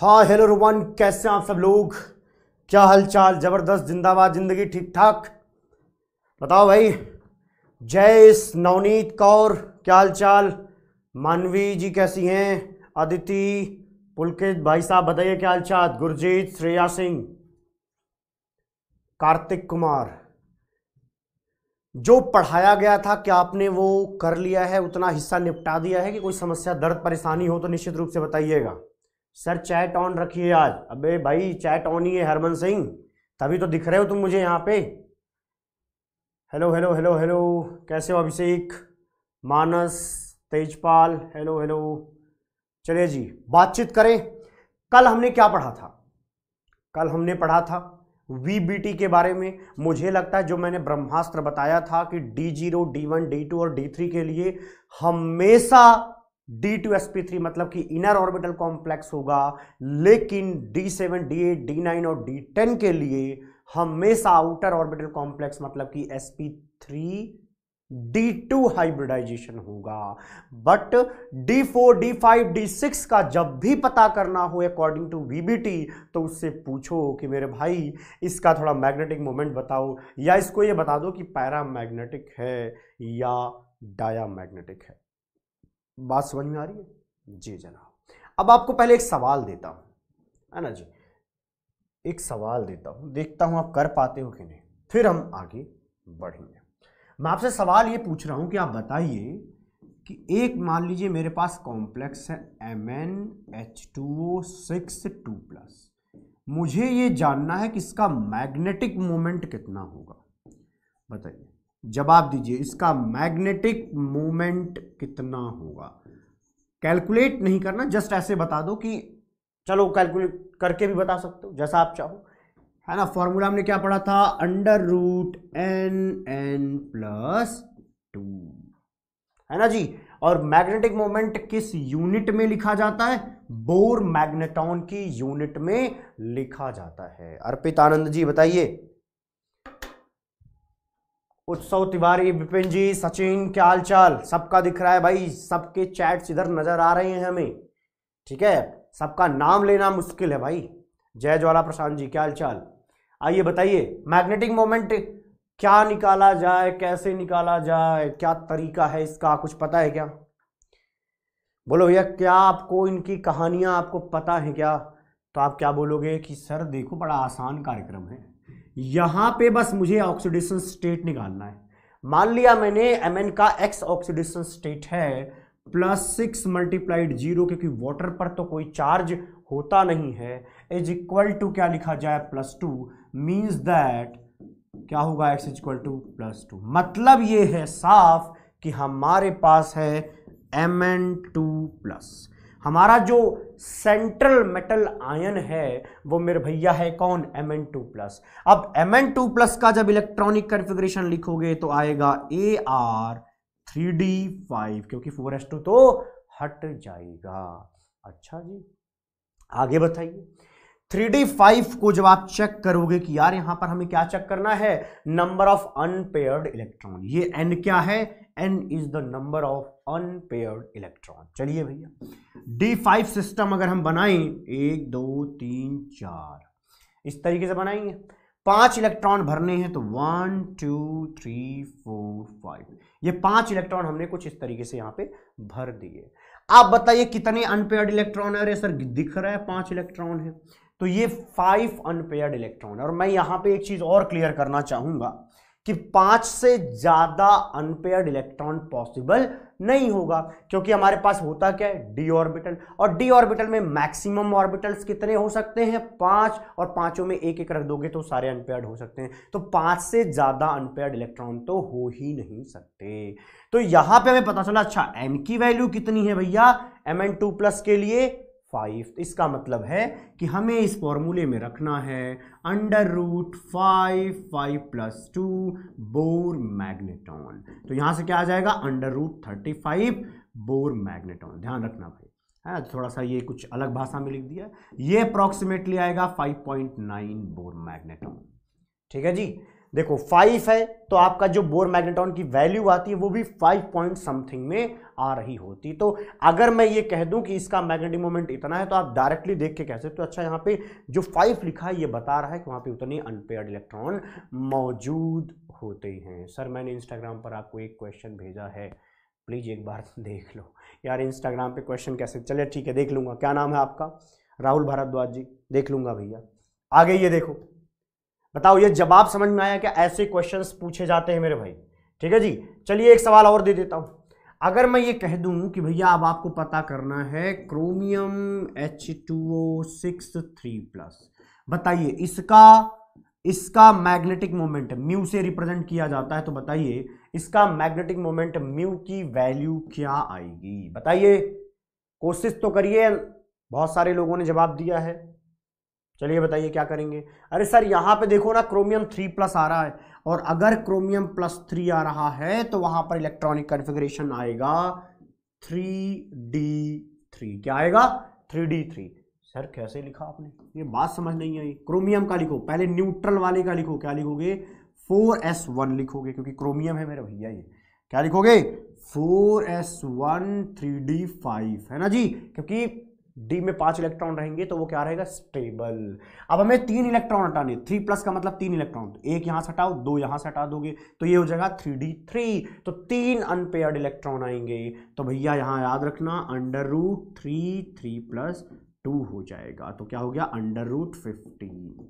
हाँ हेलो रुमान कैसे हैं आप सब लोग क्या चाल ज़बरदस्त जिंदाबाद जिंदगी ठीक ठाक बताओ भाई जय नवनीत कौर क्या चाल मानवी जी कैसी हैं अदिति पुलकित भाई साहब बताइए क्या हालचाल गुरजीत श्रेया सिंह कार्तिक कुमार जो पढ़ाया गया था क्या आपने वो कर लिया है उतना हिस्सा निपटा दिया है कि कोई समस्या दर्द परेशानी हो तो निश्चित रूप से बताइएगा सर चैट ऑन रखिए आज अबे भाई चैट ऑन ही है हरमन सिंह तभी तो दिख रहे हो तुम मुझे यहाँ पे हेलो हेलो हेलो हेलो कैसे हो अभिषेक मानस तेजपाल हेलो हेलो चलिए जी बातचीत करें कल हमने क्या पढ़ा था कल हमने पढ़ा था वी के बारे में मुझे लगता है जो मैंने ब्रह्मास्त्र बताया था कि D zero D one D two और डी थ्री के लिए हमेशा D two S P three मतलब कि इनर ऑर्बिटल कॉम्प्लेक्स होगा लेकिन D seven D eight D nine और डी टेन के लिए हमेशा आउटर ऑर्बिटल कॉम्प्लेक्स मतलब कि S P three D two hybridization होगा but D four D five D six का जब भी पता करना हो अकॉर्डिंग टू वीबीटी तो उससे पूछो कि मेरे भाई इसका थोड़ा मैग्नेटिक मोमेंट बताओ या इसको ये बता दो कि पैरा मैग्नेटिक है या डाया मैग्नेटिक है बात समझ में आ रही है जी जनाब अब आपको पहले एक सवाल देता हूँ है ना जी एक सवाल देता हूँ देखता हूँ आप कर पाते हो कि नहीं फिर हम आगे बढ़ेंगे मैं आपसे सवाल ये पूछ रहा हूँ कि आप बताइए कि एक मान लीजिए मेरे पास कॉम्प्लेक्स है M N H two O six two plus मुझे ये जानना है कि इसका मैग्नेटिक मोमेंट कितना होगा बताइए जवाब दीजिए इसका मैग्नेटिक मोमेंट कितना होगा कैलकुलेट नहीं करना जस्ट ऐसे बता दो कि चलो कैलकुलेट करके भी बता सकते हो जैसा आप चाहो है ना फॉर्मूला हमने क्या पढ़ा था under root N N plus two है ना जी और मैग्नेटिक मोमेंट किस यूनिट में लिखा जाता है बोर मैग्नेटॉन की यूनिट में लिखा जाता है अर्पित आनंद जी बताइए उत्सव तिवारी विपिन जी सचिन क्या हाल चाल सबका दिख रहा है भाई सबके चैट्स इधर नज़र आ रहे हैं हमें ठीक है सबका नाम लेना मुश्किल है भाई जय ज्वाला प्रशांत जी क्या हाल चाल आइए बताइए मैग्नेटिक मोमेंट क्या निकाला जाए कैसे निकाला जाए क्या तरीका है इसका कुछ पता है क्या बोलो भैया क्या आपको इनकी कहानियां आपको पता है क्या तो आप क्या बोलोगे कि सर देखो बड़ा आसान कार्यक्रम है यहां पे बस मुझे ऑक्सीडेशन स्टेट निकालना है मान लिया मैंने एम का एक्स ऑक्सीडेशन स्टेट है प्लस सिक्स मल्टीप्लाइड जीरो क्योंकि वाटर पर तो कोई चार्ज होता नहीं है इज इक्वल टू क्या लिखा जाए प्लस टू मीन्स दैट क्या होगा X is equal to plus two मतलब ये है साफ कि हमारे पास है एम एन टू प्लस हमारा जो सेंट्रल मेटल आयन है वो मेरे भैया है कौन एम एन टू प्लस अब एम एन टू प्लस का जब इलेक्ट्रॉनिक कन्फिग्रेशन लिखोगे तो आएगा A R three D five क्योंकि फोर एस टू तो हट जाएगा अच्छा जी आगे बताइए थ्री डी फाइव को जब आप चेक करोगे कि यार यहां पर हमें क्या चेक करना है नंबर ऑफ अनपेयर्ड इलेक्ट्रॉन ये एन क्या है N is the number of unpaired electron चलिए भैया डी फाइव सिस्टम अगर हम बनाएं एक दो तीन चार इस तरीके से बनाएंगे पांच इलेक्ट्रॉन भरने हैं तो one two three four five ये पांच इलेक्ट्रॉन हमने कुछ इस तरीके से यहाँ पे भर दिए आप बताइए कितने अनपेयर्ड इलेक्ट्रॉन है अरे सर दिख रहा है पांच इलेक्ट्रॉन है तो ये फाइव अनपेयर्ड इलेक्ट्रॉन है और मैं यहाँ पे एक चीज और क्लियर करना चाहूंगा कि पांच से ज्यादा अनपेयर्ड इलेक्ट्रॉन पॉसिबल नहीं होगा क्योंकि हमारे पास होता क्या है डी ऑर्बिटल और डी ऑर्बिटल में मैक्सिमम ऑर्बिटल्स कितने हो सकते हैं पांच और पांचों में एक एक रख दोगे तो सारे अनपेयर्ड हो सकते हैं तो पांच से ज्यादा अनपेयर्ड इलेक्ट्रॉन तो हो ही नहीं सकते तो यहां पे हमें पता चला अच्छा एम की वैल्यू कितनी है भैया एम एन टू प्लस के लिए फाइव तो इसका मतलब है कि हमें इस फॉर्मूले में रखना है under root five five plus two bore magneton तो यहां से क्या आ जाएगा under root thirty five Bohr magneton ध्यान रखना भाई है ना थोड़ा सा ये कुछ अलग भाषा में लिख दिया ये अप्रॉक्सीमेटली आएगा five point nine Bohr magneton ठीक है जी देखो फाइव है तो आपका जो बोर मैग्नेटॉन की वैल्यू आती है वो भी फाइव पॉइंट समथिंग में आ रही होती तो अगर मैं ये कह दूं कि इसका मैग्नेटिक मोमेंट इतना है तो आप डायरेक्टली देख के कह सकते हो तो अच्छा यहाँ पे जो फाइव लिखा है ये बता रहा है कि वहाँ पे उतने अनपेयर्ड इलेक्ट्रॉन मौजूद होते हैं सर मैंने इंस्टाग्राम पर आपको एक क्वेश्चन भेजा है प्लीज़ एक बार देख लो यार इंस्टाग्राम पर क्वेश्चन कैसे चले ठीक है देख लूँगा क्या नाम है आपका राहुल भारद्वाज जी देख लूँगा भैया आगे ये देखो बताओ ये जवाब समझ में आया क्या ऐसे क्वेश्चंस पूछे जाते हैं मेरे भाई ठीक है जी चलिए एक सवाल और दे देता हूँ अगर मैं ये कह दूं कि भैया अब आपको पता करना है chromium H two O six three plus बताइए इसका इसका मैग्नेटिक मोमेंट म्यू से रिप्रेजेंट किया जाता है तो बताइए इसका मैग्नेटिक मोमेंट म्यू की वैल्यू क्या आएगी बताइए कोशिश तो करिए बहुत सारे लोगों ने जवाब दिया है चलिए बताइए क्या करेंगे अरे सर यहां पे देखो ना क्रोमियम थ्री प्लस आ रहा है और अगर क्रोमियम प्लस थ्री आ रहा है तो वहां पर इलेक्ट्रॉनिक कॉन्फ़िगरेशन आएगा थ्री डी थ्री क्या आएगा थ्री डी थ्री सर कैसे लिखा आपने ये बात समझ नहीं आई क्रोमियम का लिखो पहले न्यूट्रल वाले का लिखो क्या लिखोगे फोर एस वन लिखोगे क्योंकि क्रोमियम है मेरे भैया ये क्या लिखोगे four S one three D five है ना जी क्योंकि डी में पांच इलेक्ट्रॉन रहेंगे तो वो क्या रहेगा स्टेबल अब हमें तीन इलेक्ट्रॉन हटाने थ्री प्लस का मतलब तीन इलेक्ट्रॉन एक यहां से हटाओ दो यहां से हटा दोगे तो ये हो जाएगा थ्री डी थ्री तो तीन अनपेयर्ड इलेक्ट्रॉन आएंगे तो भैया यहां याद रखना under root three three plus two हो जाएगा तो क्या हो गया under root fifteen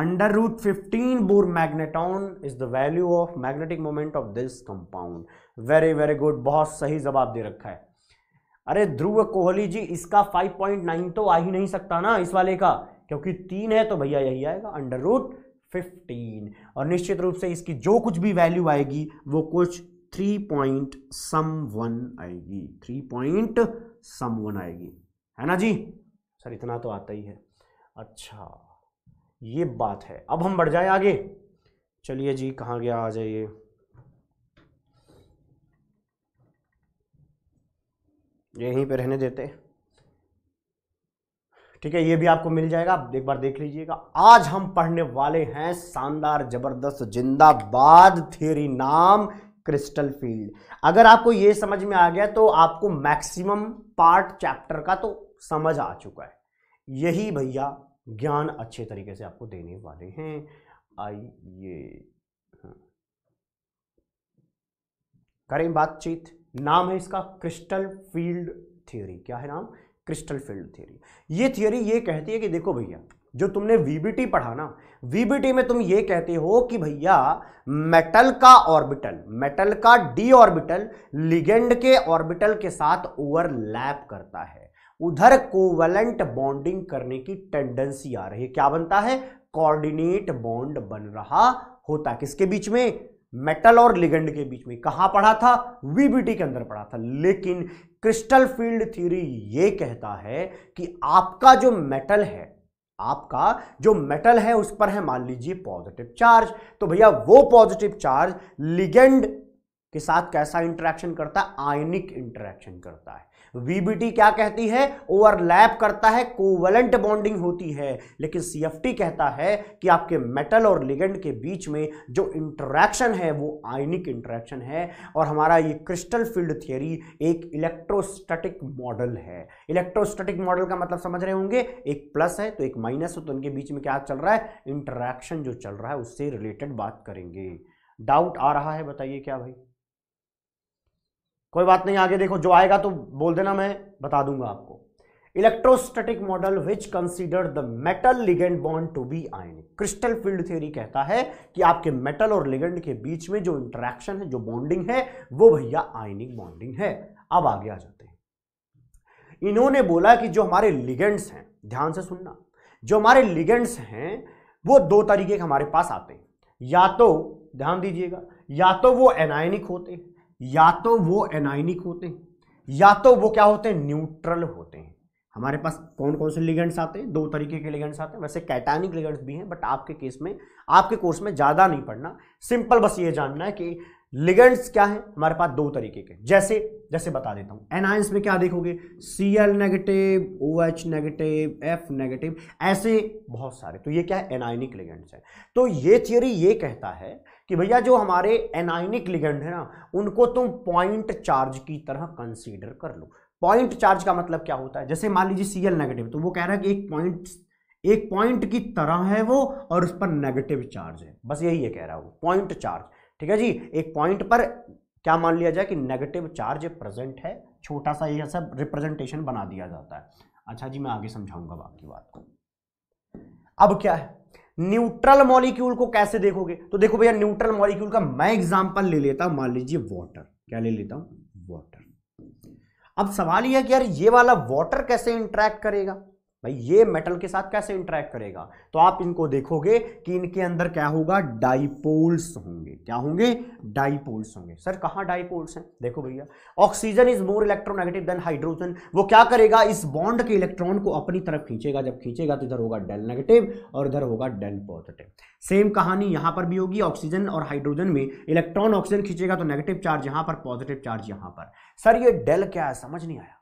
under root fifteen Bohr magneton is the value of magnetic moment of this compound very very good बहुत सही जवाब दे रखा है अरे ध्रुव कोहली जी इसका 5.9 तो आ ही नहीं सकता ना इस वाले का क्योंकि तीन है तो भैया यही आएगा अंडर रूट फिफ्टीन और निश्चित रूप से इसकी जो कुछ भी वैल्यू आएगी वो कुछ थ्री पॉइंट सम वन आएगी थ्री पॉइंट सम वन आएगी है ना जी सर इतना तो आता ही है अच्छा ये बात है अब हम बढ़ जाए आगे चलिए जी कहाँ गया आ जाइए यहीं पे रहने देते ठीक है ये भी आपको मिल जाएगा आप एक बार देख लीजिएगा आज हम पढ़ने वाले हैं शानदार जबरदस्त जिंदाबाद थ्योरी नाम क्रिस्टल फील्ड अगर आपको ये समझ में आ गया तो आपको मैक्सिमम पार्ट चैप्टर का तो समझ आ चुका है यही भैया ज्ञान अच्छे तरीके से आपको देने वाले हैं आइए हाँ। करें बातचीत नाम है इसका क्रिस्टल फील्ड थ्योरी क्या है नाम क्रिस्टल फील्ड थ्योरी ये थ्योरी ये कहती है कि देखो भैया जो तुमने वीबीटी पढ़ा ना वीबीटी में तुम ये कहते हो कि भैया मेटल का ऑर्बिटल मेटल का डी ऑर्बिटल लिगेंड के ऑर्बिटल के साथ ओवरलैप करता है उधर कोवलेंट बॉन्डिंग करने की टेंडेंसी आ रही है क्या बनता है कोऑर्डिनेट बॉन्ड बन रहा होता किसके बीच में मेटल और लिगेंड के बीच में कहा पढ़ा था वीबीटी के अंदर पढ़ा था लेकिन क्रिस्टल फील्ड थ्योरी ये कहता है कि आपका जो मेटल है आपका जो मेटल है उस पर है मान लीजिए पॉजिटिव चार्ज तो भैया वो पॉजिटिव चार्ज लिगेंड के साथ कैसा इंटरेक्शन करता है आयनिक इंटरेक्शन करता है वीबीटी क्या कहती है ओवरलैप करता है कोवलेंट बॉन्डिंग होती है लेकिन सीएफटी कहता है कि आपके मेटल और लिगेंड के बीच में जो इंटरेक्शन है वो आयनिक इंटरेक्शन है और हमारा ये क्रिस्टल फील्ड थियोरी एक इलेक्ट्रोस्टैटिक मॉडल है इलेक्ट्रोस्टैटिक मॉडल का मतलब समझ रहे होंगे एक प्लस है तो एक माइनस है तो उनके बीच में क्या चल रहा है इंटरैक्शन जो चल रहा है उससे रिलेटेड बात करेंगे डाउट आ रहा है बताइए क्या भाई कोई बात नहीं आगे देखो जो आएगा तो बोल देना मैं बता दूंगा आपको electrostatic model which consider the metal ligand bond to be ionic crystal field theory कहता है कि आपके मेटल और लिगेंड के बीच में जो इंटरेक्शन है जो बॉन्डिंग है वो भैया आयनिक बॉन्डिंग है अब आगे आ जाते हैं इन्होंने बोला कि जो हमारे लिगेंड्स हैं ध्यान से सुनना जो हमारे लिगेंड्स हैं वो दो तरीके के हमारे पास आते हैं या तो ध्यान दीजिएगा या तो वो एनायनिक होते हैं या तो वो एनाइनिक होते हैं या तो वो क्या होते हैं न्यूट्रल होते हैं हमारे पास कौन कौन से लिगेंड्स आते हैं दो तरीके के लिगेंड्स आते हैं वैसे कैटानिक लिगेंड्स भी हैं बट आपके केस में आपके कोर्स में ज़्यादा नहीं पढ़ना सिंपल बस ये जानना है कि लिगेंड्स क्या है हमारे पास दो तरीके के जैसे जैसे बता देता हूं एनाइंस में क्या देखोगे C L negative O H negative F negative ऐसे बहुत सारे तो ये क्या है एनाइनिक लिगेंड्स है तो ये थियोरी ये कहता है कि भैया जो हमारे एनाइनिक लिगेंड है ना उनको तुम पॉइंट चार्ज की तरह कंसीडर कर लो पॉइंट चार्ज का मतलब क्या होता है जैसे मान लीजिए सी एल नेगेटिव तो वो कह रहा है कि एक पॉइंट एक पॉइंट की तरह है वो और उस पर नेगेटिव चार्ज है बस यही ये कह रहा है वो पॉइंट चार्ज ठीक है जी एक पॉइंट पर क्या मान लिया जाए कि नेगेटिव चार्ज प्रेजेंट है छोटा सा यह सब रिप्रेजेंटेशन बना दिया जाता है अच्छा जी मैं आगे समझाऊंगा बाकी बात को अब क्या है न्यूट्रल मॉलिक्यूल को कैसे देखोगे तो देखो भैया न्यूट्रल मॉलिक्यूल का मैं एग्जांपल ले लेता हूं मान लीजिए वाटर क्या ले लेता हूं वाटर अब सवाल यह कि यार ये वाला वाटर कैसे इंट्रैक्ट करेगा भाई ये मेटल के साथ कैसे इंटरेक्ट करेगा तो आप इनको देखोगे कि इनके अंदर क्या होगा डाइपोल्स होंगे क्या होंगे डाइपोल्स होंगे सर कहाँ डाइपोल्स हैं देखो भैया oxygen is more electronegative than hydrogen वो क्या करेगा इस बॉन्ड के इलेक्ट्रॉन को अपनी तरफ खींचेगा जब खींचेगा तो इधर होगा डेल नेगेटिव और इधर होगा डेल पॉजिटिव सेम कहानी यहाँ पर भी होगी ऑक्सीजन और हाइड्रोजन में इलेक्ट्रॉन ऑक्सीजन खींचेगा तो नेगेटिव चार्ज यहाँ पर पॉजिटिव चार्ज यहाँ पर सर ये डेल क्या है समझ नहीं आया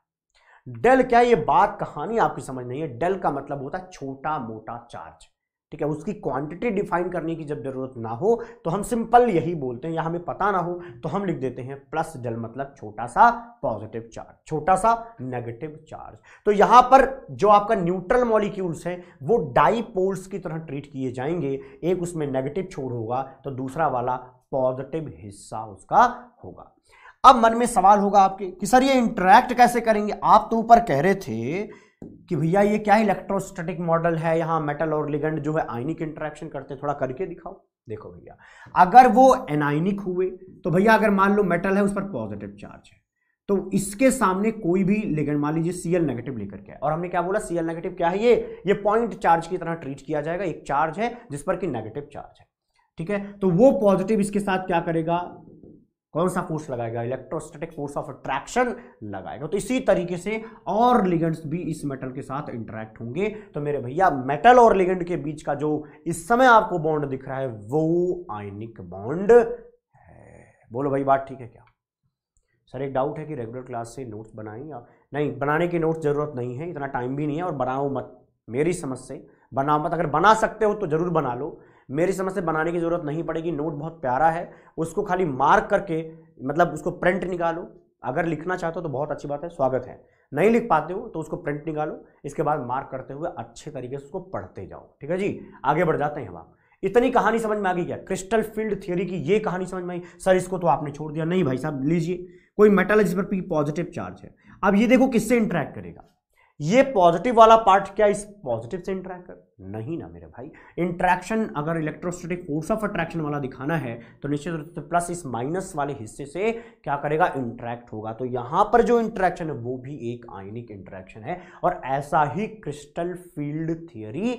डेल क्या ये बात कहानी आपकी समझ नहीं है डेल का मतलब होता है छोटा मोटा चार्ज ठीक है उसकी क्वांटिटी डिफाइन करने की जब जरूरत ना हो तो हम सिंपल यही बोलते हैं या हमें पता ना हो तो हम लिख देते हैं प्लस डेल मतलब छोटा सा पॉजिटिव चार्ज छोटा सा नेगेटिव चार्ज तो यहां पर जो आपका न्यूट्रल मॉलिक्यूल्स हैं वो डाईपोल्स की तरह ट्रीट किए जाएंगे एक उसमें नेगेटिव छोड़ होगा तो दूसरा वाला पॉजिटिव हिस्सा उसका होगा अब मन में सवाल होगा आपके कि सर ये इंटरेक्ट कैसे करेंगे आप तो ऊपर कह रहे थे कि भैया ये क्या इलेक्ट्रोस्टैटिक मॉडल है यहां मेटल और लिगेंड जो है आइनिक इंटरेक्शन करते हैं थोड़ा करके दिखाओ देखो भैया अगर वो एनाइनिक हुए तो भैया अगर मान लो मेटल है उस पर पॉजिटिव चार्ज है तो इसके सामने कोई भी लिगेंड मान लीजिए सीएल नेगेटिव लेकर के और हमने क्या बोला सीएल नेगेटिव क्या है ये ये पॉइंट चार्ज की तरह ट्रीट किया जाएगा एक चार्ज है जिस पर कि नेगेटिव चार्ज है ठीक है तो वो पॉजिटिव इसके साथ क्या करेगा कौन सा फोर्स लगाएगा इलेक्ट्रोस्टेटिक फोर्स ऑफ अट्रैक्शन लगाएगा तो इसी तरीके से और लिगेंड्स भी इस मेटल के साथ इंटरेक्ट होंगे तो मेरे भैया मेटल और लिगेंड के बीच का जो इस समय आपको बॉन्ड दिख रहा है वो आयनिक बॉन्ड है बोलो भाई बात ठीक है क्या सर एक डाउट है कि रेगुलर क्लास से नोट्स बनाएं या नहीं बनाने की नोट्स ज़रूरत नहीं है इतना टाइम भी नहीं है और बनाओ मत मेरी समझ से बनाओ मत अगर बना सकते हो तो ज़रूर बना लो मेरी समझ से बनाने की ज़रूरत नहीं पड़ेगी नोट बहुत प्यारा है उसको खाली मार्क करके मतलब उसको प्रिंट निकालो अगर लिखना चाहते हो तो बहुत अच्छी बात है स्वागत है नहीं लिख पाते हो तो उसको प्रिंट निकालो इसके बाद मार्क करते हुए अच्छे तरीके से उसको पढ़ते जाओ ठीक है जी आगे बढ़ जाते हैं हम आप इतनी कहानी समझ में आ गई क्या क्रिस्टल फील्ड थियोरी की ये कहानी समझ में आई सर इसको तो आपने छोड़ दिया नहीं भाई साहब लीजिए कोई मेटल है जिस पर पॉजिटिव चार्ज है अब ये देखो किससे इंटरेक्ट करेगा ये पॉजिटिव वाला पार्ट क्या इस पॉजिटिव से इंटरेक्ट करेगा नहीं ना मेरे भाई इंट्रैक्शन अगर इलेक्ट्रोस्टैटिक फोर्स ऑफ अट्रैक्शन वाला दिखाना है तो निश्चित रूप से प्लस इस माइनस वाले हिस्से से क्या करेगा इंट्रैक्ट होगा तो यहां पर जो इंट्रैक्शन है वो भी एक आयनिक इंट्रैक्शन है और ऐसा ही क्रिस्टल फील्ड थियरी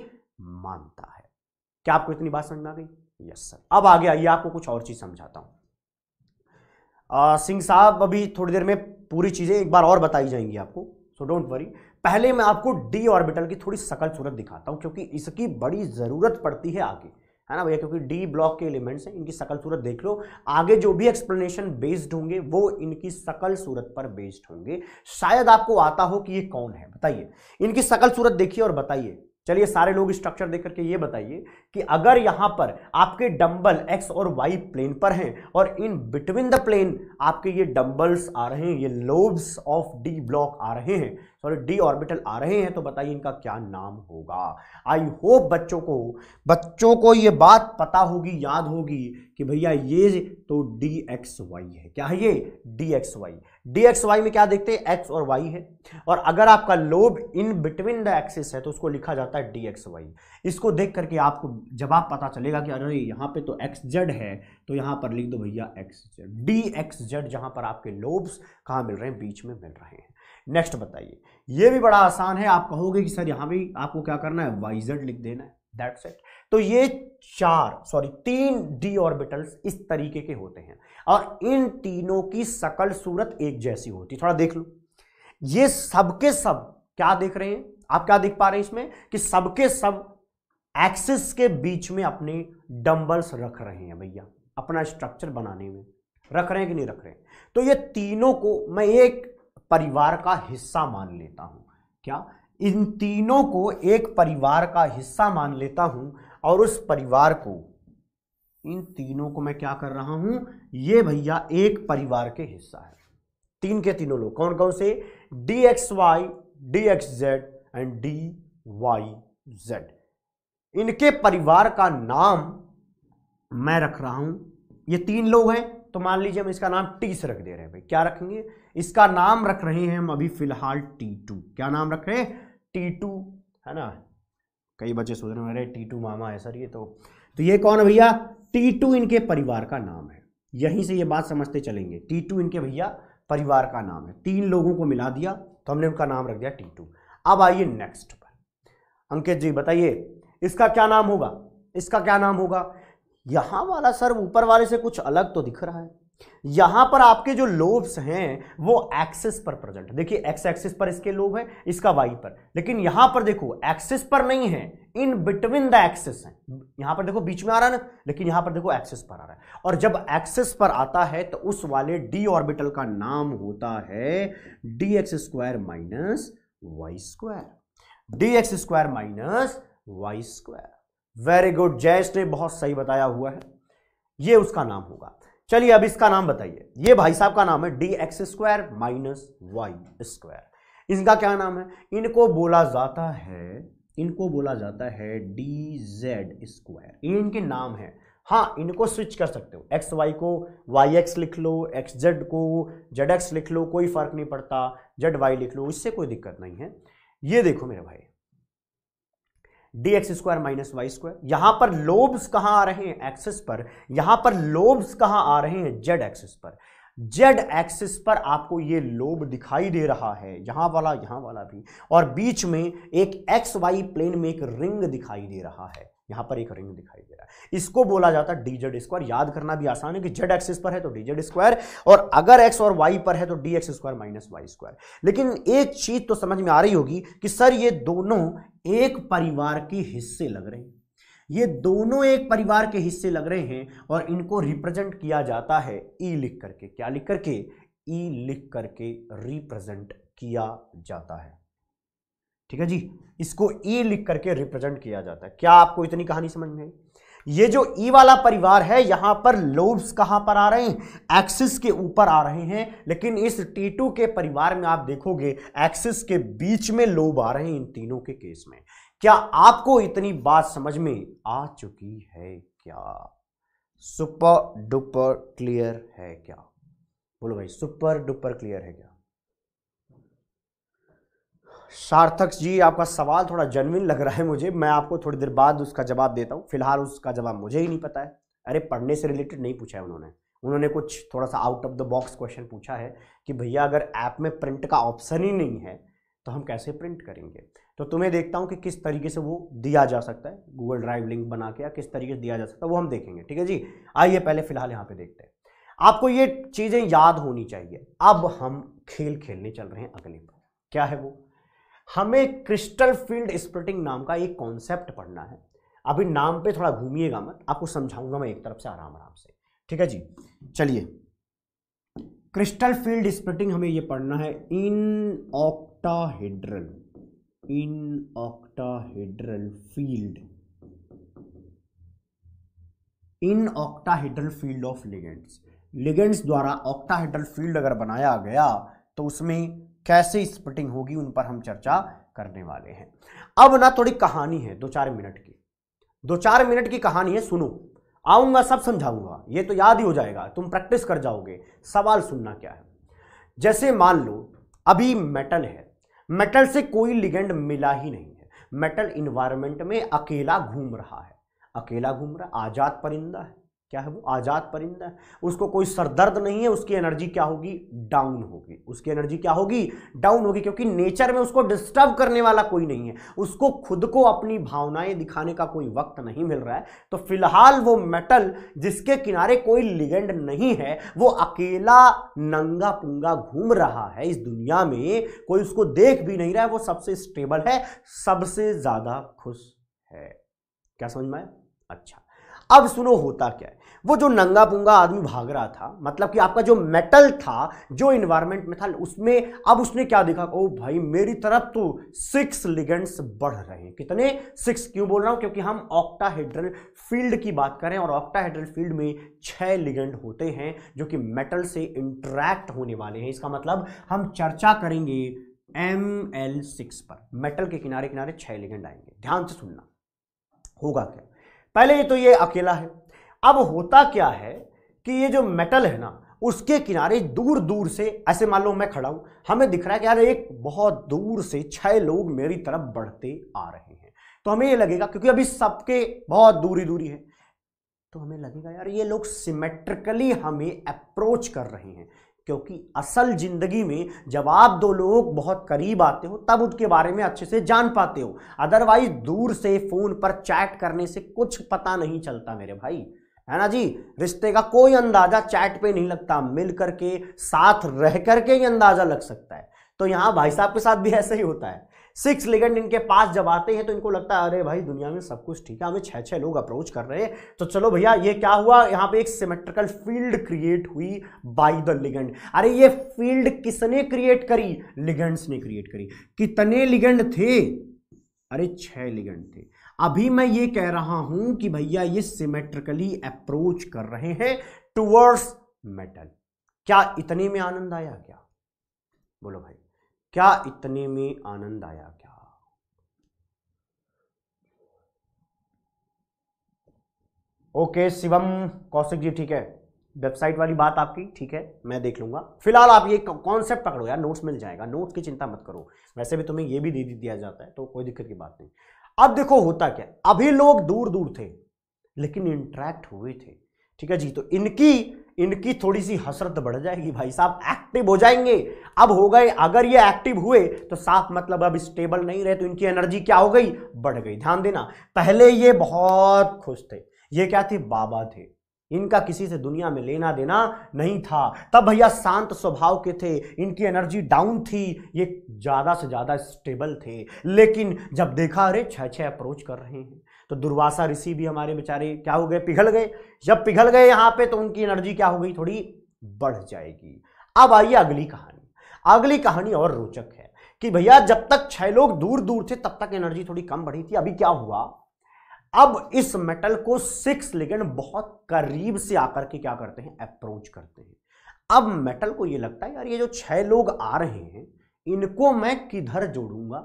मानता है क्या आपको इतनी बात समझ में आ गई यस सर अब आगे आइए आपको कुछ और चीज़ समझाता हूं सिंह साहब अभी थोड़ी देर में पूरी चीज़ें एक बार और बताई जाएंगी आपको सो डोंट वरी पहले मैं आपको डी ऑर्बिटल की थोड़ी सकल सूरत दिखाता हूँ क्योंकि इसकी बड़ी ज़रूरत पड़ती है आगे है ना भैया क्योंकि डी ब्लॉक के एलिमेंट्स हैं इनकी सकल सूरत देख लो आगे जो भी एक्सप्लेनेशन बेस्ड होंगे वो इनकी सकल सूरत पर बेस्ड होंगे शायद आपको आता हो कि ये कौन है बताइए इनकी सकल सूरत देखिए और बताइए चलिए सारे लोग स्ट्रक्चर देख करके ये बताइए कि अगर यहाँ पर आपके डंबल एक्स और वाई प्लेन पर हैं और इन बिटवीन द प्लेन आपके ये डंबल्स आ रहे हैं ये लोब्स ऑफ डी ब्लॉक आ रहे हैं सॉरी डी ऑर्बिटल आ रहे हैं तो बताइए इनका क्या नाम होगा आई होप बच्चों को बच्चों को ये बात पता होगी याद होगी कि भैया ये तो डी एक्स वाई है क्या है ये D x Y D x Y में क्या देखते हैं एक्स और वाई है और अगर आपका lobe in between the axis है तो उसको लिखा जाता है डी एक्स वाई इसको देख करके आपको जवाब पता चलेगा कि अरे यहाँ पे तो एक्स जेड है तो यहाँ पर लिख दो भैया X Z D x Z जहाँ पर आपके लोब्स कहाँ मिल रहे हैं बीच में मिल रहे हैं नेक्स्ट बताइए ये भी बड़ा आसान है आप कहोगे कि सर यहाँ भी आपको क्या करना है वाई जेड लिख देना है दैट्स इट तो ये चार सॉरी तीन डी ऑर्बिटल्स इस तरीके के होते हैं और इन तीनों की सकल सूरत एक जैसी होती है थोड़ा देख लो ये सबके सब क्या देख रहे हैं आप क्या देख पा रहे हैं इसमें कि सबके सब एक्सिस के बीच में अपने डंबल्स रख रहे हैं भैया अपना स्ट्रक्चर बनाने में रख रहे हैं कि नहीं रख रहे हैं तो ये तीनों को मैं एक परिवार का हिस्सा मान लेता हूं क्या इन तीनों को एक परिवार का हिस्सा मान लेता हूं और उस परिवार को इन तीनों को मैं क्या कर रहा हूं ये भैया एक परिवार के हिस्सा है तीन के तीनों लोग कौन कौन से D x Y D x Z and D Y Z इनके परिवार का नाम मैं रख रहा हूं ये तीन लोग हैं तो मान लीजिए हम इसका नाम टी से रख दे रहे हैं भाई क्या रखेंगे इसका नाम रख रहे हैं हम अभी फिलहाल टी टू क्या नाम रख रहे हैं टी टू है ना कई बच्चे सोच रहे हैं अरे टू मामा है सर ये तो तो ये कौन है भैया टू इनके परिवार का नाम है यहीं से ये बात समझते चलेंगे टी टू इनके भैया परिवार का नाम है तीन लोगों को मिला दिया तो हमने उनका नाम रख दिया टी टू अब आइए नेक्स्ट पर अंकित जी बताइए इसका क्या नाम होगा इसका क्या नाम होगा यहाँ वाला सर ऊपर वाले से कुछ अलग तो दिख रहा है यहां पर आपके जो लोब्स हैं वो एक्सिस पर प्रेजेंट देखिए एक्स एक्सिस पर इसके लोब है इसका वाई पर लेकिन यहां पर देखो एक्सिस पर नहीं है इन बिटवीन द एक्सिस है यहां पर देखो बीच में आ रहा है ना लेकिन यहां पर देखो एक्सिस पर आ रहा है और जब एक्सिस पर आता है तो उस वाले डी ऑर्बिटल का नाम होता है D x square minus Y square D x square minus Y square very good Jayesh ने बहुत सही बताया हुआ है ये उसका नाम होगा चलिए अब इसका नाम बताइए ये भाई साहब का नाम है D x square minus Y square इनका क्या नाम है इनको बोला जाता है इनको बोला जाता है डी जेड स्क्वायर ये इनके नाम है हाँ इनको स्विच कर सकते हो एक्स वाई को वाई एक्स लिख लो एक्स जेड को जेड एक्स लिख लो कोई फर्क नहीं पड़ता जेड वाई लिख लो इससे कोई दिक्कत नहीं है ये देखो मेरे भाई D x square minus Y square यहां पर लोब्स कहां आ रहे हैं एक्सिस पर यहां पर लोब्स कहां आ रहे हैं जेड एक्सिस पर जेड एक्सिस पर आपको ये लोब दिखाई दे रहा है यहां वाला यहां वाला भी और बीच में एक एक्स वाई प्लेन में एक रिंग दिखाई दे रहा है यहां पर एक रिंग दिखाई दे रहा है इसको बोला जाता है डीजेड स्क्वायर याद करना भी आसान है कि जेड एक्सिस पर है तो डीजेड स्क्वायर और अगर एक्स और वाई पर है तो D x square minus Y square लेकिन एक चीज तो समझ में आ रही होगी कि सर ये दोनों एक परिवार के हिस्से लग रहे हैं ये दोनों एक परिवार के हिस्से लग रहे हैं और इनको रिप्रेजेंट किया जाता है ई e लिख करके क्या लिख करके ई e लिख करके रिप्रेजेंट किया जाता है ठीक है जी इसको ई e लिख करके रिप्रेजेंट किया जाता है क्या आपको इतनी कहानी समझ में आई ये जो ई e वाला परिवार है यहां पर लोब्स कहां पर आ रहे हैं एक्सिस के ऊपर आ रहे हैं लेकिन इस टू के परिवार में आप देखोगे एक्सिस के बीच में लोब आ रहे हैं इन तीनों के केस में क्या आपको इतनी बात समझ में आ चुकी है क्या सुपर डुपर क्लियर है क्या बोलो भाई सुपर डुपर क्लियर है क्या सार्थक जी आपका सवाल थोड़ा जनविन लग रहा है मुझे मैं आपको थोड़ी देर बाद उसका जवाब देता हूँ फिलहाल उसका जवाब मुझे ही नहीं पता है अरे पढ़ने से रिलेटेड नहीं पूछा है उन्होंने उन्होंने कुछ थोड़ा सा out of the box question पूछा है कि भैया अगर ऐप में प्रिंट का ऑप्शन ही नहीं है तो हम कैसे प्रिंट करेंगे तो तुम्हें देखता हूँ कि किस तरीके से वो दिया जा सकता है गूगल ड्राइव लिंक बना के या किस तरीके से दिया जा सकता है वो हम देखेंगे ठीक है जी आइए पहले फिलहाल यहाँ पे देखते हैं आपको ये चीज़ें याद होनी चाहिए अब हम खेल खेलने चल रहे हैं अगले पर क्या है वो हमें क्रिस्टल फील्ड स्प्लिटिंग नाम का एक कॉन्सेप्ट पढ़ना है अभी नाम पे थोड़ा घूमिएगा मत आपको समझाऊंगा मैं एक तरफ से आराम आराम से ठीक है जी चलिए क्रिस्टल फील्ड स्प्लिटिंग हमें ये पढ़ना है in octahedral in octahedral field in octahedral field of ligands ligands द्वारा ऑक्टाहेड्रल फील्ड अगर बनाया गया तो उसमें कैसे स्प्लिटिंग होगी उन पर हम चर्चा करने वाले हैं अब ना थोड़ी कहानी है दो चार मिनट की दो चार मिनट की कहानी है सुनो आऊंगा सब समझाऊंगा ये तो याद ही हो जाएगा तुम प्रैक्टिस कर जाओगे सवाल सुनना क्या है जैसे मान लो अभी मेटल है मेटल से कोई लिगेंड मिला ही नहीं है मेटल इन्वायरमेंट में अकेला घूम रहा है अकेला घूम रहा आजाद परिंदा है क्या है वो आज़ाद परिंदा है उसको कोई सरदर्द नहीं है उसकी एनर्जी क्या होगी डाउन होगी उसकी एनर्जी क्या होगी डाउन होगी क्योंकि नेचर में उसको डिस्टर्ब करने वाला कोई नहीं है उसको खुद को अपनी भावनाएं दिखाने का कोई वक्त नहीं मिल रहा है तो फिलहाल वो मेटल जिसके किनारे कोई लिगेंड नहीं है वो अकेला नंगा पुंगा घूम रहा है इस दुनिया में कोई उसको देख भी नहीं रहा है वो सबसे स्टेबल है सबसे ज़्यादा खुश है क्या समझ में अच्छा अब सुनो होता क्या है वो जो नंगा पुंगा आदमी भाग रहा था मतलब कि आपका जो मेटल था जो इन्वायरमेंट में था उसमें अब उसने क्या देखा ओ भाई मेरी तरफ तो सिक्स लिगेंड्स बढ़ रहे हैं कितने सिक्स क्यों बोल रहा हूँ क्योंकि हम ऑक्टाहेड्रल फील्ड की बात करें और ऑक्टाहेड्रल फील्ड में छः लिगेंड होते हैं जो कि मेटल से इंट्रैक्ट होने वाले हैं इसका मतलब हम चर्चा करेंगे एम एल सिक्स पर मेटल के किनारे किनारे छः लिगेंड आएंगे ध्यान से सुनना होगा क्या पहले ये तो ये अकेला है अब होता क्या है कि ये जो मेटल है ना उसके किनारे दूर दूर से ऐसे मान लो मैं खड़ा हूं हमें दिख रहा है कि यार एक बहुत दूर से छह लोग मेरी तरफ बढ़ते आ रहे हैं तो हमें ये लगेगा क्योंकि अभी सबके बहुत दूरी दूरी है तो हमें लगेगा यार ये लोग सिमेट्रिकली हमें अप्रोच कर रहे हैं क्योंकि असल जिंदगी में जब आप दो लोग बहुत करीब आते हो तब उनके बारे में अच्छे से जान पाते हो अदरवाइज दूर से फोन पर चैट करने से कुछ पता नहीं चलता मेरे भाई है ना जी रिश्ते का कोई अंदाजा चैट पे नहीं लगता मिल करके साथ रह करके ही अंदाजा लग सकता है तो यहां भाई साहब के साथ भी ऐसा ही होता है सिक्स लिगेंड इनके पास जब आते हैं तो इनको लगता है अरे भाई दुनिया में सब कुछ ठीक है हमें छह छह लोग अप्रोच कर रहे हैं तो चलो भैया ये क्या हुआ यहाँ पे एक सिमेट्रिकल फील्ड क्रिएट हुई बाय द लिगेंड अरे ये फील्ड किसने क्रिएट करी लिगेंड्स ने क्रिएट करी कितने लिगेंड थे अरे छह लिगेंड थे अभी मैं ये कह रहा हूं कि भैया ये सिमेट्रिकली अप्रोच कर रहे हैं टुवर्ड्स मेटल क्या इतने में आनंद आया क्या बोलो भाई क्या इतने में आनंद आया क्या ओके शिवम कौशिक जी ठीक है वेबसाइट वाली बात आपकी ठीक है मैं देख लूंगा फिलहाल आप ये कॉन्सेप्ट पकड़ो यार नोट्स मिल जाएगा नोट की चिंता मत करो वैसे भी तुम्हें ये भी दे दिया जाता है तो कोई दिक्कत की बात नहीं अब देखो होता क्या अभी लोग दूर दूर थे लेकिन इंट्रैक्ट हुए थे ठीक है जी तो इनकी इनकी थोड़ी सी हसरत बढ़ जाएगी भाई साहब एक्टिव हो जाएंगे अब हो गए अगर ये एक्टिव हुए तो साफ मतलब अब स्टेबल नहीं रहे तो इनकी एनर्जी क्या हो गई बढ़ गई ध्यान देना पहले ये बहुत खुश थे ये क्या थे बाबा थे इनका किसी से दुनिया में लेना देना नहीं था तब भैया शांत स्वभाव के थे इनकी एनर्जी डाउन थी ये ज़्यादा से ज़्यादा स्टेबल थे लेकिन जब देखा अरे छः छः अप्रोच कर रहे हैं तो दुर्वासा ऋषि भी हमारे बेचारे क्या हो गए पिघल गए जब पिघल गए यहाँ पे तो उनकी एनर्जी क्या हो गई थोड़ी बढ़ जाएगी अब आइए अगली कहानी अगली कहानी और रोचक है कि भैया जब तक छह लोग दूर दूर थे तब तक एनर्जी थोड़ी कम बढ़ी थी अभी क्या हुआ अब इस मेटल को सिक्स लिगेंड बहुत करीब से आकर के क्या करते हैं अप्रोच करते हैं अब मेटल को ये लगता है यार ये जो छह लोग आ रहे हैं इनको मैं किधर जोड़ूंगा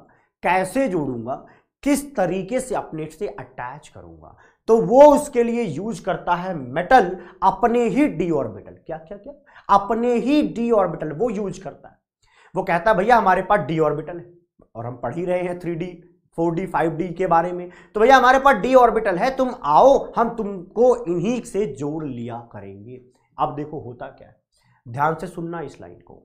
कैसे जोड़ूंगा किस तरीके से अपने से अटैच करूंगा तो वो उसके लिए यूज करता है मेटल अपने ही डी ऑर्बिटल क्या क्या क्या अपने ही डी ऑर्बिटल वो यूज करता है वो कहता है भैया हमारे पास डी ऑर्बिटल है और हम पढ़ ही रहे हैं three D four D five d के बारे में तो भैया हमारे पास डी ऑर्बिटल है तुम आओ हम तुमको इन्हीं से जोड़ लिया करेंगे अब देखो होता क्या है ध्यान से सुनना इस लाइन को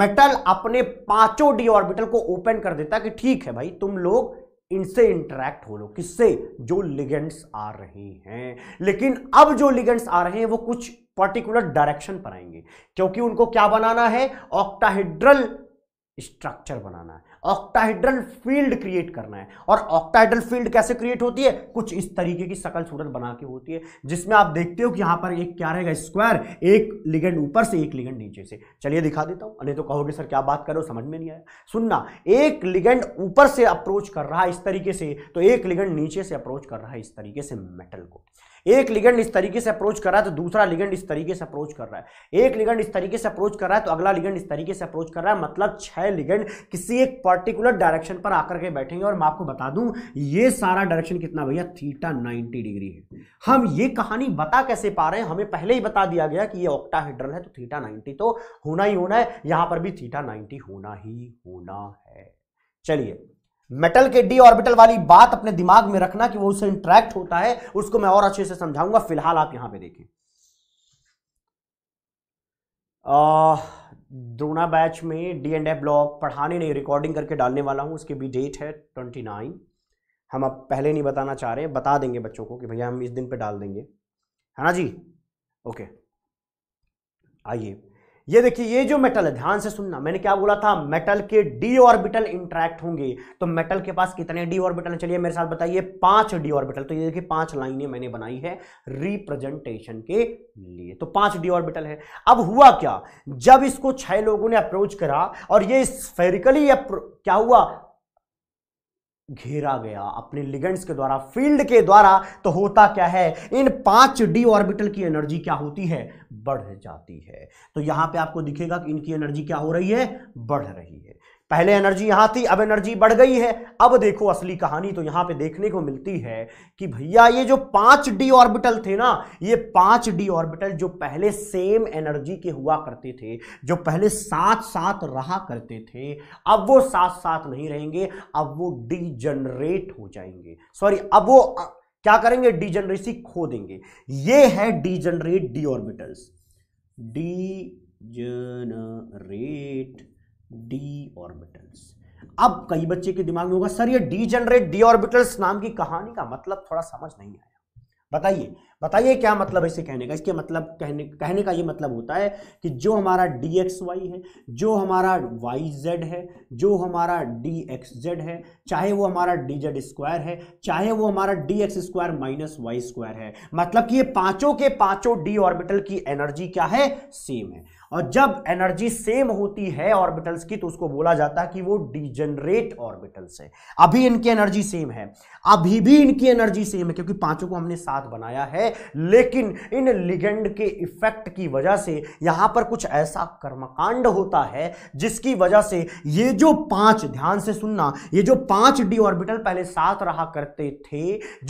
मेटल अपने पांचों डी ऑर्बिटल को ओपन कर देता कि ठीक है भाई तुम लोग इनसे इंटरेक्ट हो लो किससे जो लिगेंड्स आ रहे हैं लेकिन अब जो लिगेंड्स आ रहे हैं वो कुछ पर्टिकुलर डायरेक्शन पर आएंगे क्योंकि उनको क्या बनाना है ऑक्टाहेड्रल स्ट्रक्चर बनाना है ऑक्टाहीड्रल फील्ड क्रिएट करना है और ऑक्टाहीड्रल फील्ड कैसे क्रिएट होती है कुछ इस तरीके की सकल सूरत बना के होती है जिसमें आप देखते हो कि यहां पर एक क्या रहेगा स्क्वायर एक लिगेंड ऊपर से एक लिगेंड नीचे से चलिए दिखा देता हूं नहीं तो कहोगे सर क्या बात करो समझ में नहीं आया सुनना एक लिगेंड ऊपर से अप्रोच कर रहा है इस तरीके से तो एक लिगेंड नीचे से अप्रोच कर रहा है इस तरीके से मेटल को एक लिगेंड इस तरीके से अप्रोच कर रहा है तो दूसरा लिगेंड इस तरीके से अप्रोच कर रहा है एक लिगेंड इस तरीके से अप्रोच कर रहा है तो अगला लिगेंड इस तरीके से अप्रोच कर रहा है मतलब छह लिगेंड किसी एक पर्टिकुलर डायरेक्शन पर आकर के बैठेंगे और मैं आपको बता दूं ये सारा डायरेक्शन कितना भैया थीटा नाइनटी डिग्री है हम ये कहानी बता कैसे पा रहे हैं हमें पहले ही बता दिया गया कि ये ऑक्टाहेड्रल है तो थीटा नाइनटी तो होना ही होना है यहां पर भी थीटा नाइनटी होना ही होना है चलिए मेटल के डी ऑर्बिटल वाली बात अपने दिमाग में रखना कि वो उससे इंट्रैक्ट होता है उसको मैं और अच्छे से समझाऊंगा फिलहाल आप यहां पे देखें द्रोणा बैच में डी एंड एफ ब्लॉग पढ़ाने नहीं रिकॉर्डिंग करके डालने वाला हूं उसकी भी डेट है ट्वेंटी नाइन हम अब पहले नहीं बताना चाह रहे बता देंगे बच्चों को कि भैया हम इस दिन पे डाल देंगे है ना जी ओके आइए ये देखिए ये जो मेटल है ध्यान से सुनना मैंने क्या बोला था मेटल के डी ऑर्बिटल इंटरेक्ट होंगे तो मेटल के पास कितने डी ऑर्बिटल चलिए मेरे साथ बताइए पांच डी ऑर्बिटल तो ये देखिए पांच लाइनें मैंने बनाई है रिप्रेजेंटेशन के लिए तो पांच डी ऑर्बिटल है अब हुआ क्या जब इसको छह लोगों ने अप्रोच करा और ये स्फेरिकली क्या हुआ घेरा गया अपने लिगेंड्स के द्वारा फील्ड के द्वारा तो होता क्या है इन पांच डी ऑर्बिटल की एनर्जी क्या होती है बढ़ जाती है तो यहां पे आपको दिखेगा कि इनकी एनर्जी क्या हो रही है बढ़ रही है पहले एनर्जी यहां थी अब एनर्जी बढ़ गई है अब देखो असली कहानी तो यहां पे देखने को मिलती है कि भैया ये जो पांच डी ऑर्बिटल थे ना ये पांच डी ऑर्बिटल जो पहले सेम एनर्जी के हुआ करते थे जो पहले साथ साथ रहा करते थे अब वो साथ साथ नहीं रहेंगे अब वो डिजनरेट हो जाएंगे सॉरी अब वो क्या करेंगे डिजनरेसी खो देंगे ये है degenerate d orbitals generate d orbitals अब कई बच्चे के दिमाग में होगा सर ये डी जनरेट डी ऑर्बिटल्स नाम की कहानी का मतलब थोड़ा समझ नहीं आया बताइए बताइए क्या मतलब इसे कहने का इसके मतलब कहने कहने का ये मतलब होता है कि जो हमारा डी एक्स वाई है जो हमारा वाई जेड है जो हमारा डी एक्स जेड है चाहे वो हमारा डी जेड स्क्वायर है चाहे वो हमारा d x square minus Y square है मतलब कि ये पांचों के पांचों डी ऑर्बिटल की एनर्जी क्या है सेम है और जब एनर्जी सेम होती है ऑर्बिटल्स की तो उसको बोला जाता है कि वो डिजनरेट ऑर्बिटल्स है अभी इनकी एनर्जी सेम है अभी भी इनकी एनर्जी सेम है क्योंकि पांचों को हमने साथ बनाया है लेकिन इन लिगेंड के इफेक्ट की वजह से यहां पर कुछ ऐसा कर्मकांड होता है जिसकी वजह से ये जो पांच ध्यान से सुनना ये जो पांच डी ऑर्बिटल पहले साथ रहा करते थे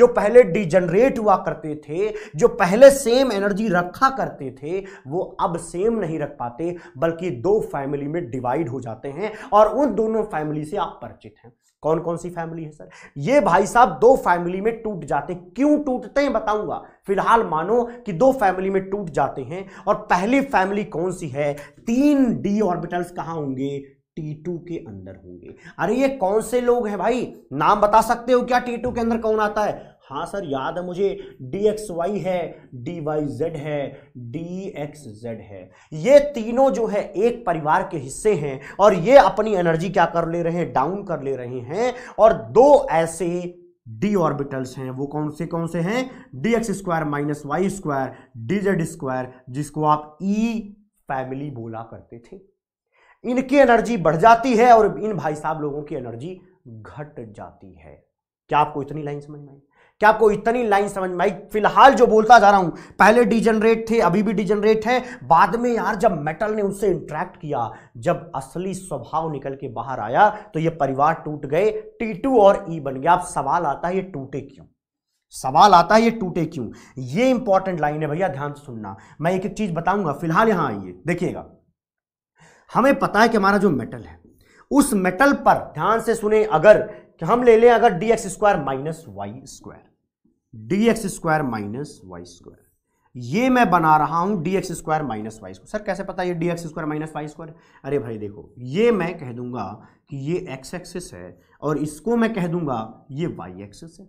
जो पहले डिजनरेट हुआ करते थे जो पहले सेम एनर्जी रखा करते थे वो अब सेम नहीं रख पाते बल्कि दो फैमिली में डिवाइड हो जाते हैं और उन दोनों फैमिली से आप परिचित हैं कौन कौन सी फैमिली है सर ये भाई साहब दो फैमिली में टूट जाते क्यों टूटते हैं बताऊंगा फिलहाल मानो कि दो फैमिली में टूट जाते हैं और पहली फैमिली कौन सी है तीन डी ऑर्बिटल्स कहां होंगे T2 के अंदर होंगे अरे ये कौन से लोग हैं भाई नाम बता सकते हो क्या T2 के अंदर कौन आता है हाँ सर याद है मुझे डी एक्स वाई है डी वाई जेड है डी एक्स जेड है ये तीनों जो है एक परिवार के हिस्से हैं और ये अपनी एनर्जी क्या कर ले रहे हैं डाउन कर ले रहे हैं और दो ऐसे डी ऑर्बिटल्स हैं वो कौन से कौन से हैं d x square minus Y square d z square जिसको आप ई e फैमिली बोला करते थे इनकी एनर्जी बढ़ जाती है और इन भाई साहब लोगों की एनर्जी घट जाती है क्या आपको इतनी लाइन समझ में आई क्या आपको इतनी लाइन समझ में फिलहाल जो बोलता जा रहा हूं पहले डिजनरेट थे अभी भी डिजनरेट है बाद में यार जब मेटल ने उनसे इंट्रैक्ट किया जब असली स्वभाव निकल के बाहर आया तो ये परिवार टूट गए टी और ई e बन गया अब सवाल आता है ये टूटे क्यों सवाल आता है ये टूटे क्यों ये इंपॉर्टेंट लाइन है भैया ध्यान से सुनना मैं एक एक चीज बताऊंगा फिलहाल यहां आइए देखिएगा हमें पता है कि हमारा जो मेटल है उस मेटल पर ध्यान से सुने अगर कि हम ले लें अगर d x square minus Y square D x square minus Y square ये मैं बना रहा हूं d x square minus Y square sir कैसे पता ये D x square minus Y square अरे भाई देखो ये मैं कह दूंगा कि ये एक्स एक्सिस है और इसको मैं कह दूंगा ये वाई एक्सिस है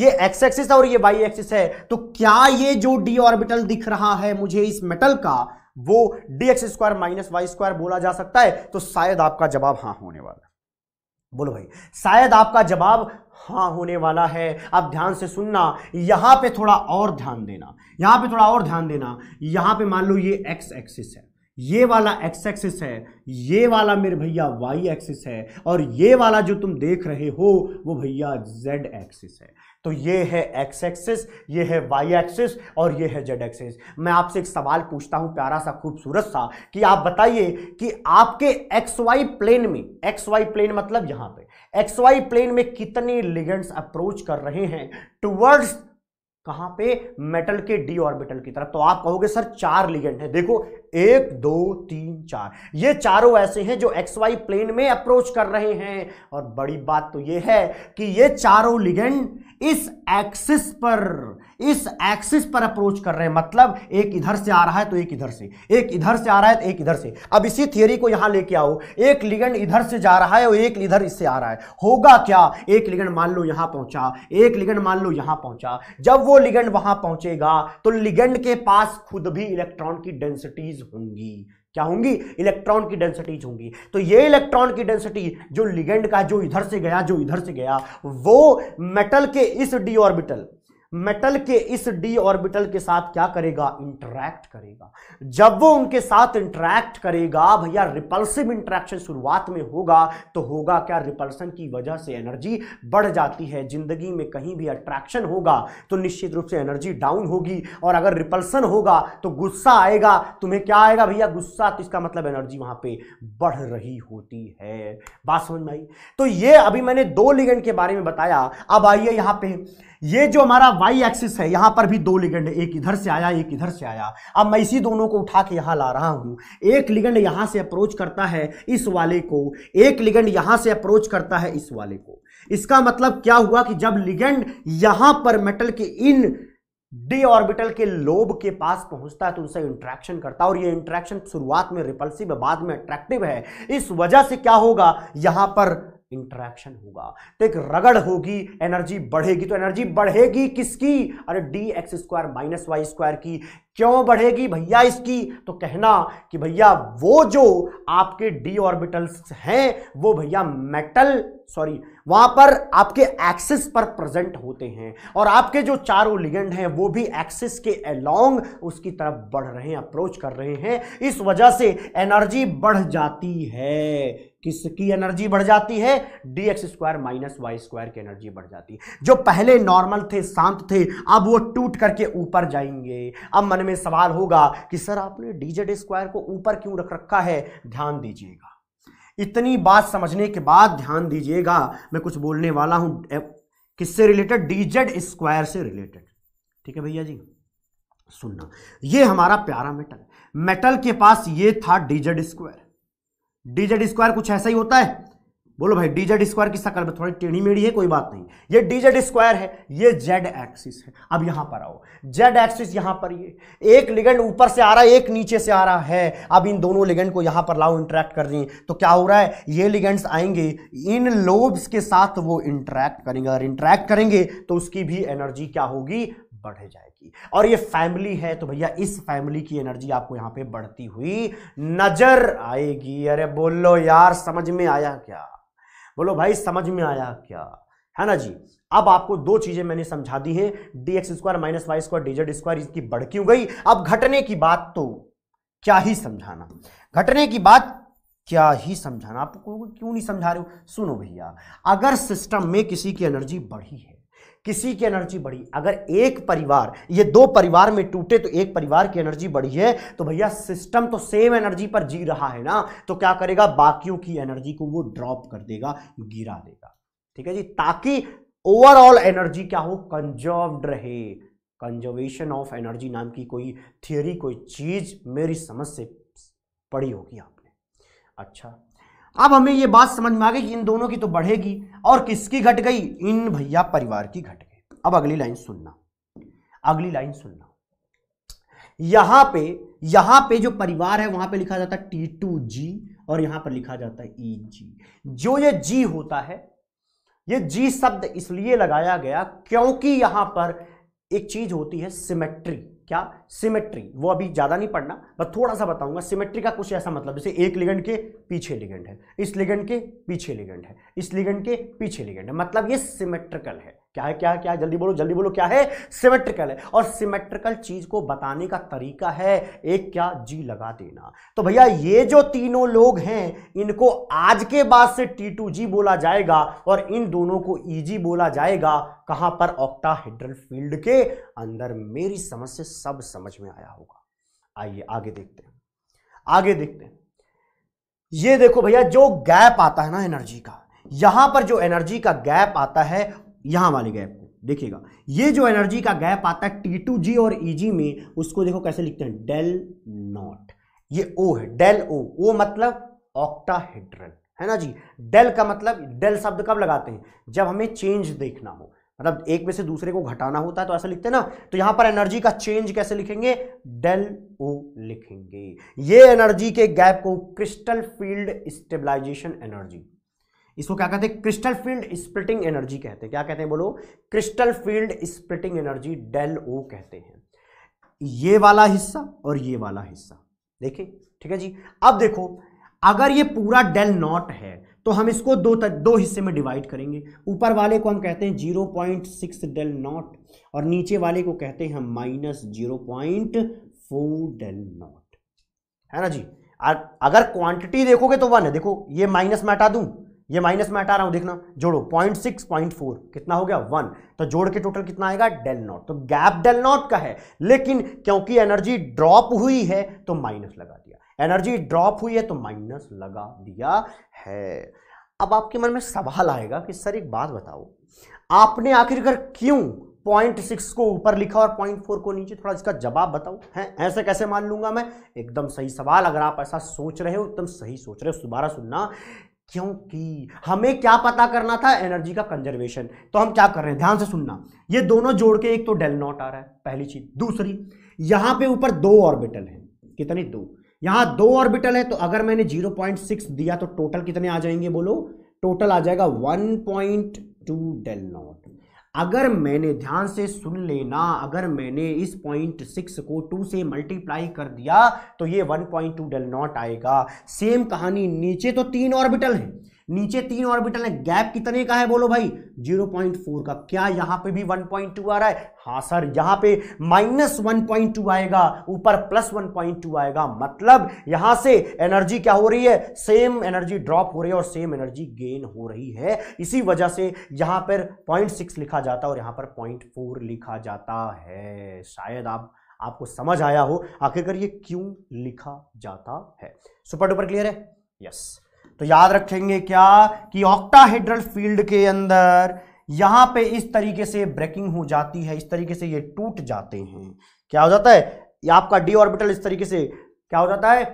ये एक्स एक्सिस और ये वाई एक्सिस है तो क्या ये जो डी ऑर्बिटल दिख रहा है मुझे इस मेटल का वो d x square minus Y square बोला जा सकता है तो शायद आपका जवाब हां होने वाला बोलो भाई शायद आपका जवाब हाँ होने वाला है आप ध्यान से सुनना यहाँ पे थोड़ा और ध्यान देना यहाँ पे थोड़ा और ध्यान देना यहाँ पे मान लो ये एक्स एक्सिस है ये वाला एक्स एक्सिस है ये वाला मेरे भैया वाई एक्सिस है और ये वाला जो तुम देख रहे हो वो भैया जेड एक्सिस है तो ये है एक्स एक्सिस ये है वाई एक्सिस और ये है जेड एक्सिस मैं आपसे एक सवाल पूछता हूं प्यारा सा खूबसूरत सा कि आप बताइए कि आपके एक्स वाई प्लेन में एक्स वाई प्लेन मतलब यहां पे एक्स वाई प्लेन में कितने लिगेंड्स अप्रोच कर रहे हैं टुवर्ड्स कहां पे मेटल के डी ऑर्बिटल की तरफ तो आप कहोगे सर चार लिगेंड है देखो एक दो तीन चार ये चारों ऐसे हैं जो एक्स वाई प्लेन में अप्रोच कर रहे हैं और बड़ी बात तो ये है कि ये चारों लिगेंड इस एक्सिस पर इस एक्सिस पर अप्रोच कर रहे हैं मतलब एक इधर से आ रहा है तो एक इधर से एक इधर से आ रहा है तो एक इधर से अब इसी थियोरी को यहां लेके आओ एक लिगेंड इधर से जा रहा है और एक इधर इससे आ रहा है होगा क्या एक लिगेंड मान लो यहां पहुंचा एक लिगेंड मान लो यहां पहुंचा जब वो लिगेंड वहां पहुंचेगा तो लिगेंड के पास खुद भी इलेक्ट्रॉन की डेंसिटीज होंगी क्या होंगी इलेक्ट्रॉन की डेंसिटीज होंगी तो ये इलेक्ट्रॉन की डेंसिटी जो लिगेंड का जो इधर से गया जो इधर से गया वो मेटल के इस डी ऑर्बिटल मेटल के इस डी ऑर्बिटल के साथ क्या करेगा इंटरैक्ट करेगा जब वो उनके साथ इंटरैक्ट करेगा भैया रिपल्सिव इंटरेक्शन शुरुआत में होगा तो होगा क्या रिपल्सन की वजह से एनर्जी बढ़ जाती है जिंदगी में कहीं भी अट्रैक्शन होगा तो निश्चित रूप से एनर्जी डाउन होगी और अगर रिपल्सन होगा तो गुस्सा आएगा तुम्हें क्या आएगा भैया गुस्सा तो इसका मतलब एनर्जी वहां पर बढ़ रही होती है बात समझ में आई तो ये अभी मैंने दो लिगेंड के बारे में बताया अब आइए यहां पर ये जो हमारा वाई एक्सिस है यहां पर भी दो लिगेंड एक इधर से आया एक इधर से आया अब मैं इसी दोनों को उठा के यहां ला रहा हूं एक लिगेंड यहां से अप्रोच करता है इस वाले को एक लिगेंड यहां से अप्रोच करता है इस वाले को इसका मतलब क्या हुआ कि जब लिगेंड यहां पर मेटल के इन डी ऑर्बिटल के लोब के पास पहुंचता है तो उनसे इंट्रैक्शन करता है और ये इंट्रैक्शन शुरुआत में रिपल्सिव बाद में अट्रैक्टिव है इस वजह से क्या होगा यहां पर इंट्रैक्शन होगा तो एक रगड़ होगी एनर्जी बढ़ेगी तो एनर्जी बढ़ेगी किसकी अरे d x square minus Y square की क्यों बढ़ेगी भैया इसकी तो कहना कि भैया वो जो आपके डी ऑर्बिटल्स हैं वो भैया मेटल सॉरी वहां पर आपके एक्सिस पर प्रेजेंट होते हैं और आपके जो चारों लिगेंड हैं वो भी एक्सिस के अलोंग उसकी तरफ बढ़ रहे हैं अप्रोच कर रहे हैं इस वजह से एनर्जी बढ़ जाती है किसकी एनर्जी बढ़ जाती है D x square minus Y square की एनर्जी बढ़ जाती है जो पहले नॉर्मल थे शांत थे अब वो टूट करके ऊपर जाएंगे अब मन में सवाल होगा कि सर आपने डी जेड स्क्वायर को ऊपर क्यों रख रखा है ध्यान दीजिएगा इतनी बात समझने के बाद ध्यान दीजिएगा मैं कुछ बोलने वाला हूं किससे रिलेटेड डी जेड स्क्वायर से रिलेटेड ठीक है भैया जी सुनना ये हमारा प्यारा मेटल मेटल के पास ये था d z square d z square कुछ ऐसा ही होता है बोलो भाई डीजेड स्क्वायर की शक्ल में थोड़ी टेढ़ी मेढ़ी है कोई बात नहीं ये डीजेड स्क्वायर है ये जेड एक्सिस है अब यहां पर आओ जेड एक्सिस यहां पर ये एक लिगेंड ऊपर से आ रहा है एक नीचे से आ रहा है अब इन दोनों लिगेंड को यहां पर लाओ इंटरेक्ट कर रही तो क्या हो रहा है ये लिगेंड्स आएंगे इन लोब्स के साथ वो इंटरेक्ट करेंगे अगर इंटरेक्ट करेंगे तो उसकी भी एनर्जी क्या होगी बढ़ जाएगी की और ये फैमिली है तो भैया इस फैमिली की एनर्जी आपको यहां पे बढ़ती हुई नजर आएगी अरे बोलो यार समझ में आया क्या बोलो भाई समझ में आया क्या है ना जी अब आपको दो चीजें मैंने समझा दी हैं d x square minus Y square d z square इसकी बढ़ क्यों गई अब घटने की बात तो क्या ही समझाना घटने की बात क्या ही समझाना आपको क्यों नहीं समझा रहे हो सुनो भैया अगर सिस्टम में किसी की एनर्जी बढ़ी है किसी की एनर्जी बढ़ी अगर एक परिवार ये दो परिवार में टूटे तो एक परिवार की एनर्जी बढ़ी है तो भैया सिस्टम तो सेम एनर्जी पर जी रहा है ना तो क्या करेगा बाकियों की एनर्जी को वो ड्रॉप कर देगा गिरा देगा ठीक है जी ताकि ओवरऑल एनर्जी क्या हो कंजर्व्ड रहे कंजर्वेशन ऑफ एनर्जी नाम की कोई थियोरी कोई चीज मेरी समझ से पड़ी होगी आपने अच्छा अब हमें यह बात समझ में आ गई कि इन दोनों की तो बढ़ेगी और किसकी घट गई इन भैया परिवार की घट गई अब अगली लाइन सुनना अगली लाइन सुनना यहां पे यहां पे जो परिवार है वहां पे लिखा जाता है टी टू जी और यहां पर लिखा जाता है ई जी जो ये जी होता है ये जी शब्द इसलिए लगाया गया क्योंकि यहां पर एक चीज होती है सिमेट्री क्या सिमेट्री वो अभी ज़्यादा नहीं पढ़ना बस थोड़ा सा बताऊंगा सिमेट्री का कुछ ऐसा मतलब जैसे एक लिगेंड के पीछे लिगेंड है इस लिगेंड के पीछे लिगेंड है इस लिगेंड के पीछे लिगेंड है मतलब ये सिमेट्रिकल है क्या है क्या है क्या है जल्दी बोलो जल्दी बोलो क्या है सिमेट्रिकल है और सिमेट्रिकल चीज को बताने का तरीका है एक क्या जी लगा देना तो भैया ये जो तीनों लोग हैं इनको आज के बाद से टी टू जी बोला जाएगा और इन दोनों को ई e जी बोला जाएगा कहां पर ऑक्टाहेड्रल फील्ड के अंदर मेरी समझ से सब समझ में आया होगा आइए आगे देखते हैं आगे देखते हैं ये देखो भैया जो गैप आता है ना एनर्जी का यहां पर जो एनर्जी का गैप आता है यहां वाले गैप को देखिएगा ये जो एनर्जी का गैप आता है टी टू जी और ई e जी में उसको देखो कैसे लिखते हैं डेल नॉट ये ओ है डेल ओ ओ मतलब ऑक्टाहेड्रल है ना जी डेल का मतलब डेल शब्द कब लगाते हैं जब हमें चेंज देखना हो मतलब एक में से दूसरे को घटाना होता है तो ऐसा लिखते हैं ना तो यहां पर एनर्जी का चेंज कैसे लिखेंगे डेल ओ लिखेंगे ये एनर्जी के गैप को क्रिस्टल फील्ड स्टेबलाइजेशन एनर्जी इसको क्या कहते हैं क्रिस्टल फील्ड स्प्लिटिंग एनर्जी कहते हैं क्या कहते हैं बोलो crystal field splitting energy del o कहते हैं ये वाला हिस्सा और ये वाला हिस्सा देखिए ठीक है जी अब देखो अगर ये पूरा डेल नॉट है तो हम इसको दो तर, दो हिस्से में डिवाइड करेंगे ऊपर वाले को हम कहते हैं zero point six del naught और नीचे वाले को कहते हैं हम minus zero point four del naught है ना जी अगर क्वांटिटी देखोगे तो वन है देखो ये माइनस में हटा दूं ये माइनस में हटा रहा हूं देखना जोड़ो पॉइंट सिक्स पॉइंट फोर कितना हो गया वन तो जोड़ के टोटल कितना आएगा डेल नॉट तो गैप डेल नॉट का है लेकिन क्योंकि एनर्जी ड्रॉप हुई है तो माइनस लगा दिया एनर्जी ड्रॉप हुई है तो माइनस लगा दिया है अब आपके मन में सवाल आएगा कि सर एक बात बताओ आपने आखिरकार क्यों पॉइंट सिक्स को ऊपर लिखा और पॉइंट फोर को नीचे थोड़ा इसका जवाब बताओ हैं ऐसे कैसे मान लूंगा मैं एकदम सही सवाल अगर आप ऐसा सोच रहे हो एकदम सही सोच रहे हो दोबारा सुनना क्योंकि हमें क्या पता करना था एनर्जी का कंजर्वेशन तो हम क्या कर रहे हैं ध्यान से सुनना ये दोनों जोड़ के एक तो डेल नॉट आ रहा है पहली चीज दूसरी यहां पे ऊपर दो ऑर्बिटल हैं कितने दो यहां दो ऑर्बिटल है तो अगर मैंने 0.6 दिया तो टोटल कितने आ जाएंगे बोलो टोटल आ जाएगा टू डेल नॉट अगर मैंने ध्यान से सुन लेना अगर मैंने इस पॉइंट सिक्स को टू से मल्टीप्लाई कर दिया तो ये one point two del naught आएगा सेम कहानी नीचे तो तीन ऑर्बिटल है नीचे तीन ऑर्बिटल है गैप कितने का है बोलो भाई 0.4 का क्या यहां पे भी 1.2 आ रहा है हाँ सर यहां पे माइनस वन आएगा ऊपर प्लस टू आएगा मतलब यहां से एनर्जी क्या हो रही है सेम एनर्जी ड्रॉप हो रही है और सेम एनर्जी गेन हो रही है इसी वजह से यहां पर पॉइंट सिक्स लिखा जाता है और यहां पर पॉइंट फोर लिखा जाता है शायद आप आपको समझ आया हो आखिरकार ये क्यों लिखा जाता है सुपर डुपर क्लियर है यस yes. तो याद रखेंगे क्या कि ऑक्टाहेड्रल फील्ड के अंदर यहां पे इस तरीके से ब्रेकिंग हो जाती है इस तरीके से ये टूट जाते हैं क्या हो जाता है ये आपका डी ऑर्बिटल इस तरीके से क्या हो जाता है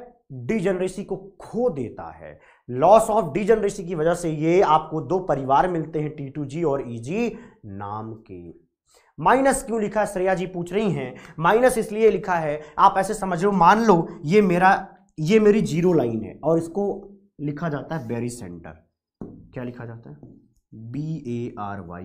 डीजनरेसी को खो देता है लॉस ऑफ डीजनरेसी की वजह से ये आपको दो परिवार मिलते हैं टी टू जी और ई e जी नाम के माइनस क्यों लिखा श्रेया जी पूछ रही हैं माइनस इसलिए लिखा है आप ऐसे समझ लो मान लो ये मेरा ये मेरी जीरो लाइन है और इसको लिखा जाता है बेरी सेंटर क्या लिखा जाता है B A R Y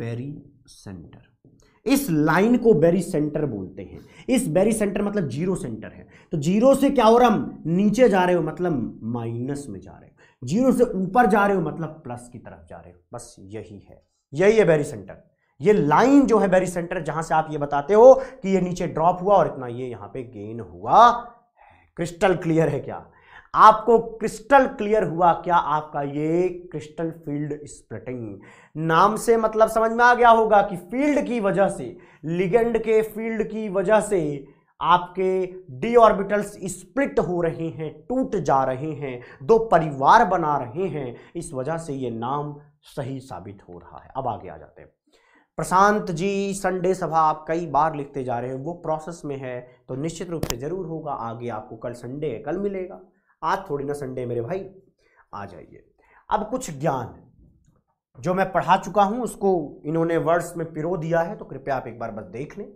barycentre इस लाइन को बेरी सेंटर बोलते हैं इस बेरी सेंटर मतलब जीरो सेंटर है तो जीरो से क्या हो रहा है नीचे जा रहे हो मतलब माइनस में जा रहे हो जीरो से ऊपर जा रहे हो मतलब प्लस की तरफ जा रहे हो बस यही है यही है बेरी सेंटर ये लाइन जो है बेरी सेंटर जहां से आप ये बताते हो कि ये नीचे ड्रॉप हुआ और इतना ये यहां पे गेन हुआ क्रिस्टल क्लियर है क्या आपको क्रिस्टल क्लियर हुआ क्या आपका ये क्रिस्टल फील्ड स्प्लिटिंग नाम से मतलब समझ में आ गया होगा कि फील्ड की वजह से लिगेंड के फील्ड की वजह से आपके डी ऑर्बिटल्स स्प्लिट हो रहे हैं टूट जा रहे हैं दो परिवार बना रहे हैं इस वजह से ये नाम सही साबित हो रहा है अब आगे आ जाते हैं प्रशांत जी संडे सभा आप कई बार लिखते जा रहे हैं वो प्रोसेस में है तो निश्चित रूप से ज़रूर होगा आगे आपको कल संडे है कल मिलेगा आज थोड़ी ना संडे मेरे भाई आ जाइए अब कुछ ज्ञान जो मैं पढ़ा चुका हूं उसको इन्होंने वर्ड्स में पिरो दिया है तो कृपया आप एक बार बस देख लें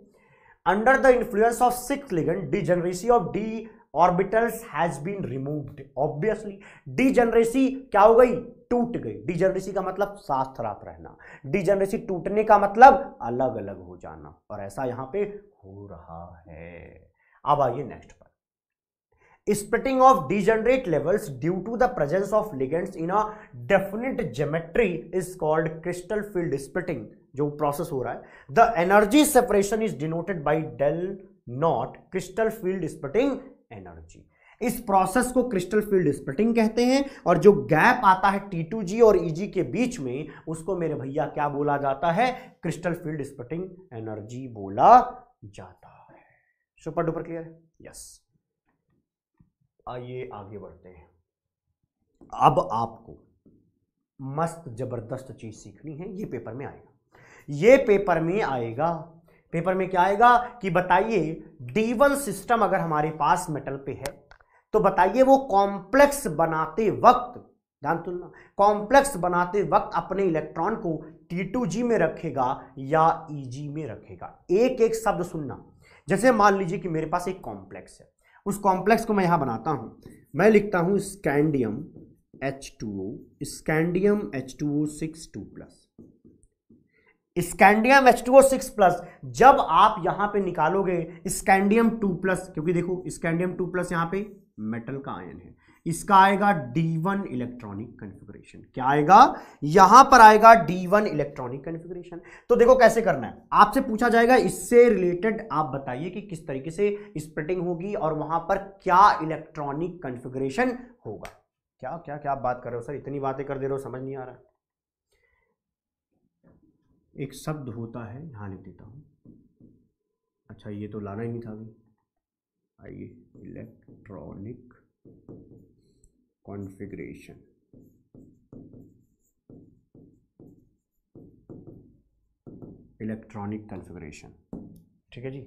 under the influence of six ligand degeneracy of d orbitals has been removed obviously degeneracy क्या हो गई टूट गई डी जनरेसी का मतलब साथ रहना रहना जनरेसी टूटने का मतलब अलग अलग हो जाना और ऐसा यहां पे हो रहा है अब आइए नेक्स्ट पर splitting of degenerate levels due to the presence of ligands in a definite geometry is called crystal field splitting जो प्रोसेस हो रहा है the energy separation is denoted by del naught crystal field splitting energy इस process को crystal field splitting कहते हैं और जो गैप आता है टी टू जी और ई e जी के बीच में उसको मेरे भैया क्या बोला जाता है क्रिस्टल फील्ड स्प्लिटिंग एनर्जी बोला जाता है सुपर डुपर क्लियर यस आइए आगे बढ़ते हैं अब आपको मस्त जबरदस्त चीज सीखनी है ये पेपर में आएगा ये पेपर में आएगा पेपर में क्या आएगा कि बताइए वन सिस्टम अगर हमारे पास मेटल पे है तो बताइए वो कॉम्प्लेक्स बनाते वक्त ध्यान सुनना तो कॉम्प्लेक्स बनाते वक्त अपने इलेक्ट्रॉन को टी टू जी में रखेगा या ई e जी में रखेगा एक एक शब्द सुनना जैसे मान लीजिए कि मेरे पास एक कॉम्प्लेक्स है उस कॉम्प्लेक्स को मैं यहाँ बनाता हूँ मैं लिखता हूँ scandium H two O scandium H two O six two plus scandium H two O six plus जब आप यहाँ पे निकालोगे स्कैंडियम टू प्लस क्योंकि देखो स्कैंडियम टू प्लस यहाँ पे मेटल का आयन है इसका आएगा D1 इलेक्ट्रॉनिक कॉन्फ़िगरेशन क्या आएगा यहां पर आएगा D1 इलेक्ट्रॉनिक कॉन्फ़िगरेशन तो देखो कैसे करना है आपसे पूछा जाएगा इससे रिलेटेड आप बताइए कि किस तरीके से स्प्रिटिंग होगी और वहां पर क्या इलेक्ट्रॉनिक कॉन्फ़िगरेशन होगा क्या क्या क्या बात कर रहे हो सर इतनी बातें कर दे रहे हो समझ नहीं आ रहा एक शब्द होता है यहां लिख देता हूं अच्छा ये तो लाना ही नहीं था अभी आइए इलेक्ट्रॉनिक configuration इलेक्ट्रॉनिक कन्फिग्रेशन ठीक है जी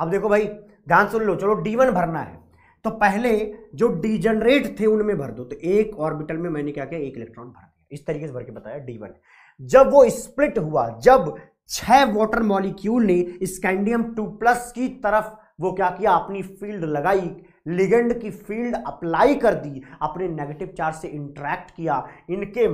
अब देखो भाई ध्यान सुन लो चलो डी वन भरना है तो पहले जो डीजनरेट थे उनमें भर दो तो एक ऑर्बिटल में मैंने क्या किया एक इलेक्ट्रॉन भर इस तरीके से भर के बताया डी वन जब वो स्प्लिट हुआ जब छह वाटर मॉलिक्यूल ने स्कैंडियम टू प्लस की तरफ वो क्या किया अपनी फील्ड लगाई लिगेंड की फील्ड अप्लाई कर दी अपने नेगेटिव चार्ज से इंट्रैक्ट किया इनके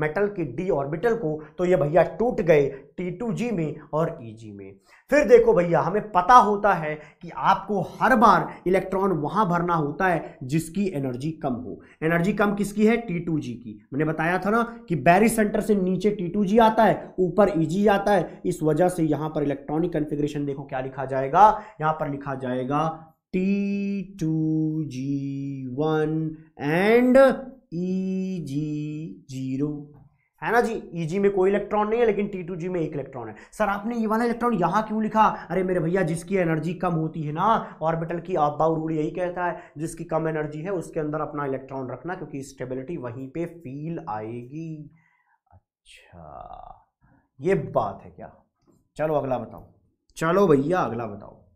मेटल के डी ऑर्बिटल को तो ये भैया टूट गए टी टू जी में और ई e जी में फिर देखो भैया हमें पता होता है कि आपको हर बार इलेक्ट्रॉन वहां भरना होता है जिसकी एनर्जी कम हो एनर्जी कम किसकी है टी टू जी की मैंने बताया था ना कि बैरी सेंटर से नीचे टी टू जी आता है ऊपर ई e जी आता है इस वजह से यहां पर इलेक्ट्रॉनिक कन्फिग्रेशन देखो क्या लिखा जाएगा यहां पर लिखा जाएगा वन एंड जीरो है ना जी ई e जी में कोई इलेक्ट्रॉन नहीं है लेकिन टी टू जी में एक इलेक्ट्रॉन है सर आपने ये वाला इलेक्ट्रॉन यहाँ क्यों लिखा अरे मेरे भैया जिसकी एनर्जी कम होती है ना ऑर्बिटल की आप रूल यही कहता है जिसकी कम एनर्जी है उसके अंदर अपना इलेक्ट्रॉन रखना क्योंकि स्टेबिलिटी वहीं पे फील आएगी अच्छा ये बात है क्या चलो अगला बताओ चलो भैया अगला बताओ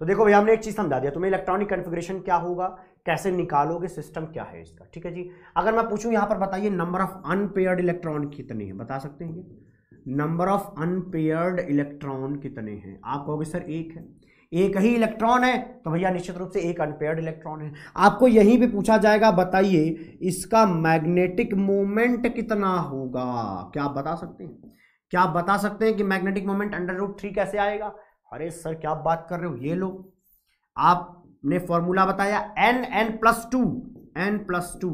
तो देखो भैया हमने एक चीज़ समझा दिया तुम्हें इलेक्ट्रॉनिक कन्फिग्रेशन क्या होगा कैसे निकालोगे सिस्टम क्या है इसका ठीक है जी अगर मैं पूछूं यहाँ पर बताइए नंबर ऑफ अनपेयर्ड इलेक्ट्रॉन कितने हैं बता सकते हैं नंबर ऑफ अनपेयर्ड इलेक्ट्रॉन कितने हैं आप कहोगे सर एक है एक ही इलेक्ट्रॉन है तो भैया निश्चित रूप से एक अनपेयर्ड इलेक्ट्रॉन है आपको यहीं भी पूछा जाएगा बताइए इसका मैग्नेटिक मोमेंट कितना होगा क्या आप बता सकते हैं क्या आप बता सकते हैं कि magnetic moment under root three कैसे आएगा अरे सर क्या आप बात कर रहे हो ये लो आपने फॉर्मूला बताया n N plus two n plus two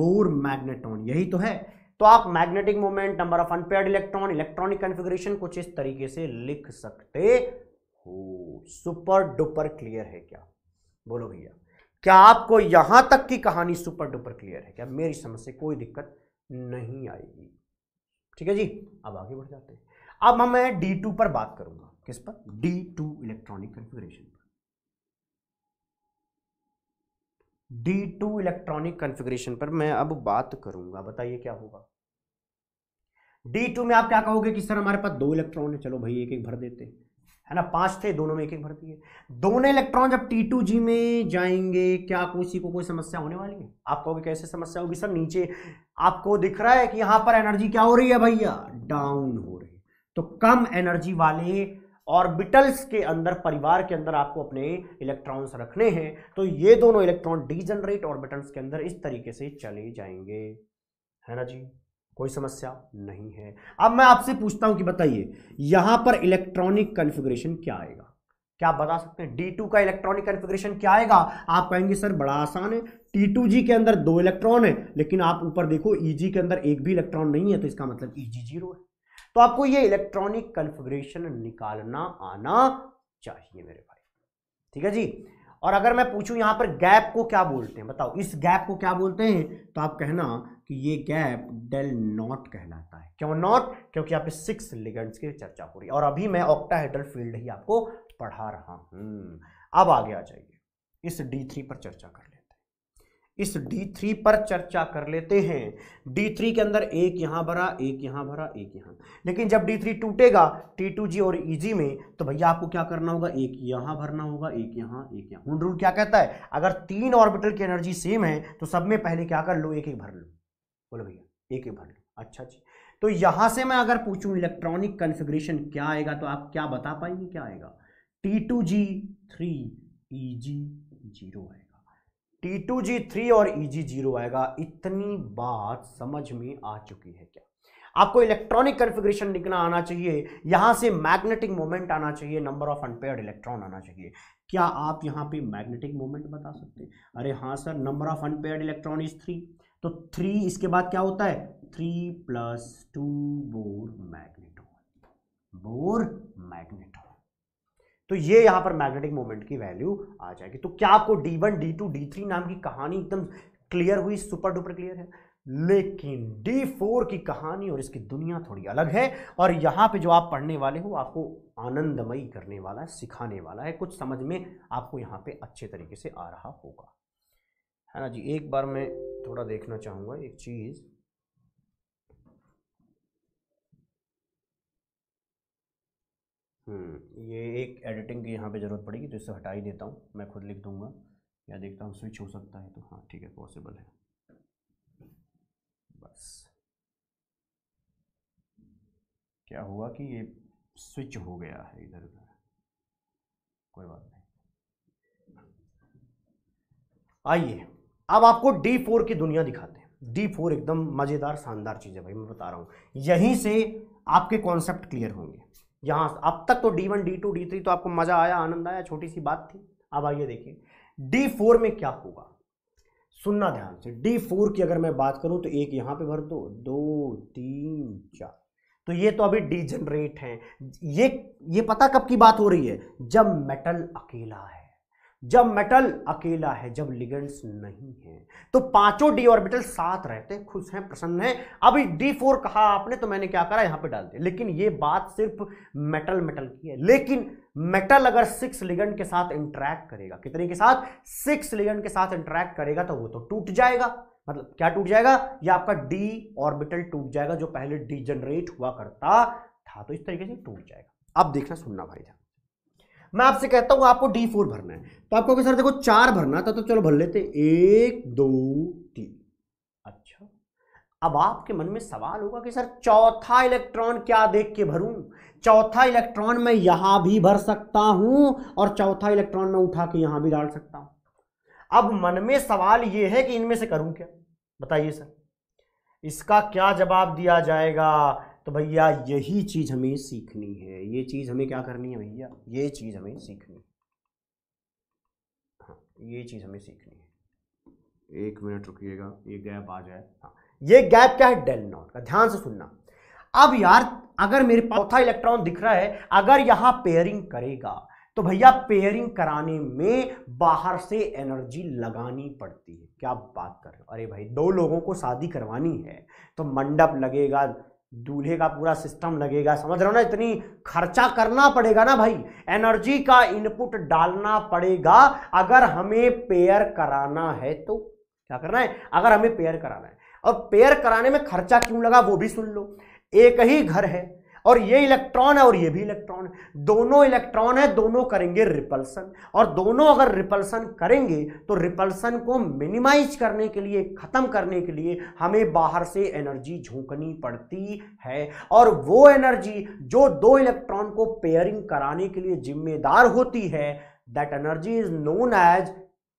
bore magneton यही तो है तो आप magnetic moment number of unpaired electron electronic configuration कुछ इस तरीके से लिख सकते हो सुपर डुपर क्लियर है क्या बोलो भैया क्या आपको यहां तक की कहानी सुपर डुपर क्लियर है क्या मेरी समझ से कोई दिक्कत नहीं आएगी ठीक है जी अब आगे बढ़ जाते हैं अब मैं डी टू पर बात करूंगा किस पर डी टू इलेक्ट्रॉनिक कन्फिग्रेशन पर डी टू इलेक्ट्रॉनिक कन्फिग्रेशन पर मैं अब बात करूंगा बताइए क्या होगा डी टू में आप क्या कहोगे कि सर हमारे पास दो इलेक्ट्रॉन है चलो भाई एक एक भर देते है ना पांच थे दोनों में एक एक भर दिए दोनों इलेक्ट्रॉन जब टी टू जी में जाएंगे क्या किसी को कोई समस्या होने वाली है आप कहोगे कैसे समस्या होगी सर नीचे आपको दिख रहा है कि यहां पर एनर्जी क्या हो रही है भैया डाउन हो रही है तो कम एनर्जी वाले ऑर्बिटल्स के अंदर परिवार के अंदर आपको अपने इलेक्ट्रॉन्स रखने हैं तो ये दोनों इलेक्ट्रॉन डीजनरेट ऑर्बिटल्स के अंदर इस तरीके से चले जाएंगे है ना जी कोई समस्या नहीं है अब मैं आपसे पूछता हूं कि बताइए यहां पर इलेक्ट्रॉनिक कन्फिग्रेशन क्या आएगा क्या आप बता सकते हैं टू का इलेक्ट्रॉनिक कन्फिग्रेशन क्या आएगा आप कहेंगे सर बड़ा आसान है जी के अंदर दो इलेक्ट्रॉन है लेकिन आप ऊपर देखो जी e के अंदर एक भी इलेक्ट्रॉन नहीं है तो इसका मतलब जी e जीरो है तो आपको ये इलेक्ट्रॉनिक कन्फिग्रेशन निकालना आना चाहिए मेरे भाई ठीक है जी और अगर मैं पूछूं यहां पर गैप को क्या बोलते हैं बताओ इस गैप को क्या बोलते हैं तो आप कहना कि ये गैप डेल नॉट कहलाता है क्यों नॉट क्योंकि आप पे सिक्स लिगेंड्स की चर्चा हो रही है और अभी मैं ऑक्टाहेड्रल फील्ड ही आपको पढ़ा रहा हूं अब आगे आ जाइए इस डी थ्री पर चर्चा कर इस D3 पर चर्चा कर लेते हैं D3 के अंदर एक यहाँ भरा एक यहाँ भरा एक यहाँ लेकिन जब D3 टूटेगा T2G और EG में तो भैया आपको क्या करना होगा एक यहाँ भरना होगा एक यहाँ एक यहाँ हूं रूल क्या कहता है अगर तीन ऑर्बिटल की एनर्जी सेम है तो सब में पहले क्या कर लो एक एक भर लो बोलो भैया एक एक भर लो अच्छा जी तो यहाँ से मैं अगर पूछूँ इलेक्ट्रॉनिक कन्फिग्रेशन क्या आएगा तो आप क्या बता पाएंगे क्या आएगा T2G 3 जी 0 है टी टू जी थ्री और ई जी जीरो आएगा इतनी बात समझ में आ चुकी है क्या आपको इलेक्ट्रॉनिक कॉन्फ़िगरेशन लिखना आना चाहिए यहां से मैग्नेटिक मोमेंट आना चाहिए नंबर ऑफ अनपेयर्ड इलेक्ट्रॉन आना चाहिए क्या आप यहाँ पे मैग्नेटिक मोमेंट बता सकते हैं अरे हाँ sir number of unpaired electron is three तो थ्री इसके बाद क्या होता है three plus two bore magneton bohr magneto तो ये यहाँ पर मैग्नेटिक मोमेंट की वैल्यू आ जाएगी तो क्या आपको d one D two d three नाम की कहानी एकदम क्लियर हुई सुपर डुपर क्लियर है लेकिन D4 की कहानी और इसकी दुनिया थोड़ी अलग है और यहाँ पे जो आप पढ़ने वाले हो आपको आनंदमयी करने वाला है सिखाने वाला है कुछ समझ में आपको यहाँ पे अच्छे तरीके से आ रहा होगा है ना जी एक बार मैं थोड़ा देखना चाहूँगा एक चीज़ हम्म। ये एक एडिटिंग की यहाँ पे ज़रूरत पड़ेगी तो इसे हटा ही देता हूँ मैं खुद लिख दूँगा या देखता हूँ स्विच हो सकता है तो हाँ ठीक है पॉसिबल है बस क्या हुआ कि ये स्विच हो गया है इधर उधर कोई बात नहीं आइए अब आपको डी फोर की दुनिया दिखाते हैं डी फोर एकदम मज़ेदार शानदार चीज़ है भाई मैं बता रहा हूँ यहीं से आपके कॉन्सेप्ट क्लियर होंगे यहाँ अब तक तो d one D two d three तो आपको मज़ा आया आनंद आया छोटी सी बात थी अब आइए देखिए डी फोर में क्या होगा सुनना ध्यान से डी फोर की अगर मैं बात करूँ तो एक यहाँ पे भर दो दो तीन चार तो ये तो अभी जनरेट हैं ये ये पता कब की बात हो रही है जब मेटल अकेला है जब मेटल अकेला है जब लिगेंड्स नहीं है तो पांचों डी ऑर्बिटल साथ रहते हैं खुश हैं प्रसन्न हैं अभी डी फोर कहा आपने तो मैंने क्या करा यहां पे डाल दिया लेकिन ये बात सिर्फ मेटल मेटल की है लेकिन मेटल अगर सिक्स लिगेंड के साथ इंटरेक्ट करेगा कितने के साथ सिक्स लिगेंड के साथ इंटरेक्ट करेगा तो वो तो टूट जाएगा मतलब क्या टूट जाएगा या आपका डी ऑर्बिटल टूट जाएगा जो पहले डिजनरेट हुआ करता था तो इस तरीके से टूट जाएगा अब देखना सुनना भाई जान मैं आपसे कहता हूं आपको डी फोर भरना है तो आपको सर देखो चार भरना था तो चलो भर लेते एक दो तीन अच्छा अब आपके मन में सवाल होगा कि सर चौथा इलेक्ट्रॉन क्या देख के भरूं चौथा इलेक्ट्रॉन मैं यहां भी भर सकता हूं और चौथा इलेक्ट्रॉन मैं उठा के यहां भी डाल सकता हूं अब मन में सवाल ये है कि इनमें से करूं क्या बताइए सर इसका क्या जवाब दिया जाएगा तो भैया यही चीज़ हमें सीखनी है ये चीज़ हमें क्या करनी है भैया ये चीज़ हमें सीखनी है हाँ ये चीज़ हमें सीखनी है एक मिनट रुकिएगा ये गैप आ जाए हाँ ये गैप क्या है डेल नॉट का ध्यान से सुनना अब यार अगर मेरे पास चौथा इलेक्ट्रॉन दिख रहा है अगर यहाँ पेयरिंग करेगा तो भैया पेयरिंग कराने में बाहर से एनर्जी लगानी पड़ती है क्या बात कर रहे हो अरे भाई दो लोगों को शादी करवानी है तो मंडप लगेगा दूल्हे का पूरा सिस्टम लगेगा समझ रहे हो ना इतनी खर्चा करना पड़ेगा ना भाई एनर्जी का इनपुट डालना पड़ेगा अगर हमें पेयर कराना है तो क्या करना है अगर हमें पेयर कराना है और पेयर कराने में खर्चा क्यों लगा वो भी सुन लो एक ही घर है और ये इलेक्ट्रॉन है और ये भी इलेक्ट्रॉन है दोनों इलेक्ट्रॉन है दोनों करेंगे रिपल्सन और दोनों अगर रिपल्सन करेंगे तो रिपल्सन को मिनिमाइज करने के लिए ख़त्म करने के लिए हमें बाहर से एनर्जी झोंकनी पड़ती है और वो एनर्जी जो दो इलेक्ट्रॉन को पेयरिंग कराने के लिए जिम्मेदार होती है that energy is known as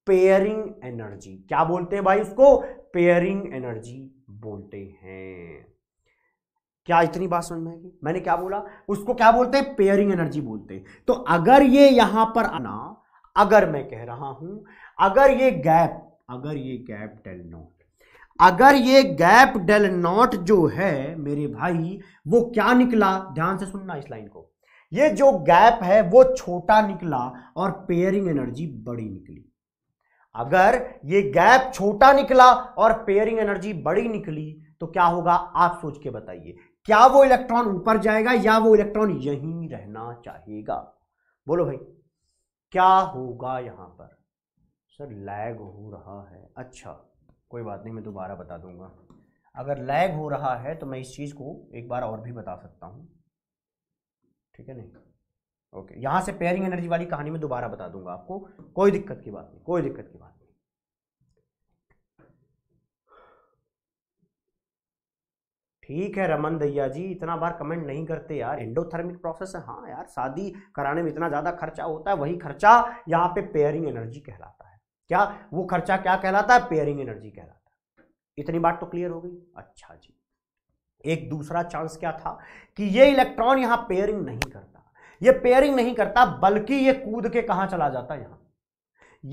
pairing energy क्या बोलते हैं भाई उसको पेयरिंग एनर्जी बोलते हैं क्या इतनी बात समझ में आएगी मैंने क्या बोला उसको क्या बोलते हैं पेयरिंग एनर्जी बोलते हैं तो अगर ये यहां पर आना अगर मैं कह रहा हूं अगर ये गैप अगर ये गैप डेल नॉट अगर ये गैप डेल नॉट जो है मेरे भाई वो क्या निकला ध्यान से सुनना इस लाइन को ये जो गैप है वो छोटा निकला और पेयरिंग एनर्जी बड़ी निकली अगर ये गैप छोटा निकला और पेयरिंग एनर्जी बड़ी निकली तो क्या होगा आप सोच के बताइए क्या वो इलेक्ट्रॉन ऊपर जाएगा या वो इलेक्ट्रॉन यहीं रहना चाहेगा बोलो भाई क्या होगा यहां पर सर लैग हो रहा है अच्छा कोई बात नहीं मैं दोबारा बता दूंगा अगर लैग हो रहा है तो मैं इस चीज़ को एक बार और भी बता सकता हूं ठीक है नहीं ओके यहां से पेयरिंग एनर्जी वाली कहानी में दोबारा बता दूंगा आपको कोई दिक्कत की बात नहीं कोई दिक्कत की बात ठीक है रमन दैया जी इतना बार कमेंट नहीं करते यार एंडोथर्मिक प्रोसेस है हाँ यार शादी कराने में इतना ज़्यादा खर्चा होता है वही खर्चा यहाँ पे पेयरिंग एनर्जी कहलाता है क्या वो खर्चा क्या कहलाता है पेयरिंग एनर्जी कहलाता है इतनी बात तो क्लियर हो गई अच्छा जी एक दूसरा चांस क्या था कि ये इलेक्ट्रॉन यहाँ पेयरिंग नहीं करता ये पेयरिंग नहीं करता बल्कि ये कूद के कहाँ चला जाता यहाँ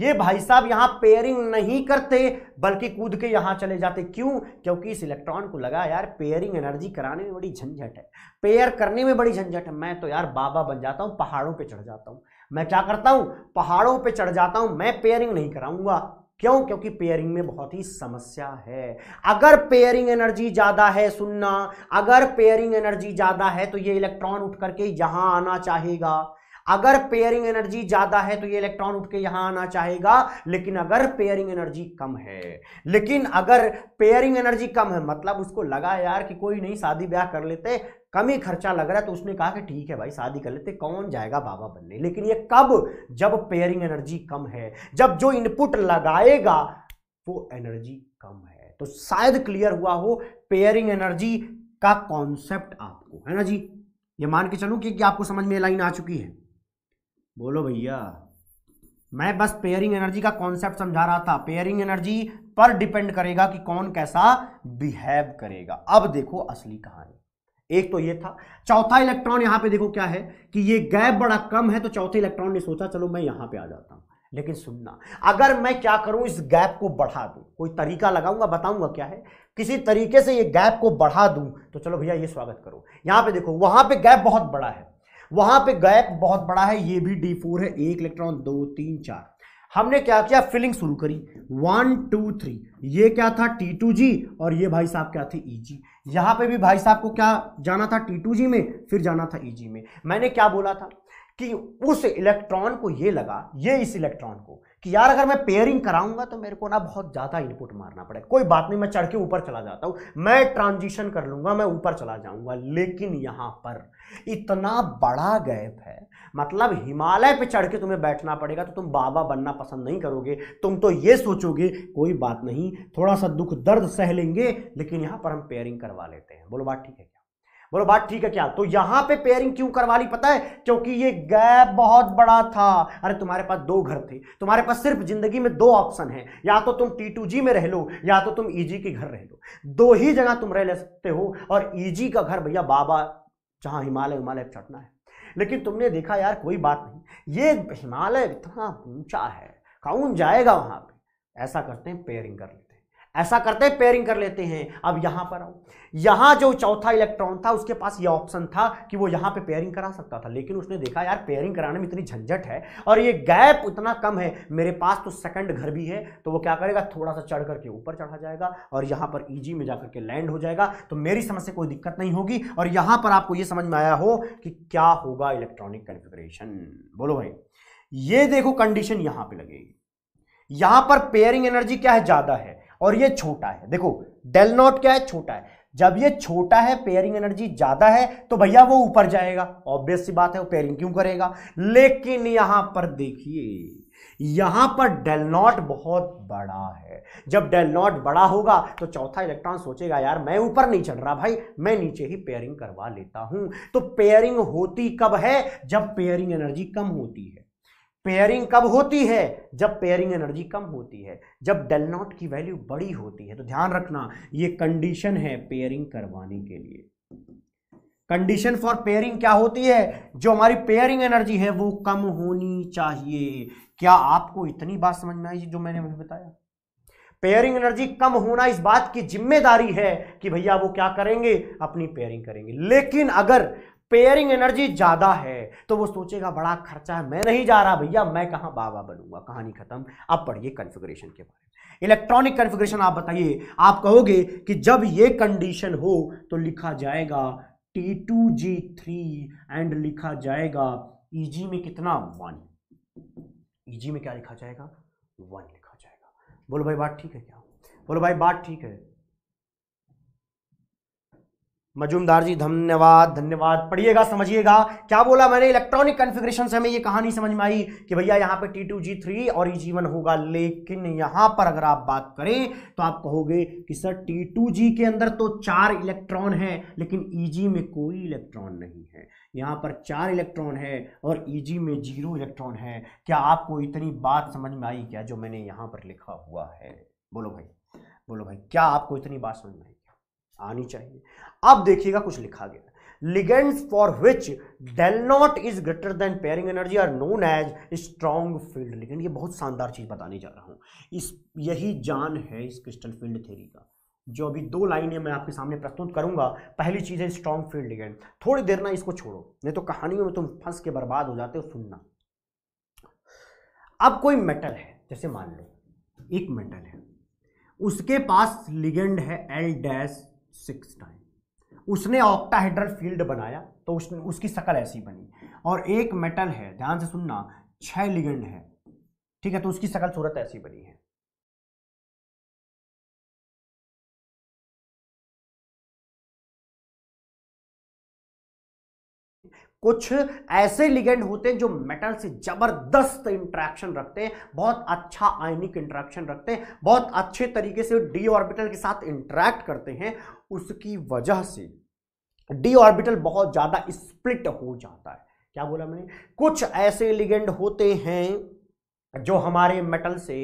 ये भाई साहब यहां पेयरिंग नहीं करते बल्कि कूद के यहां चले जाते क्यों क्योंकि इस इलेक्ट्रॉन को लगा यार पेयरिंग एनर्जी कराने में बड़ी झंझट है पेयर करने में बड़ी झंझट है मैं तो यार बाबा बन जाता हूं पहाड़ों पे चढ़ जाता हूं मैं क्या करता हूं पहाड़ों पे चढ़ जाता हूं मैं पेयरिंग नहीं कराऊंगा क्यों क्योंकि पेयरिंग में बहुत ही समस्या है अगर पेयरिंग एनर्जी ज़्यादा है सुनना अगर पेयरिंग एनर्जी ज़्यादा है तो ये इलेक्ट्रॉन उठ करके यहां आना चाहेगा अगर पेयरिंग एनर्जी ज्यादा है तो ये इलेक्ट्रॉन उठ के यहां आना चाहेगा लेकिन अगर पेयरिंग एनर्जी कम है लेकिन अगर पेयरिंग एनर्जी कम है मतलब उसको लगा यार कि कोई नहीं शादी ब्याह कर लेते कम ही खर्चा लग रहा है तो उसने कहा कि ठीक है भाई शादी कर लेते कौन जाएगा बाबा बनने लेकिन ये कब जब पेयरिंग एनर्जी कम है जब जो इनपुट लगाएगा वो एनर्जी कम है तो शायद क्लियर हुआ हो पेयरिंग एनर्जी का कॉन्सेप्ट आपको है ना जी ये मान के चलूं कि, कि आपको समझ में लाइन आ चुकी है बोलो भैया मैं बस पेयरिंग एनर्जी का कॉन्सेप्ट समझा रहा था पेयरिंग एनर्जी पर डिपेंड करेगा कि कौन कैसा बिहेव करेगा अब देखो असली कहानी एक तो ये था चौथा इलेक्ट्रॉन यहां पे देखो क्या है कि ये गैप बड़ा कम है तो चौथे इलेक्ट्रॉन ने सोचा चलो मैं यहां पे आ जाता हूं लेकिन सुनना अगर मैं क्या करूं इस गैप को बढ़ा दू कोई तरीका लगाऊंगा बताऊंगा क्या है किसी तरीके से ये गैप को बढ़ा दू तो चलो भैया ये स्वागत करो यहां पे देखो वहां पे गैप बहुत बड़ा है वहां पे गैप बहुत बड़ा है ये भी डी फोर है एक इलेक्ट्रॉन दो तीन चार हमने क्या किया फिलिंग शुरू करी वन टू थ्री ये क्या था टी टू जी और ये भाई साहब क्या थे ई e जी यहाँ पे भी भाई साहब को क्या जाना था टी टू जी में फिर जाना था ई e जी में मैंने क्या बोला था कि उस इलेक्ट्रॉन को ये लगा ये इस इलेक्ट्रॉन को कि यार अगर मैं पेयरिंग कराऊंगा तो मेरे को ना बहुत ज़्यादा इनपुट मारना पड़ेगा कोई बात नहीं मैं चढ़ के ऊपर चला जाता हूँ मैं ट्रांजिशन कर लूंगा मैं ऊपर चला जाऊंगा लेकिन यहाँ पर इतना बड़ा गैप है मतलब हिमालय पे चढ़ के तुम्हें बैठना पड़ेगा तो तुम बाबा बनना पसंद नहीं करोगे तुम तो ये सोचोगे कोई बात नहीं थोड़ा सा दुख दर्द सह लेंगे लेकिन यहाँ पर हम पेयरिंग करवा लेते हैं बोलो बात ठीक है क्या बोलो बात ठीक है क्या तो यहाँ पे पेयरिंग क्यों करवा ली पता है क्योंकि ये गैप बहुत बड़ा था अरे तुम्हारे पास दो घर थे तुम्हारे पास सिर्फ जिंदगी में दो ऑप्शन है या तो तुम टी टू जी में रह लो या तो तुम जी e के घर रह लो दो ही जगह तुम रह ले सकते हो और ईजी e का घर भैया बाबा जहाँ हिमालय हिमालय चढ़ना है लेकिन तुमने देखा यार कोई बात नहीं ये हिमालय इतना ऊंचा है कौन जाएगा वहाँ पे ऐसा करते हैं पेयरिंग कर लेते हैं ऐसा करते हैं पेयरिंग कर लेते हैं अब यहां पर आओ यहां जो चौथा इलेक्ट्रॉन था उसके पास ये ऑप्शन था कि वो यहां पे पेयरिंग करा सकता था लेकिन उसने देखा यार पेयरिंग कराने में इतनी झंझट है और ये गैप उतना कम है मेरे पास तो सेकंड घर भी है तो वो क्या करेगा थोड़ा सा चढ़ करके ऊपर चढ़ा जाएगा और यहां पर ईजी e में जाकर के लैंड हो जाएगा तो मेरी समझ से कोई दिक्कत नहीं होगी और यहां पर आपको यह समझ में आया हो कि क्या होगा इलेक्ट्रॉनिक कन्फिग्रेशन बोलो भाई ये देखो कंडीशन यहां पर लगेगी यहां पर पेयरिंग एनर्जी क्या है ज्यादा है और ये छोटा है देखो डेल नॉट क्या है छोटा है जब ये छोटा है पेयरिंग एनर्जी ज्यादा है तो भैया वो ऊपर जाएगा ऑब्वियस सी बात है वो पेयरिंग क्यों करेगा लेकिन यहां पर देखिए यहां पर डेल नॉट बहुत बड़ा है जब डेल नॉट बड़ा होगा तो चौथा इलेक्ट्रॉन सोचेगा यार मैं ऊपर नहीं चढ़ रहा भाई मैं नीचे ही पेयरिंग करवा लेता हूं तो पेयरिंग होती कब है जब पेयरिंग एनर्जी कम होती है पेयरिंग कब होती है जब पेयरिंग एनर्जी कम होती है जब डेल नॉट की वैल्यू बड़ी होती है तो ध्यान रखना ये कंडीशन है पेयरिंग करवाने के लिए कंडीशन फॉर पेयरिंग क्या होती है जो हमारी पेयरिंग एनर्जी है वो कम होनी चाहिए क्या आपको इतनी बात समझ में आई जो मैंने अभी बताया पेयरिंग एनर्जी कम होना इस बात की जिम्मेदारी है कि भैया वो क्या करेंगे अपनी पेयरिंग करेंगे लेकिन अगर पेयरिंग एनर्जी ज़्यादा है तो वो सोचेगा बड़ा खर्चा है मैं नहीं जा रहा भैया मैं कहा बाबा बनूंगा कहानी खत्म अब पढ़िए कन्फिग्रेशन के बारे में इलेक्ट्रॉनिक कन्फिग्रेशन आप बताइए आप कहोगे कि जब ये कंडीशन हो तो लिखा जाएगा t two ji three and लिखा जाएगा ईजी e में कितना वन ईजी e में क्या लिखा जाएगा वन लिखा जाएगा बोलो भाई बात ठीक है क्या बोलो भाई बात ठीक है मजूमदार जी धन्यवाद धन्यवाद पढ़िएगा समझिएगा क्या बोला मैंने इलेक्ट्रॉनिक कॉन्फ़िगरेशन से हमें ये कहानी समझ में आई कि भैया यहाँ पे टी टू जी थ्री और ई जी वन होगा लेकिन यहाँ पर अगर आप बात करें तो आप कहोगे कि सर टी टू जी के अंदर तो चार इलेक्ट्रॉन है लेकिन ई e जी में कोई इलेक्ट्रॉन नहीं है यहाँ पर चार इलेक्ट्रॉन है और ई e जी में जीरो इलेक्ट्रॉन है क्या आपको इतनी बात समझ में आई क्या जो मैंने यहाँ पर लिखा हुआ है बोलो भाई बोलो भाई क्या आपको इतनी बात समझ में आई आनी चाहिए अब देखिएगा कुछ लिखा गया ligands for which del naught is greater than pairing energy are known as strong field ये बहुत शानदार चीज़ बताने जा रहा हूँ इस यही जान है इस क्रिस्टल फील्ड थ्योरी का जो अभी दो लाइनें मैं आपके सामने प्रस्तुत करूंगा पहली चीज़ है स्ट्रॉन्ग फील्ड लिगेंड थोड़ी देर ना इसको छोड़ो नहीं तो कहानियों में तुम फंस के बर्बाद हो जाते हो सुनना अब कोई मेटल है जैसे मान लो एक मेटल है उसके पास लिगेंड है एल डैश सिक्स टाइम उसने ऑक्टाहेड्रल फील्ड बनाया तो उस, उसकी शकल ऐसी बनी और एक मेटल है ध्यान से सुनना छह लिगेंड है ठीक है तो उसकी शकल सूरत ऐसी बनी है कुछ ऐसे लिगेंड होते हैं जो मेटल से जबरदस्त इंट्रैक्शन रखते हैं बहुत अच्छा आयनिक इंट्रैक्शन रखते हैं बहुत अच्छे तरीके से डी ऑर्बिटल के साथ इंट्रैक्ट करते हैं उसकी वजह से डी ऑर्बिटल बहुत ज़्यादा स्प्लिट हो जाता है क्या बोला मैंने कुछ ऐसे लिगेंड होते हैं जो हमारे मेटल से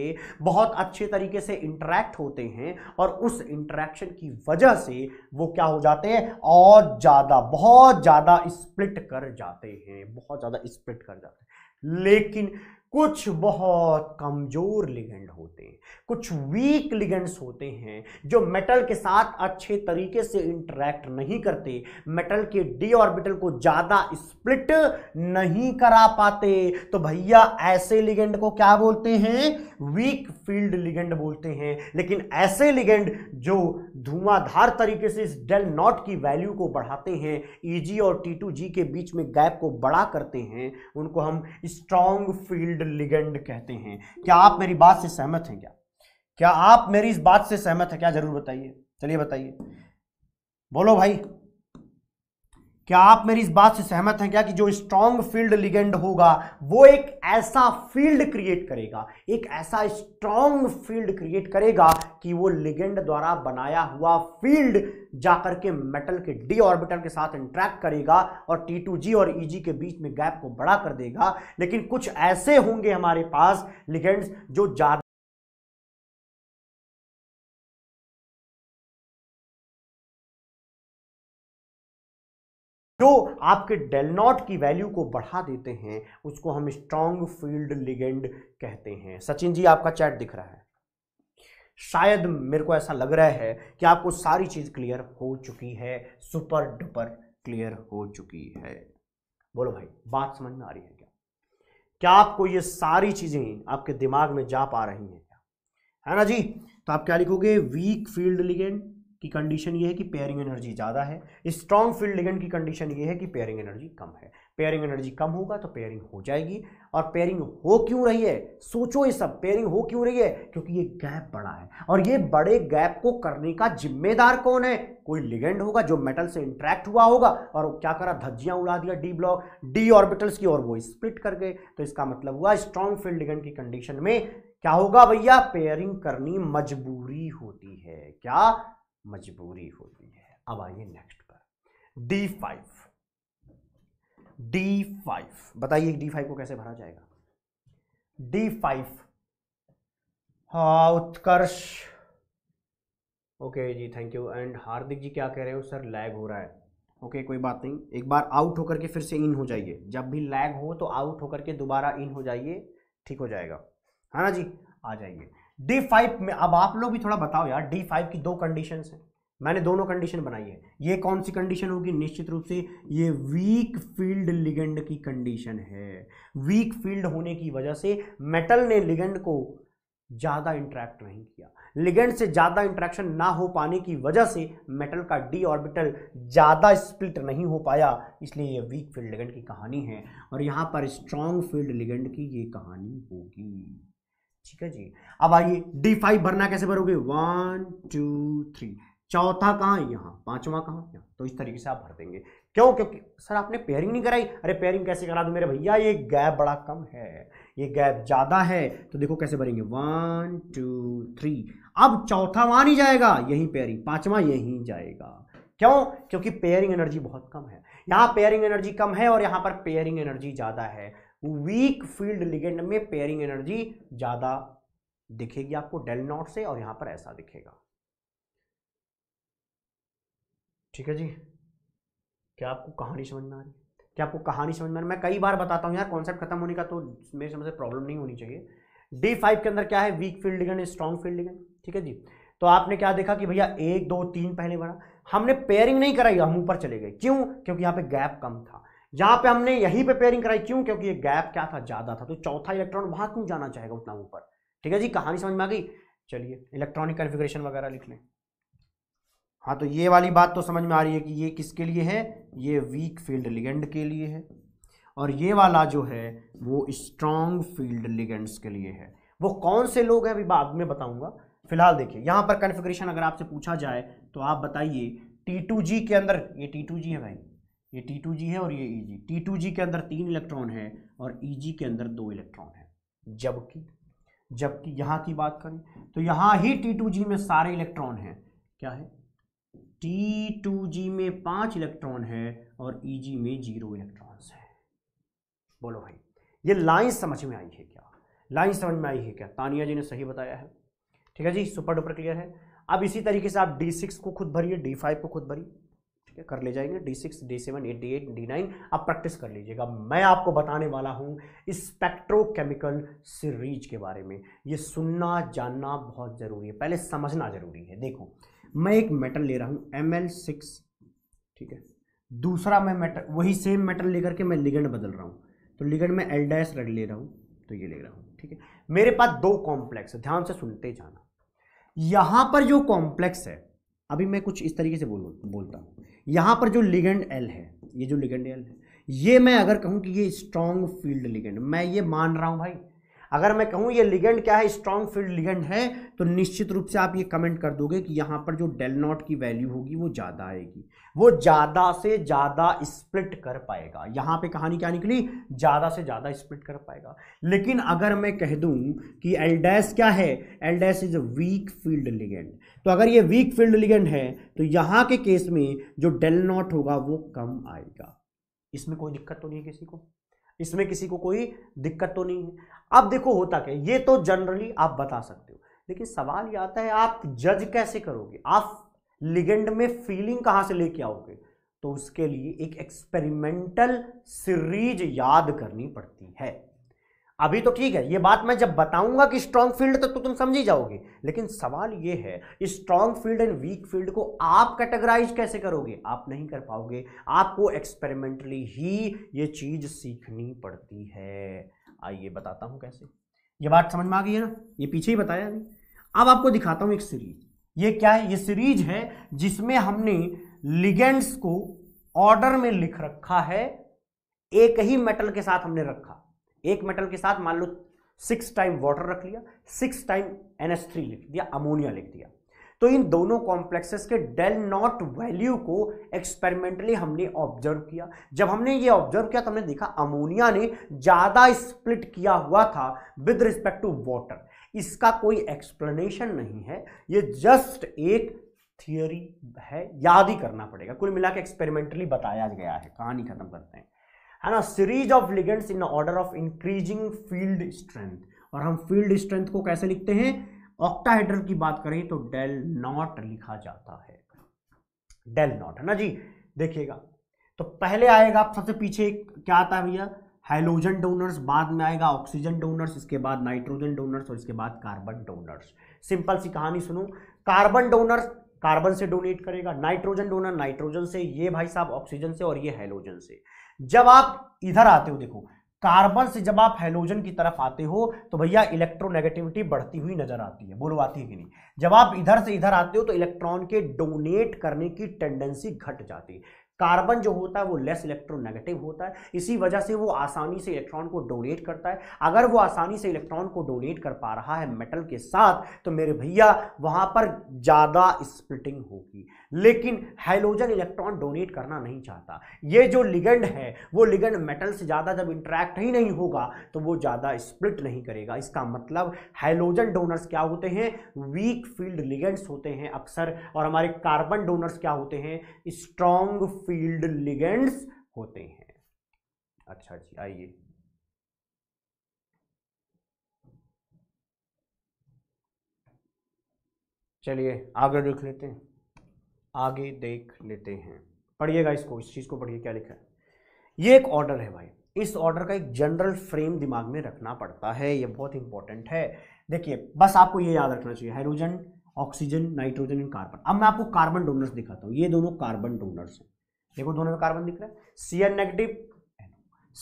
बहुत अच्छे तरीके से इंटरेक्ट होते हैं और उस इंटरेक्शन की वजह से वो क्या हो जाते हैं और ज़्यादा बहुत ज़्यादा स्प्लिट कर जाते हैं बहुत ज़्यादा स्प्लिट कर जाते हैं लेकिन कुछ बहुत कमज़ोर लिगेंड होते हैं कुछ वीक लिगेंड्स होते हैं जो मेटल के साथ अच्छे तरीके से इंटरेक्ट नहीं करते मेटल के डी ऑर्बिटल को ज़्यादा स्प्लिट नहीं करा पाते तो भैया ऐसे लिगेंड को क्या बोलते हैं वीक फील्ड लिगेंड बोलते हैं लेकिन ऐसे लिगेंड जो धुआंधार तरीके से इस डेल नॉट की वैल्यू को बढ़ाते हैं ई e और टी के बीच में गैप को बड़ा करते हैं उनको हम स्ट्रॉन्ग फील्ड फील्ड लिगेंड कहते हैं क्या आप मेरी बात से सहमत हैं क्या क्या आप मेरी इस बात से सहमत है क्या जरूर बताइए चलिए बताइए बोलो भाई क्या आप मेरी इस बात से सहमत हैं क्या कि जो स्ट्रांग फील्ड लिगेंड होगा वो एक ऐसा फील्ड क्रिएट करेगा एक ऐसा स्ट्रांग फील्ड क्रिएट करेगा कि वो लिगेंड द्वारा बनाया हुआ फील्ड जाकर के मेटल के डी ऑर्बिटल के साथ इंट्रैक्ट करेगा और टी टू जी और ई e जी के बीच में गैप को बड़ा कर देगा लेकिन कुछ ऐसे होंगे हमारे पास लिगेंड्स जो ज्यादा जो आपके डेल नॉट की वैल्यू को बढ़ा देते हैं उसको हम स्ट्रांग फील्ड लिगेंड कहते हैं सचिन जी आपका चैट दिख रहा है शायद मेरे को ऐसा लग रहा है कि आपको सारी चीज़ क्लियर हो चुकी है सुपर डुपर क्लियर हो चुकी है बोलो भाई बात समझ में आ रही है क्या क्या आपको ये सारी चीज़ें आपके दिमाग में जा पा रही हैं क्या है ना जी तो आप क्या लिखोगे वीक फील्ड लिगेंड की कंडीशन ये है कि पेयरिंग एनर्जी ज़्यादा है स्ट्रॉन्ग फील्ड लिगेंड की कंडीशन ये है कि पेयरिंग एनर्जी कम है पेयरिंग एनर्जी कम होगा तो पेयरिंग हो जाएगी और पेयरिंग हो क्यों रही है सोचो ये सब पेयरिंग हो क्यों रही है क्योंकि ये गैप बड़ा है और ये बड़े गैप को करने का जिम्मेदार कौन है कोई लिगेंड होगा जो मेटल से इंट्रैक्ट हुआ होगा और क्या करा धज्जियाँ उड़ा दिया डी ब्लॉक डी ऑर्बिटल्स की और वो स्प्लिट कर गए तो इसका मतलब हुआ स्ट्रॉन्ग फील्ड लिगेंड की कंडीशन में क्या होगा भैया पेयरिंग करनी मजबूरी होती है क्या मजबूरी होती है अब आइए नेक्स्ट पर डी फाइव डी फाइव बताइए डी फाइव को कैसे भरा जाएगा डी फाइव हा Utkarsh okay ji thank you and Hardik ji क्या कह रहे हो सर लैग हो रहा है ओके okay, कोई बात नहीं एक बार आउट होकर के फिर से इन हो जाइए जब भी लैग हो तो आउट होकर के दोबारा इन हो जाइए ठीक हो जाएगा है हाँ ना जी आ जाइए डी फाइव में अब आप लोग भी थोड़ा बताओ यार डी फाइव की दो कंडीशन है मैंने दोनों कंडीशन बनाई है ये कौन सी कंडीशन होगी निश्चित रूप से ये वीक फील्ड लिगेंड की कंडीशन है वीक फील्ड होने की वजह से मेटल ने लिगेंड को ज़्यादा इंट्रैक्ट नहीं किया लिगेंड से ज़्यादा इंट्रैक्शन ना हो पाने की वजह से मेटल का डी ऑर्बिटल ज़्यादा स्प्लिट नहीं हो पाया इसलिए ये वीक फील्ड लिगेंड की कहानी है और यहाँ पर स्ट्रॉन्ग फील्ड लिगेंड की ये कहानी होगी ठीक है जी अब आइए डी फाइव भरना कैसे भरोगे वन टू थ्री चौथा कहाँ यहाँ पांचवा कहाँ यहाँ तो इस तरीके से आप भर देंगे क्यों क्योंकि सर आपने पेयरिंग नहीं कराई अरे पेयरिंग कैसे करा दो मेरे भैया ये गैप बड़ा कम है ये गैप ज़्यादा है तो देखो कैसे भरेंगे वन टू थ्री अब चौथा वहां नहीं जाएगा यही पेयरिंग पांचवा यही जाएगा क्यों क्योंकि पेयरिंग एनर्जी बहुत कम है यहाँ पेयरिंग एनर्जी कम है और यहाँ पर पेयरिंग एनर्जी ज़्यादा है वीक फील्ड लिगेंड में पेयरिंग एनर्जी ज़्यादा दिखेगी आपको डेल नॉट से और यहां पर ऐसा दिखेगा ठीक है जी क्या आपको कहानी समझ में आ रही है क्या आपको कहानी समझ में मैं कई बार बताता हूं यार कॉन्सेप्ट खत्म होने का तो मेरे समझ से प्रॉब्लम नहीं होनी चाहिए डी फाइव के अंदर क्या है weak field ligand strong field ligand ठीक है जी तो आपने क्या देखा कि भैया एक दो तीन पहले बढ़ा हमने पेयरिंग नहीं कराई हम ऊपर चले गए क्यों क्योंकि यहां पे गैप कम था यहाँ पे हमने यही पे पेयरिंग कराई क्यों क्योंकि ये गैप क्या था ज़्यादा था तो चौथा इलेक्ट्रॉन वहां क्यों जाना चाहेगा उतना ऊपर ठीक है जी कहानी समझ में आ गई चलिए इलेक्ट्रॉनिक कन्फिग्रेशन वगैरह लिख लें हाँ तो ये वाली बात तो समझ में आ रही है कि ये किसके लिए है ये वीक फील्ड लिगेंड के लिए है और ये वाला जो है वो स्ट्रॉन्ग फील्ड लिगेंड्स के लिए है वो कौन से लोग हैं अभी बाद में बताऊंगा फिलहाल देखिए यहाँ पर कन्फिग्रेशन अगर आपसे पूछा जाए तो आप बताइए टी टू जी के अंदर ये टी टू जी है भाई ये टी टू जी है और ये ई जी टी टू जी के अंदर तीन इलेक्ट्रॉन है और ई e जी के अंदर दो इलेक्ट्रॉन है जबकि जबकि यहाँ की बात करें तो यहाँ ही टी टू जी में सारे इलेक्ट्रॉन हैं क्या है टी टू जी में पांच इलेक्ट्रॉन है और ई e जी में जीरो इलेक्ट्रॉन है बोलो भाई ये लाइन समझ में आई है क्या लाइन समझ में आई है क्या तानिया जी ने सही बताया है ठीक है जी सुपर डुपर क्लियर है अब इसी तरीके से आप डी सिक्स को खुद भरिए डी फाइव को खुद भरिए ठीक है कर ले जाएंगे d six d seven eight d eight D nine आप प्रैक्टिस कर लीजिएगा मैं आपको बताने वाला हूँ स्पेक्ट्रोकेमिकल सीरीज के बारे में ये सुनना जानना बहुत ज़रूरी है पहले समझना ज़रूरी है देखो मैं एक मेटल ले रहा हूँ एम एल सिक्स ठीक है दूसरा मैं मेटल वही सेम मेटल लेकर के मैं लिगेंड बदल रहा हूँ तो लिगेंड में एल डैस रख ले रहा हूँ तो ये ले रहा हूँ ठीक है मेरे पास दो कॉम्प्लेक्स है ध्यान से सुनते जाना यहाँ पर जो कॉम्प्लेक्स है अभी मैं कुछ इस तरीके से बोल बोलता हूँ यहाँ पर जो लिगेंड एल है ये जो लिगेंड एल है ये मैं अगर कहूँ कि ये स्ट्रॉन्ग फील्ड लिगेंड मैं ये मान रहा हूँ भाई अगर मैं कहूँ ये लिगेंड क्या है स्ट्रॉन्ग फील्ड लिगेंड है तो निश्चित रूप से आप ये कमेंट कर दोगे कि यहाँ पर जो डेल नॉट की वैल्यू होगी वो ज़्यादा आएगी वो ज़्यादा से ज़्यादा स्प्लिट कर पाएगा यहाँ पे कहानी क्या निकली ज़्यादा से ज़्यादा स्प्लिट कर पाएगा लेकिन अगर मैं कह दूँ कि एल डैस क्या है L dash is a weak field ligand तो अगर ये वीक फील्ड लिगेंड है तो यहाँ के केस में जो डेल नॉट होगा वो कम आएगा इसमें कोई दिक्कत तो नहीं है किसी को इसमें किसी को कोई दिक्कत तो नहीं है अब देखो होता क्या ये तो जनरली आप बता सकते हो लेकिन सवाल ये आता है आप जज कैसे करोगे आप लिगेंड में फीलिंग कहाँ से लेके आओगे तो उसके लिए एक एक्सपेरिमेंटल सीरीज याद करनी पड़ती है अभी तो ठीक है ये बात मैं जब बताऊंगा कि स्ट्रांग फील्ड तो, तो तुम समझी जाओगे लेकिन सवाल ये है strong field and weak field को आप कैटेगराइज कैसे करोगे आप नहीं कर पाओगे आपको एक्सपेरिमेंटली ही ये चीज सीखनी पड़ती है आइए बताता हूँ कैसे ये बात समझ में आ गई है ना ये पीछे ही बताया अभी अब आपको दिखाता हूँ एक सीरीज ये क्या है ये सीरीज है जिसमें हमने लिगेंड्स को ऑर्डर में लिख रखा है एक ही मेटल के साथ हमने रखा एक मेटल के साथ मान लो सिक्स टाइम वाटर रख लिया सिक्स टाइम एन लिख दिया अमोनिया लिख दिया तो इन दोनों कॉम्प्लेक्सेस के डेल नॉट वैल्यू को एक्सपेरिमेंटली हमने ऑब्जर्व किया जब हमने ये ऑब्जर्व किया तो हमने देखा अमोनिया ने ज़्यादा स्प्लिट किया हुआ था विद रिस्पेक्ट टू वाटर इसका कोई एक्सप्लेनेशन नहीं है ये जस्ट एक थियोरी है याद ही करना पड़ेगा कुल मिला के एक्सपेरिमेंटली बताया गया है कहानी खत्म करते हैं है ना series of ligands in order of increasing field strength और हम फील्ड स्ट्रेंथ को कैसे लिखते हैं ऑक्टाहेड्रल की बात करें तो डेल नॉट लिखा जाता है डेल नॉट है ना जी देखिएगा तो पहले आएगा आप सबसे पीछे क्या आता है भैया हाइलोजन डोनर्स बाद में आएगा ऑक्सीजन डोनर्स इसके बाद नाइट्रोजन डोनर्स और इसके बाद कार्बन डोनर्स सिंपल सी कहानी सुनो कार्बन डोनर्स कार्बन से डोनेट करेगा नाइट्रोजन डोनर नाइट्रोजन से ये भाई साहब ऑक्सीजन से और ये हाइलोजन से जब आप इधर आते हो देखो कार्बन से जब आप हेलोजन की तरफ आते हो तो भैया इलेक्ट्रोनेगेटिविटी बढ़ती हुई नजर आती है बोलवाती है कि नहीं जब आप इधर से इधर आते हो तो इलेक्ट्रॉन के डोनेट करने की टेंडेंसी घट जाती है कार्बन जो होता है वो लेस इलेक्ट्रोनेगेटिव होता है इसी वजह से वो आसानी से इलेक्ट्रॉन को डोनेट करता है अगर वो आसानी से इलेक्ट्रॉन को डोनेट कर पा रहा है मेटल के साथ तो मेरे भैया वहाँ पर ज़्यादा स्प्लिटिंग होगी लेकिन हाइलोजन इलेक्ट्रॉन डोनेट करना नहीं चाहता ये जो लिगेंड है वो लिगेंड मेटल से ज़्यादा जब इंट्रैक्ट ही नहीं होगा तो वो ज़्यादा स्प्लिट नहीं करेगा इसका मतलब हाइलोजन डोनर्स क्या होते हैं वीक फील्ड लिगेंड्स होते हैं अक्सर और हमारे कार्बन डोनर्स क्या होते हैं स्ट्रॉन्ग फील्ड लिगेंड्स होते हैं अच्छा जी आइए चलिए आगे देख लेते हैं आगे देख लेते हैं पढ़िएगा इसको इस चीज़ को पढ़िए क्या लिखा है ये एक ऑर्डर है भाई इस ऑर्डर का एक जनरल फ्रेम दिमाग में रखना पड़ता है ये बहुत इंपॉर्टेंट है देखिए बस आपको ये याद रखना चाहिए hydrogen oxygen nitrogen and carbon अब मैं आपको कार्बन डोनर्स दिखाता हूँ ये दोनों कार्बन डोनर्स हैं देखो दोनों में कार्बन दिख रहा है सी एन नेगेटिव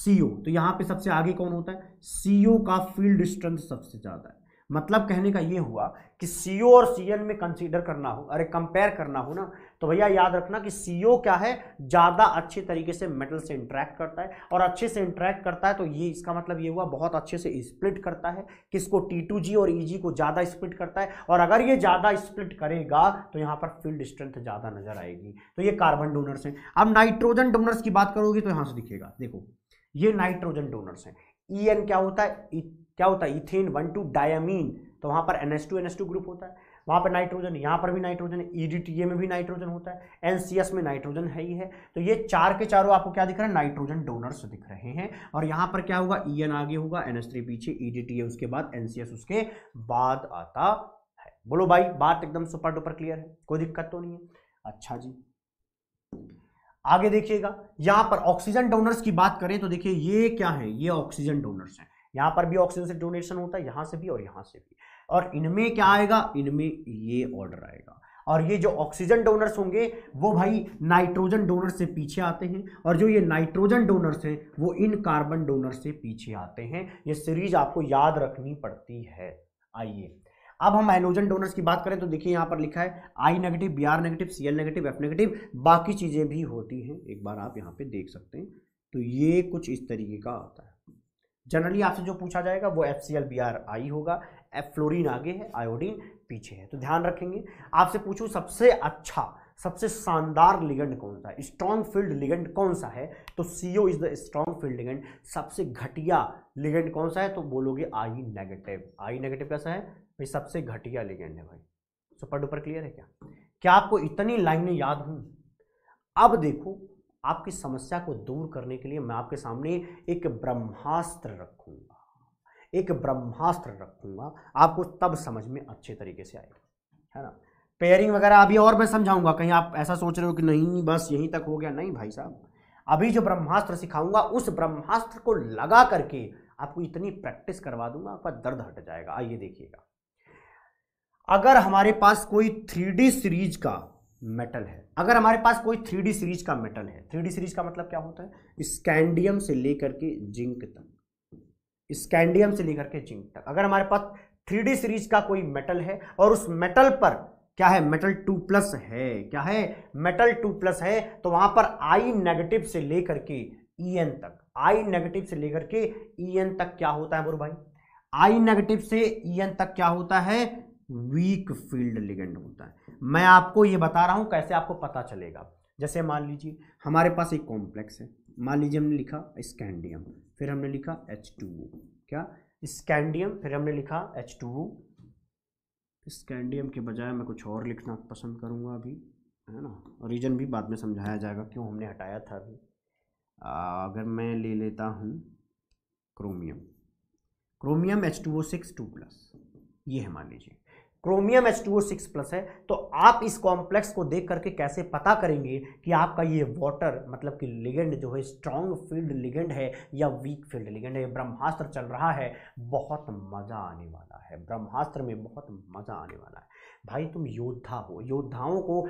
सी ओ तो यहाँ पे सबसे आगे कौन होता है सी ओ का फील्ड डिस्टेंस सबसे ज़्यादा है मतलब कहने का ये हुआ कि सी और सी एन में कंसीडर करना हो अरे कंपेयर करना हो ना तो भैया याद रखना कि सी क्या है ज़्यादा अच्छे तरीके से मेटल से इंट्रैक्ट करता है और अच्छे से इंट्रैक्ट करता है तो ये इसका मतलब ये हुआ बहुत अच्छे से स्प्लिट करता है किसको टी टू जी और ई e जी को ज़्यादा स्प्लिट करता है और अगर ये ज़्यादा स्प्लिट करेगा तो यहाँ पर फील्ड स्ट्रेंथ ज़्यादा नजर आएगी तो ये कार्बन डोनर्स हैं अब नाइट्रोजन डोनर्स की बात करोगे तो यहाँ से दिखेगा देखो ये नाइट्रोजन डोनर्स हैं ई क्या होता है क्या होता है इथेन वन टू डायमीन तो वहां पर NS two N S two group होता है वहां पर नाइट्रोजन यहां पर भी नाइट्रोजन ईडीटीए e में भी नाइट्रोजन होता है एनसीएस में नाइट्रोजन है ही है तो ये चार के चारों आपको क्या दिख रहा है नाइट्रोजन डोनर्स दिख रहे हैं और यहां पर क्या होगा ई e एन आगे होगा एनएस थ्री पीछे ईडीटीए टी ए उसके बाद एनसीएस उसके बाद आता है बोलो भाई बात एकदम सुपर डुपर क्लियर है कोई दिक्कत तो नहीं है अच्छा जी आगे देखिएगा यहाँ पर ऑक्सीजन डोनर्स की बात करें तो देखिए ये क्या है ये ऑक्सीजन डोनर्स हैं यहाँ पर भी ऑक्सीजन से डोनेशन होता है यहाँ से भी और यहाँ से भी और इनमें क्या आएगा इनमें ये ऑर्डर आएगा और ये जो ऑक्सीजन डोनर्स होंगे वो भाई नाइट्रोजन डोनर से पीछे आते हैं और जो ये नाइट्रोजन डोनर्स हैं वो इन कार्बन डोनर से पीछे आते हैं ये सीरीज आपको याद रखनी पड़ती है आइए अब हम एलोजन डोनर्स की बात करें तो देखिए यहाँ पर लिखा है I negative B R negative C L negative F negative बाकी चीज़ें भी होती हैं एक बार आप यहाँ पे देख सकते हैं तो ये कुछ इस तरीके का आता है जनरली आपसे जो पूछा जाएगा वो F C L B R I होगा एफ फ्लोरिन आगे है आयोडीन पीछे है तो ध्यान रखेंगे आपसे पूछूं सबसे अच्छा सबसे शानदार लिगेंड कौन सा है स्ट्रॉन्ग फील्ड लिगेंड कौन सा है तो CO is the strong field ligand सबसे घटिया लिगेंड कौन सा है तो बोलोगे आई नेगेटिव आई नेगेटिव कैसा है भाई सबसे घटिया लिगेंड है भाई सुपर डुपर क्लियर है क्या क्या आपको इतनी लाइनें याद हूं अब देखो आपकी समस्या को दूर करने के लिए मैं आपके सामने एक ब्रह्मास्त्र रखूंगा एक ब्रह्मास्त्र रखूंगा आपको तब समझ में अच्छे तरीके से आएगा है ना पेयरिंग वगैरह अभी और मैं समझाऊंगा कहीं आप ऐसा सोच रहे हो कि नहीं बस यहीं तक हो गया नहीं भाई साहब अभी जो ब्रह्मास्त्र सिखाऊंगा उस ब्रह्मास्त्र को लगा करके आपको इतनी प्रैक्टिस करवा दूंगा आपका दर्द हट जाएगा आइए देखिएगा अगर हमारे पास कोई थ्री सीरीज का मेटल है अगर हमारे पास कोई थ्री सीरीज का मेटल है थ्री सीरीज का मतलब क्या होता है स्कैंडियम से लेकर के जिंक तक स्कैंडियम से लेकर के जिंक तक अगर हमारे पास थ्री सीरीज का कोई मेटल है और उस मेटल पर क्या है मेटल टू प्लस है क्या है मेटल टू प्लस है तो वहां पर आई नेगेटिव से लेकर के ई एन तक आई नेगेटिव से लेकर के ई एन तक क्या होता है बुरु भाई आई नेगेटिव से ई एन तक क्या होता है वीक फील्ड लिगेंड होता है मैं आपको ये बता रहा हूँ कैसे आपको पता चलेगा जैसे मान लीजिए हमारे पास एक कॉम्प्लेक्स है मान लीजिए हमने लिखा स्कैंडियम फिर हमने लिखा एच क्या स्कैंडियम फिर हमने लिखा एच स्कैंडियम के बजाय मैं कुछ और लिखना पसंद करूँगा अभी है ना रीजन भी बाद में समझाया जाएगा क्यों हमने हटाया था अभी अगर मैं ले लेता हूँ chromium chromium H two O six two plus ये है मान लीजिए chromium H two six plus है तो आप इस कॉम्प्लेक्स को देख करके कैसे पता करेंगे कि आपका ये वाटर मतलब कि लिगेंड जो है स्ट्रांग फील्ड लिगेंड है या वीक फील्ड लिगेंड है ब्रह्मास्त्र चल रहा है बहुत मज़ा आने वाला है ब्रह्मास्त्र में बहुत मज़ा आने वाला है भाई तुम योद्धा हो योद्धाओं को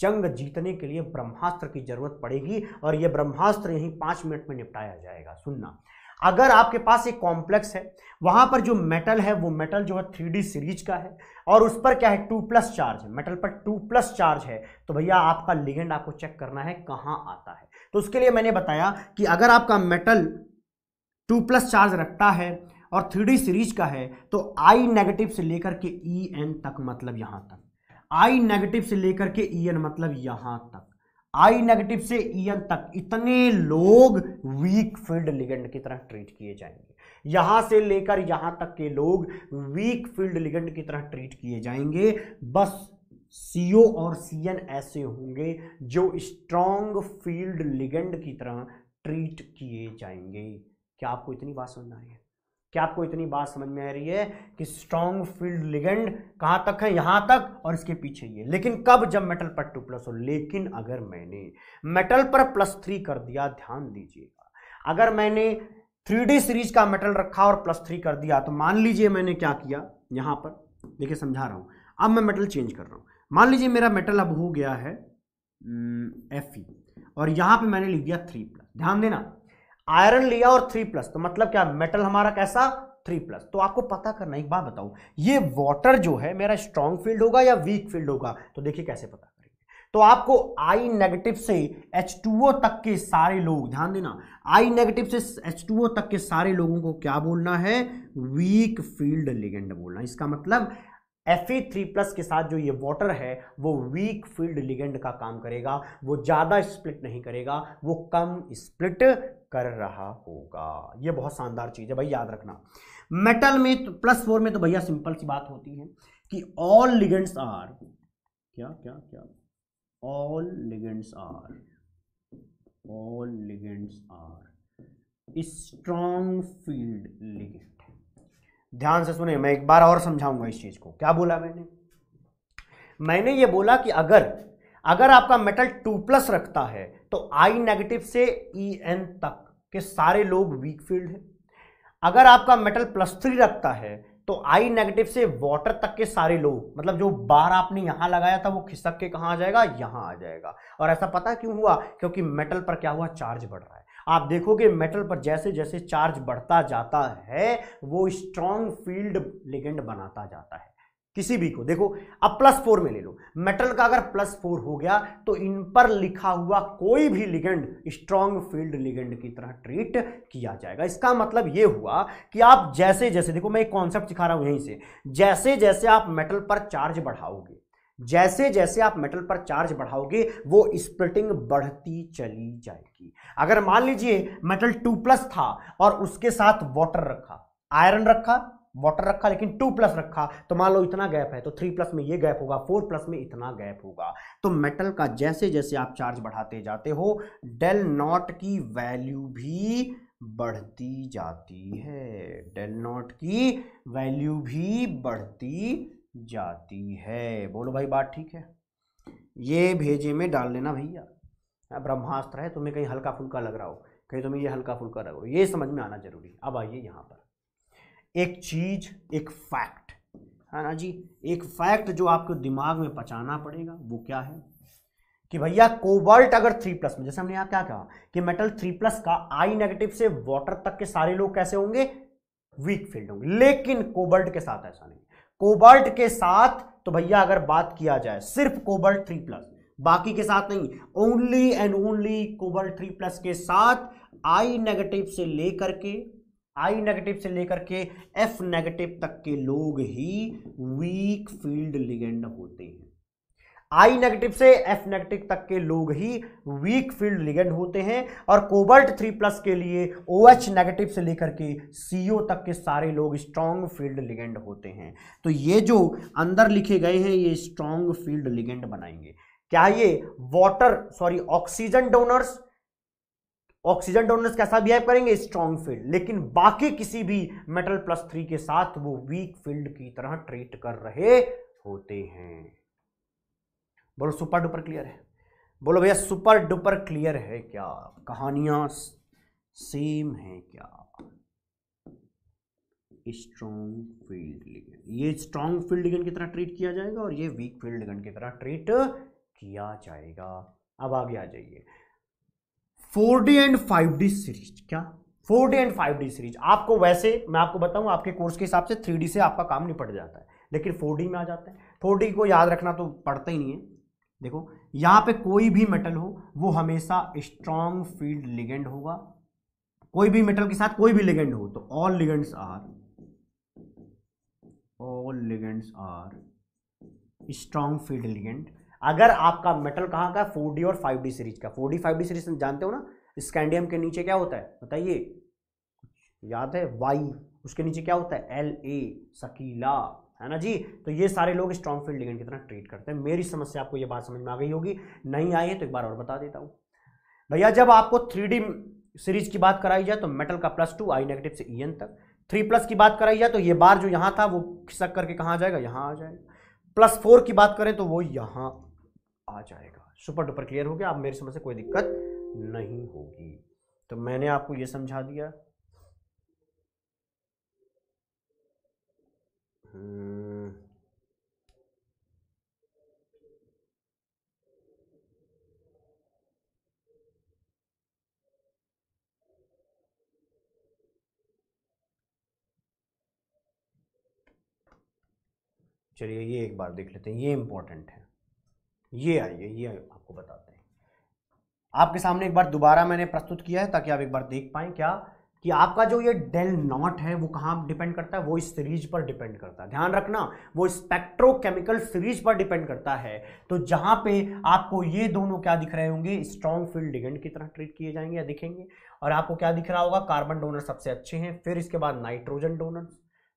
जंग जीतने के लिए ब्रह्मास्त्र की जरूरत पड़ेगी और ये ब्रह्मास्त्र यहीं पाँच मिनट में निपटाया जाएगा सुनना अगर आपके पास एक कॉम्प्लेक्स है वहां पर जो मेटल है वो मेटल जो है थ्री सीरीज का है और उस पर क्या है टू प्लस चार्ज है मेटल पर टू प्लस चार्ज है तो भैया आपका लिगेंड आपको चेक करना है कहाँ आता है तो उसके लिए मैंने बताया कि अगर आपका मेटल टू प्लस चार्ज रखता है और थ्री सीरीज का है तो आई नेगेटिव से लेकर के ई e एन तक मतलब यहाँ तक आई नेगेटिव से लेकर के ई e एन मतलब यहाँ तक आई नेगेटिव से ई तक इतने लोग वीक फील्ड लिगेंड की तरह ट्रीट किए जाएंगे यहां से लेकर यहां तक के लोग वीक फील्ड लिगेंड की तरह ट्रीट किए जाएंगे बस सीओ और सीएन ऐसे होंगे जो स्ट्रॉन्ग फील्ड लिगेंड की तरह ट्रीट किए जाएंगे क्या आपको इतनी बात समझ है क्या आपको इतनी बात समझ में आ रही है कि स्ट्रॉन्ग फील्ड लिगेंड कहाँ तक है यहाँ तक और इसके पीछे ये लेकिन कब जब मेटल पर टू प्लस हो लेकिन अगर मैंने मेटल पर प्लस थ्री कर दिया ध्यान दीजिएगा अगर मैंने थ्री सीरीज का मेटल रखा और प्लस थ्री कर दिया तो मान लीजिए मैंने क्या किया यहाँ पर देखिए समझा रहा हूँ अब मैं मेटल चेंज कर रहा हूँ मान लीजिए मेरा मेटल अब हो गया है एफ हम्म, और यहाँ पे मैंने लिख दिया थ्री प्लस ध्यान देना आयरन लिया और थ्री प्लस तो मतलब क्या मेटल हमारा कैसा थ्री प्लस तो आपको पता करना एक बात बताऊं ये वाटर जो है मेरा स्ट्रॉन्ग फील्ड होगा या वीक फील्ड होगा तो देखिए कैसे पता करेंगे तो आपको आई नेगेटिव से एच तक के सारे लोग ध्यान देना आई नेगेटिव से एच तक के सारे लोगों को क्या बोलना है वीक फील्ड लिगेंड बोलना इसका मतलब Fe3 प्लस के साथ जो ये वाटर है वो वीक फील्ड लिगेंड का काम करेगा वो ज़्यादा स्प्लिट नहीं करेगा वो कम स्प्लिट कर रहा होगा ये बहुत शानदार चीज़ है भाई याद रखना मेटल में तो प्लस फोर में तो भैया सिंपल सी बात होती है कि ऑल लिगेंड्स आर क्या क्या क्या all ligands are all ligands are strong field ligand ध्यान से सुने मैं एक बार और समझाऊंगा इस चीज़ को क्या बोला मैंने मैंने ये बोला कि अगर अगर आपका मेटल टू प्लस रखता है तो आई नेगेटिव से ई एन तक के सारे लोग वीक फील्ड हैं अगर आपका मेटल प्लस थ्री रखता है तो आई नेगेटिव से वाटर तक के सारे लोग मतलब जो बार आपने यहां लगाया था वो खिसक के कहा आ जाएगा यहां आ जाएगा और ऐसा पता क्यों हुआ क्योंकि मेटल पर क्या हुआ चार्ज बढ़ रहा है आप देखोगे मेटल पर जैसे जैसे चार्ज बढ़ता जाता है वो स्ट्रॉन्ग फील्ड लिगेंड बनाता जाता है किसी भी को देखो अब प्लस फोर में ले लो मेटल का अगर प्लस फोर हो गया तो इन पर लिखा हुआ कोई भी लिगेंड स्ट्रॉन्ग फील्ड लिगेंड की तरह ट्रीट किया जाएगा इसका मतलब ये हुआ कि आप जैसे जैसे देखो मैं एक कॉन्सेप्ट सिखा रहा हूं यहीं से जैसे जैसे आप मेटल पर चार्ज बढ़ाओगे जैसे जैसे आप मेटल पर चार्ज बढ़ाओगे वो स्प्लिटिंग बढ़ती चली जाएगी अगर मान लीजिए मेटल टू प्लस था और उसके साथ वाटर रखा आयरन रखा वाटर रखा लेकिन टू प्लस रखा तो मान लो इतना गैप है तो थ्री प्लस में ये गैप होगा फोर प्लस में इतना गैप होगा तो मेटल का जैसे जैसे आप चार्ज बढ़ाते जाते हो डेल नॉट की वैल्यू भी बढ़ती जाती है डेल नॉट की वैल्यू भी बढ़ती जाती है बोलो भाई बात ठीक है ये भेजे में डाल लेना भैया हाँ, ब्रह्मास्त्र है तुम्हें कहीं हल्का फुल्का लग रहा हो कहीं तुम्हें ये हल्का फुल्का लग रहा हो ये समझ में आना जरूरी अब आइए यहाँ पर एक चीज एक फैक्ट है हाँ ना जी एक फैक्ट जो आपको दिमाग में पचाना पड़ेगा वो क्या है कि भैया कोबाल्ट अगर थ्री प्लस में जैसे हमने यहाँ क्या कहा कि मेटल थ्री प्लस का आई नेगेटिव से वाटर तक के सारे लोग कैसे होंगे वीक फील्ड होंगे लेकिन कोबाल्ट के साथ ऐसा नहीं कोबाल्ट के साथ तो भैया अगर बात किया जाए सिर्फ कोबाल्ट थ्री प्लस बाकी के साथ नहीं only and only cobalt three plus के साथ आई नेगेटिव से लेकर के आई नेगेटिव से लेकर के एफ नेगेटिव तक के लोग ही वीक फील्ड लिगेंड होते हैं आई नेगेटिव से एफ नेगेटिव तक के लोग ही वीक फील्ड लिगेंड होते हैं और कोबल्ट थ्री प्लस के लिए ओ एच नेगेटिव से लेकर के सी ओ तक के सारे लोग स्ट्रॉन्ग फील्ड लिगेंड होते हैं तो ये जो अंदर लिखे गए हैं ये स्ट्रॉन्ग फील्ड लिगेंड बनाएंगे क्या ये water sorry oxygen donors oxygen donors कैसा बिहेव करेंगे स्ट्रॉन्ग फील्ड लेकिन बाकी किसी भी मेटल प्लस थ्री के साथ वो वीक फील्ड की तरह ट्रीट कर रहे होते हैं बोलो सुपर डुपर क्लियर है बोलो भैया सुपर डुपर क्लियर है क्या कहानियां सेम है क्या स्ट्रॉन्ग फील्ड लिगन ये स्ट्रॉन्ग फील्ड लिगन की तरह ट्रीट किया जाएगा और ये वीक फील्ड लिगन की तरह ट्रीट किया जाएगा अब आगे आ जाइए four D and five D series क्या four D and five D series आपको वैसे मैं आपको बताऊं आपके कोर्स के हिसाब से थ्री डी से आपका काम निपट जाता है लेकिन फोर डी में आ जाता है फोर डी को याद रखना तो पड़ता ही नहीं है देखो यहां पे कोई भी मेटल हो वो हमेशा स्ट्रॉन्ग फील्ड लिगेंड होगा कोई भी मेटल के साथ कोई भी लिगेंड हो तो all ligands are all ligands are strong field ligand अगर आपका मेटल कहां का फोर डी और फाइव डी सीरीज का four D five D series जानते हो ना स्कैंडियम के नीचे क्या होता है बताइए याद है वाई उसके नीचे क्या होता है एल ए सकीला है ना जी तो ये सारे लोग स्ट्रॉन्ग फील्ड लिगेंड की तरह ट्रीट करते हैं मेरी समस्या आपको ये बात समझ में आ गई होगी नहीं आई है तो एक बार और बता देता हूँ भैया जब आपको थ्री सीरीज की बात कराई जाए तो मेटल का प्लस टू आई नेगेटिव से ई तक थ्री प्लस की बात कराई जाए तो ये बार जो यहाँ था वो खिसक करके कहाँ आ जाएगा यहाँ आ जाएगा प्लस फोर की बात करें तो वो यहाँ आ जाएगा सुपर डुपर क्लियर हो गया अब मेरी समझ से कोई दिक्कत नहीं होगी तो मैंने आपको ये समझा दिया Hmm. चलिए ये एक बार देख लेते हैं ये इंपॉर्टेंट है ये आइए ये आपको बताते हैं आपके सामने एक बार दोबारा मैंने प्रस्तुत किया है ताकि आप एक बार देख पाए क्या कि आपका जो ये डेल नॉट है वो कहाँ डिपेंड करता है वो इस सीरीज पर डिपेंड करता है ध्यान रखना वो स्पेक्ट्रोकेमिकल सीरीज पर डिपेंड करता है तो जहाँ पे आपको ये दोनों क्या दिख रहे होंगे स्ट्रॉन्ग फील्ड लिगेंड की तरह ट्रीट किए जाएंगे या दिखेंगे और आपको क्या दिख रहा होगा कार्बन डोनर सबसे अच्छे हैं फिर इसके बाद नाइट्रोजन डोनर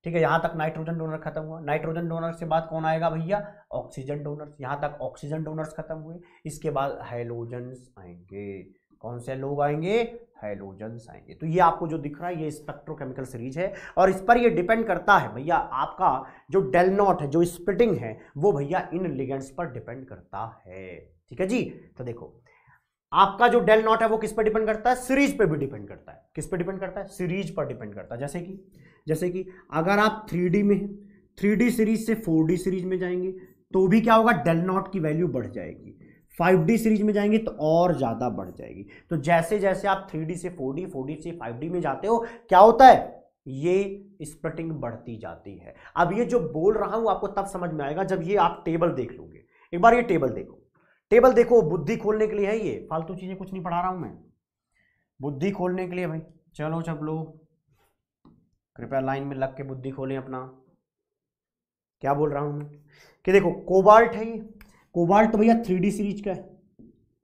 ठीक है यहाँ तक नाइट्रोजन डोनर खत्म हुआ नाइट्रोजन डोनर के बाद कौन आएगा भैया ऑक्सीजन डोनर्स यहाँ तक ऑक्सीजन डोनर्स खत्म हुए इसके बाद हाइलोजन आएंगे कौन से लोग आएंगे हेलोजन आएंगे तो ये आपको जो दिख रहा है ये स्पेक्ट्रोकेमिकल सीरीज है और इस पर ये डिपेंड करता है भैया आपका जो डेल नॉट है जो स्प्लिटिंग है वो भैया इन लिगेंड्स पर डिपेंड करता है ठीक है जी तो देखो आपका जो डेल नॉट है वो किस पर डिपेंड करता है सीरीज पर भी डिपेंड करता है किस पर डिपेंड करता है सीरीज पर डिपेंड करता है जैसे कि जैसे कि अगर आप थ्री में हैं थ्री सीरीज से फोर सीरीज में जाएंगे तो भी क्या होगा डेल नॉट की वैल्यू बढ़ जाएगी फाइव सीरीज में जाएंगे तो और ज़्यादा बढ़ जाएगी तो जैसे जैसे आप थ्री से फोर डी से फाइव में जाते हो क्या होता है ये स्प्लिटिंग बढ़ती जाती है अब ये जो बोल रहा हूँ आपको तब समझ में आएगा जब ये आप टेबल देख लोगे एक बार ये टेबल देखो टेबल देखो बुद्धि खोलने के लिए है ये फालतू चीज़ें कुछ नहीं पढ़ा रहा हूँ मैं बुद्धि खोलने के लिए भाई चलो जब लोग कृपया लाइन में लग के बुद्धि खोलें अपना क्या बोल रहा हूँ मैं कि देखो कोबाल्ट है ये कोबाल्ट भैया थ्री सीरीज का है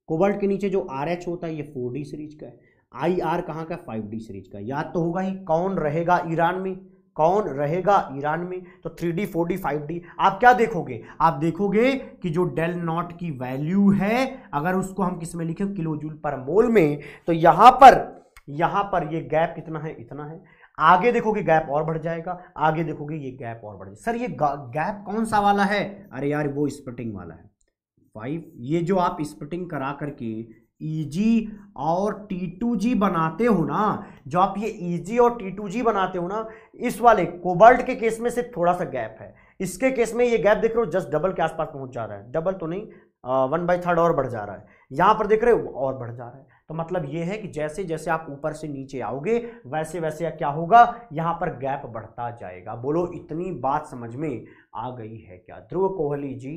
कोबाल्ट के नीचे जो आर एच होता है ये फोर सीरीज का है आई आर कहाँ का फाइव डी सीरीज का याद तो होगा ही कौन रहेगा ईरान में कौन रहेगा ईरान में तो three D four D five D आप क्या देखोगे आप देखोगे कि जो डेल नॉट की वैल्यू है अगर उसको हम किस में लिखे किलो जूल पर मोल में तो यहाँ पर यहाँ पर ये गैप कितना है इतना है आगे देखोगे गैप और बढ़ जाएगा आगे देखोगे ये गैप और बढ़ जाएगा सर ये गैप कौन सा वाला है अरे यार वो स्प्लिटिंग वाला है फाइव ये जो आप स्प्लिटिंग करा करके ई e और टी टू जी बनाते हो ना जो आप ये ई e और टी टू जी बनाते हो ना इस वाले कोबाल्ट के केस में सिर्फ थोड़ा सा गैप है इसके केस में ये गैप देख रहे हो जस्ट डबल के आसपास पहुंच जा रहा है डबल तो नहीं वन बाई थर्ड और बढ़ जा रहा है यहाँ पर देख रहे हो और बढ़ जा रहा है तो मतलब ये है कि जैसे जैसे आप ऊपर से नीचे आओगे वैसे वैसे क्या होगा यहाँ पर गैप बढ़ता जाएगा बोलो इतनी बात समझ में आ गई है क्या ध्रुव कोहली जी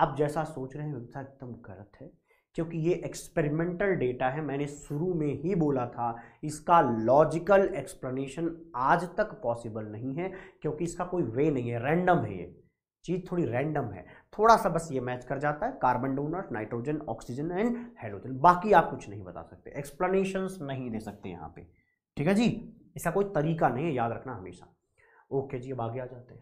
आप जैसा सोच रहे हैं वैसा एकदम गलत है क्योंकि ये एक्सपेरिमेंटल डेटा है मैंने शुरू में ही बोला था इसका लॉजिकल एक्सप्लेनेशन आज तक पॉसिबल नहीं है क्योंकि इसका कोई वे नहीं है रैंडम है ये चीज़ थोड़ी रैंडम है थोड़ा सा बस ये मैच कर जाता है carbon donor nitrogen oxygen and hydrogen बाकी आप कुछ नहीं बता सकते एक्सप्लेनेशंस नहीं दे सकते यहाँ पे ठीक है जी इसका कोई तरीका नहीं है याद रखना हमेशा ओके जी अब आगे आ जाते हैं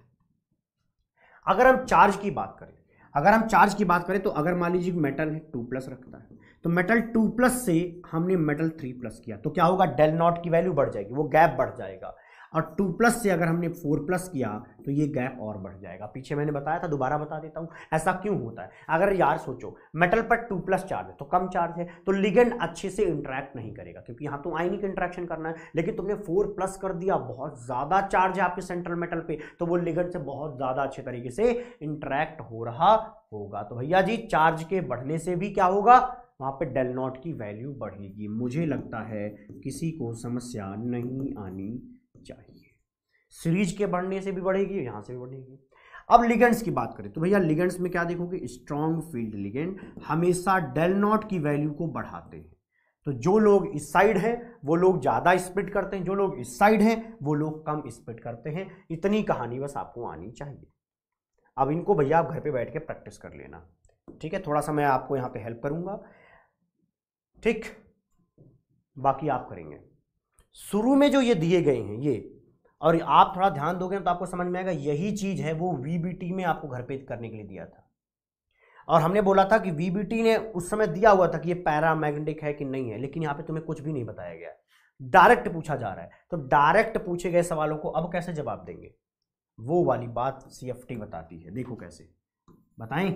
अगर हम चार्ज की बात करें अगर हम चार्ज की बात करें तो अगर मान लीजिए मेटल है टू प्लस रखता है तो मेटल टू प्लस से हमने मेटल थ्री प्लस किया तो क्या होगा डेल नॉट की वैल्यू बढ़ जाएगी वो गैप बढ़ जाएगा और टू प्लस से अगर हमने फोर प्लस किया तो ये गैप और बढ़ जाएगा पीछे मैंने बताया था दोबारा बता देता हूँ ऐसा क्यों होता है अगर यार सोचो मेटल पर टू प्लस चार्ज है तो कम चार्ज है तो लिगेंड अच्छे से इंटरेक्ट नहीं करेगा क्योंकि यहाँ तो आइनिक इंट्रैक्शन करना है लेकिन तुमने फोर प्लस कर दिया बहुत ज़्यादा चार्ज है आपके सेंट्रल मेटल पर तो वो लिगेंड से बहुत ज़्यादा अच्छे तरीके से इंट्रैक्ट हो रहा होगा तो भैया जी चार्ज के बढ़ने से भी क्या होगा वहाँ पे डेल नॉट की वैल्यू बढ़ेगी मुझे लगता है किसी को समस्या नहीं आनी चाहिए सीरीज के बढ़ने से भी बढ़ेगी यहाँ से भी बढ़ेगी अब लिगेंड्स की बात करें तो भैया लिगेंड्स में क्या देखोगे स्ट्रॉन्ग फील्ड लिगेंड हमेशा डेल नॉट की वैल्यू को बढ़ाते हैं तो जो लोग इस साइड हैं वो लोग ज़्यादा स्प्लिट करते हैं जो लोग इस साइड हैं वो लोग कम स्प्लिट करते हैं इतनी कहानी बस आपको आनी चाहिए अब इनको भैया आप घर पे बैठ के प्रैक्टिस कर लेना ठीक है थोड़ा सा मैं आपको यहाँ पे हेल्प करूँगा ठीक बाकी आप करेंगे शुरू में जो ये दिए गए हैं ये और आप थोड़ा ध्यान दोगे तो आपको समझ में आएगा यही चीज़ है वो वीबीटी में आपको घर पे करने के लिए दिया था और हमने बोला था कि वीबीटी ने उस समय दिया हुआ था कि ये पैरामैग्नेटिक है कि नहीं है लेकिन यहां पे तुम्हें कुछ भी नहीं बताया गया डायरेक्ट पूछा जा रहा है तो डायरेक्ट पूछे गए सवालों को अब कैसे जवाब देंगे वो वाली बात सी बताती है देखो कैसे बताएं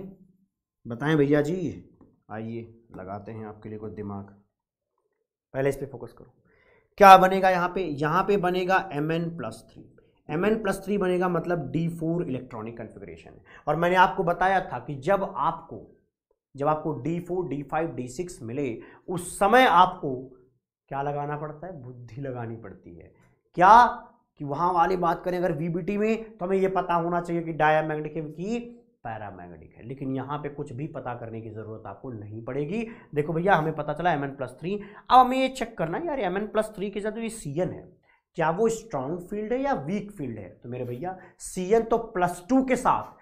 बताएं भैया जी आइए लगाते हैं आपके लिए कुछ दिमाग पहले इस पर फोकस करो क्या बनेगा यहाँ पे यहाँ पे बनेगा M N plus three M N plus three बनेगा मतलब डी फोर इलेक्ट्रॉनिक कन्फिग्रेशन और मैंने आपको बताया था कि जब आपको जब आपको D four D five D six मिले उस समय आपको क्या लगाना पड़ता है बुद्धि लगानी पड़ती है क्या कि वहाँ वाली बात करें अगर टी में तो हमें यह पता होना चाहिए कि डायामैग्नेटिक की पैरामैग्नेटिक है लेकिन यहाँ पे कुछ भी पता करने की ज़रूरत आपको नहीं पड़ेगी देखो भैया हमें पता चला एम एन प्लस थ्री अब हमें ये चेक करना यार एम एन प्लस थ्री के साथ ये सी एन है क्या वो स्ट्रांग फील्ड है या वीक फील्ड है तो मेरे भैया सी एन तो प्लस टू के साथ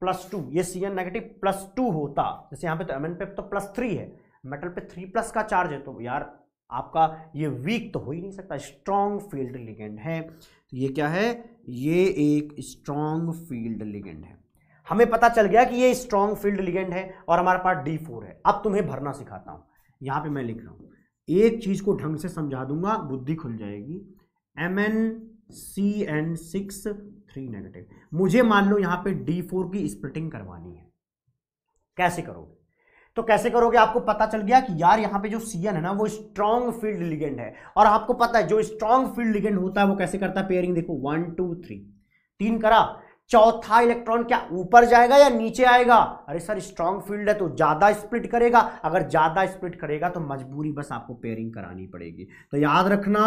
प्लस टू ये C N negative plus two होता जैसे यहाँ पे तो एम एन पे तो प्लस थ्री है मेटल पे थ्री प्लस का चार्ज है तो यार आपका ये वीक तो हो ही नहीं सकता स्ट्रांग फील्ड लिगेंड है तो ये क्या है ये एक स्ट्रांग फील्ड लिगेंड है हमें पता चल गया कि ये स्ट्रॉन्ग फील्ड लिगेंड है और हमारे पास डी फोर है अब तुम्हें भरना सिखाता हूं यहां पे मैं लिख रहा हूं एक चीज़ को ढंग से समझा दूंगा बुद्धि खुल जाएगी M N C N six three negative मुझे मान लो यहां पे डी फोर की स्प्लिटिंग करवानी है कैसे करोगे तो कैसे करोगे आपको पता चल गया कि यार यहां पे जो सी है ना वो स्ट्रॉन्ग फील्ड लिगेंड है और आपको पता है जो स्ट्रॉन्ग फील्ड लिगेंड होता है वो कैसे करता है पेयरिंग देखो वन टू थ्री तीन करा चौथा इलेक्ट्रॉन क्या ऊपर जाएगा या नीचे आएगा अरे सर स्ट्रांग फील्ड है तो ज़्यादा स्प्लिट करेगा अगर ज़्यादा स्प्लिट करेगा तो मजबूरी बस आपको पेयरिंग करानी पड़ेगी तो याद रखना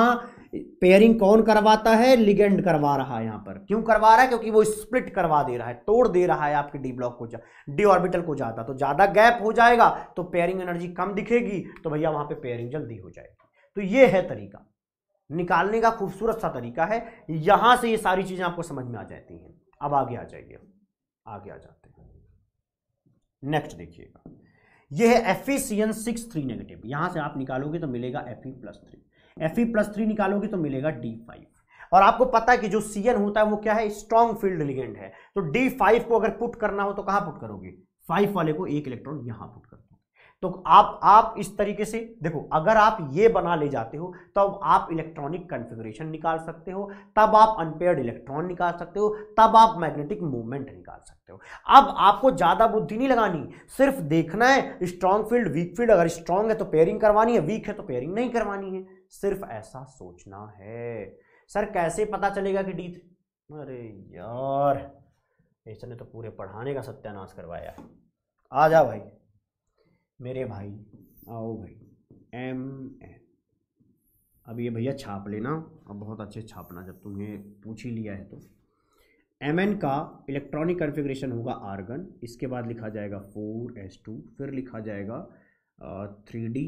पेयरिंग कौन करवाता है लिगेंड करवा रहा है यहाँ पर क्यों करवा रहा है क्योंकि वो स्प्लिट करवा दे रहा है तोड़ दे रहा है आपके डी ब्लॉक को डी ऑर्बिटल को ज़्यादा तो ज़्यादा गैप हो जाएगा तो पेयरिंग एनर्जी कम दिखेगी तो भैया वहां पर पेयरिंग जल्दी हो जाएगी तो ये है तरीका निकालने का खूबसूरत सा तरीका है यहां से ये सारी चीज़ें आपको समझ में आ जाती हैं अब आगे आ जाइए आगे आ जाते हैं नेक्स्ट देखिएगा यह है एफिसियन सिक्स थ्री नेगेटिव यहां से आप निकालोगे तो मिलेगा F E plus three F E plus three निकालोगे तो मिलेगा डी फाइव और आपको पता है कि जो सी एन होता है वो क्या है स्ट्रॉन्ग फील्ड लिगेंड है तो डी फाइव को अगर पुट करना हो तो कहां पुट करोगे फाइव वाले को एक इलेक्ट्रॉन यहां पुट करोगे तो आप आप इस तरीके से देखो अगर आप ये बना ले जाते हो तब तो आप इलेक्ट्रॉनिक कन्फिग्रेशन निकाल सकते हो तब आप अनपेयर्ड इलेक्ट्रॉन निकाल सकते हो तब आप मैग्नेटिक मूवमेंट निकाल सकते हो अब आपको ज़्यादा बुद्धि नहीं लगानी सिर्फ देखना है स्ट्रॉन्ग फील्ड वीक फील्ड अगर स्ट्रांग है तो पेयरिंग करवानी है वीक है तो पेयरिंग नहीं करवानी है सिर्फ ऐसा सोचना है सर कैसे पता चलेगा कि डी अरे यार ने तो पूरे पढ़ाने का सत्यानाश करवाया आ जा भाई मेरे भाई आओ भाई एम एन अब ये भैया छाप लेना अब बहुत अच्छे छापना जब तुम्हें पूछ ही लिया है तो एम एन का इलेक्ट्रॉनिक कन्फिग्रेशन होगा आर्गन इसके बाद लिखा जाएगा फोर एस टू फिर लिखा जाएगा थ्री डी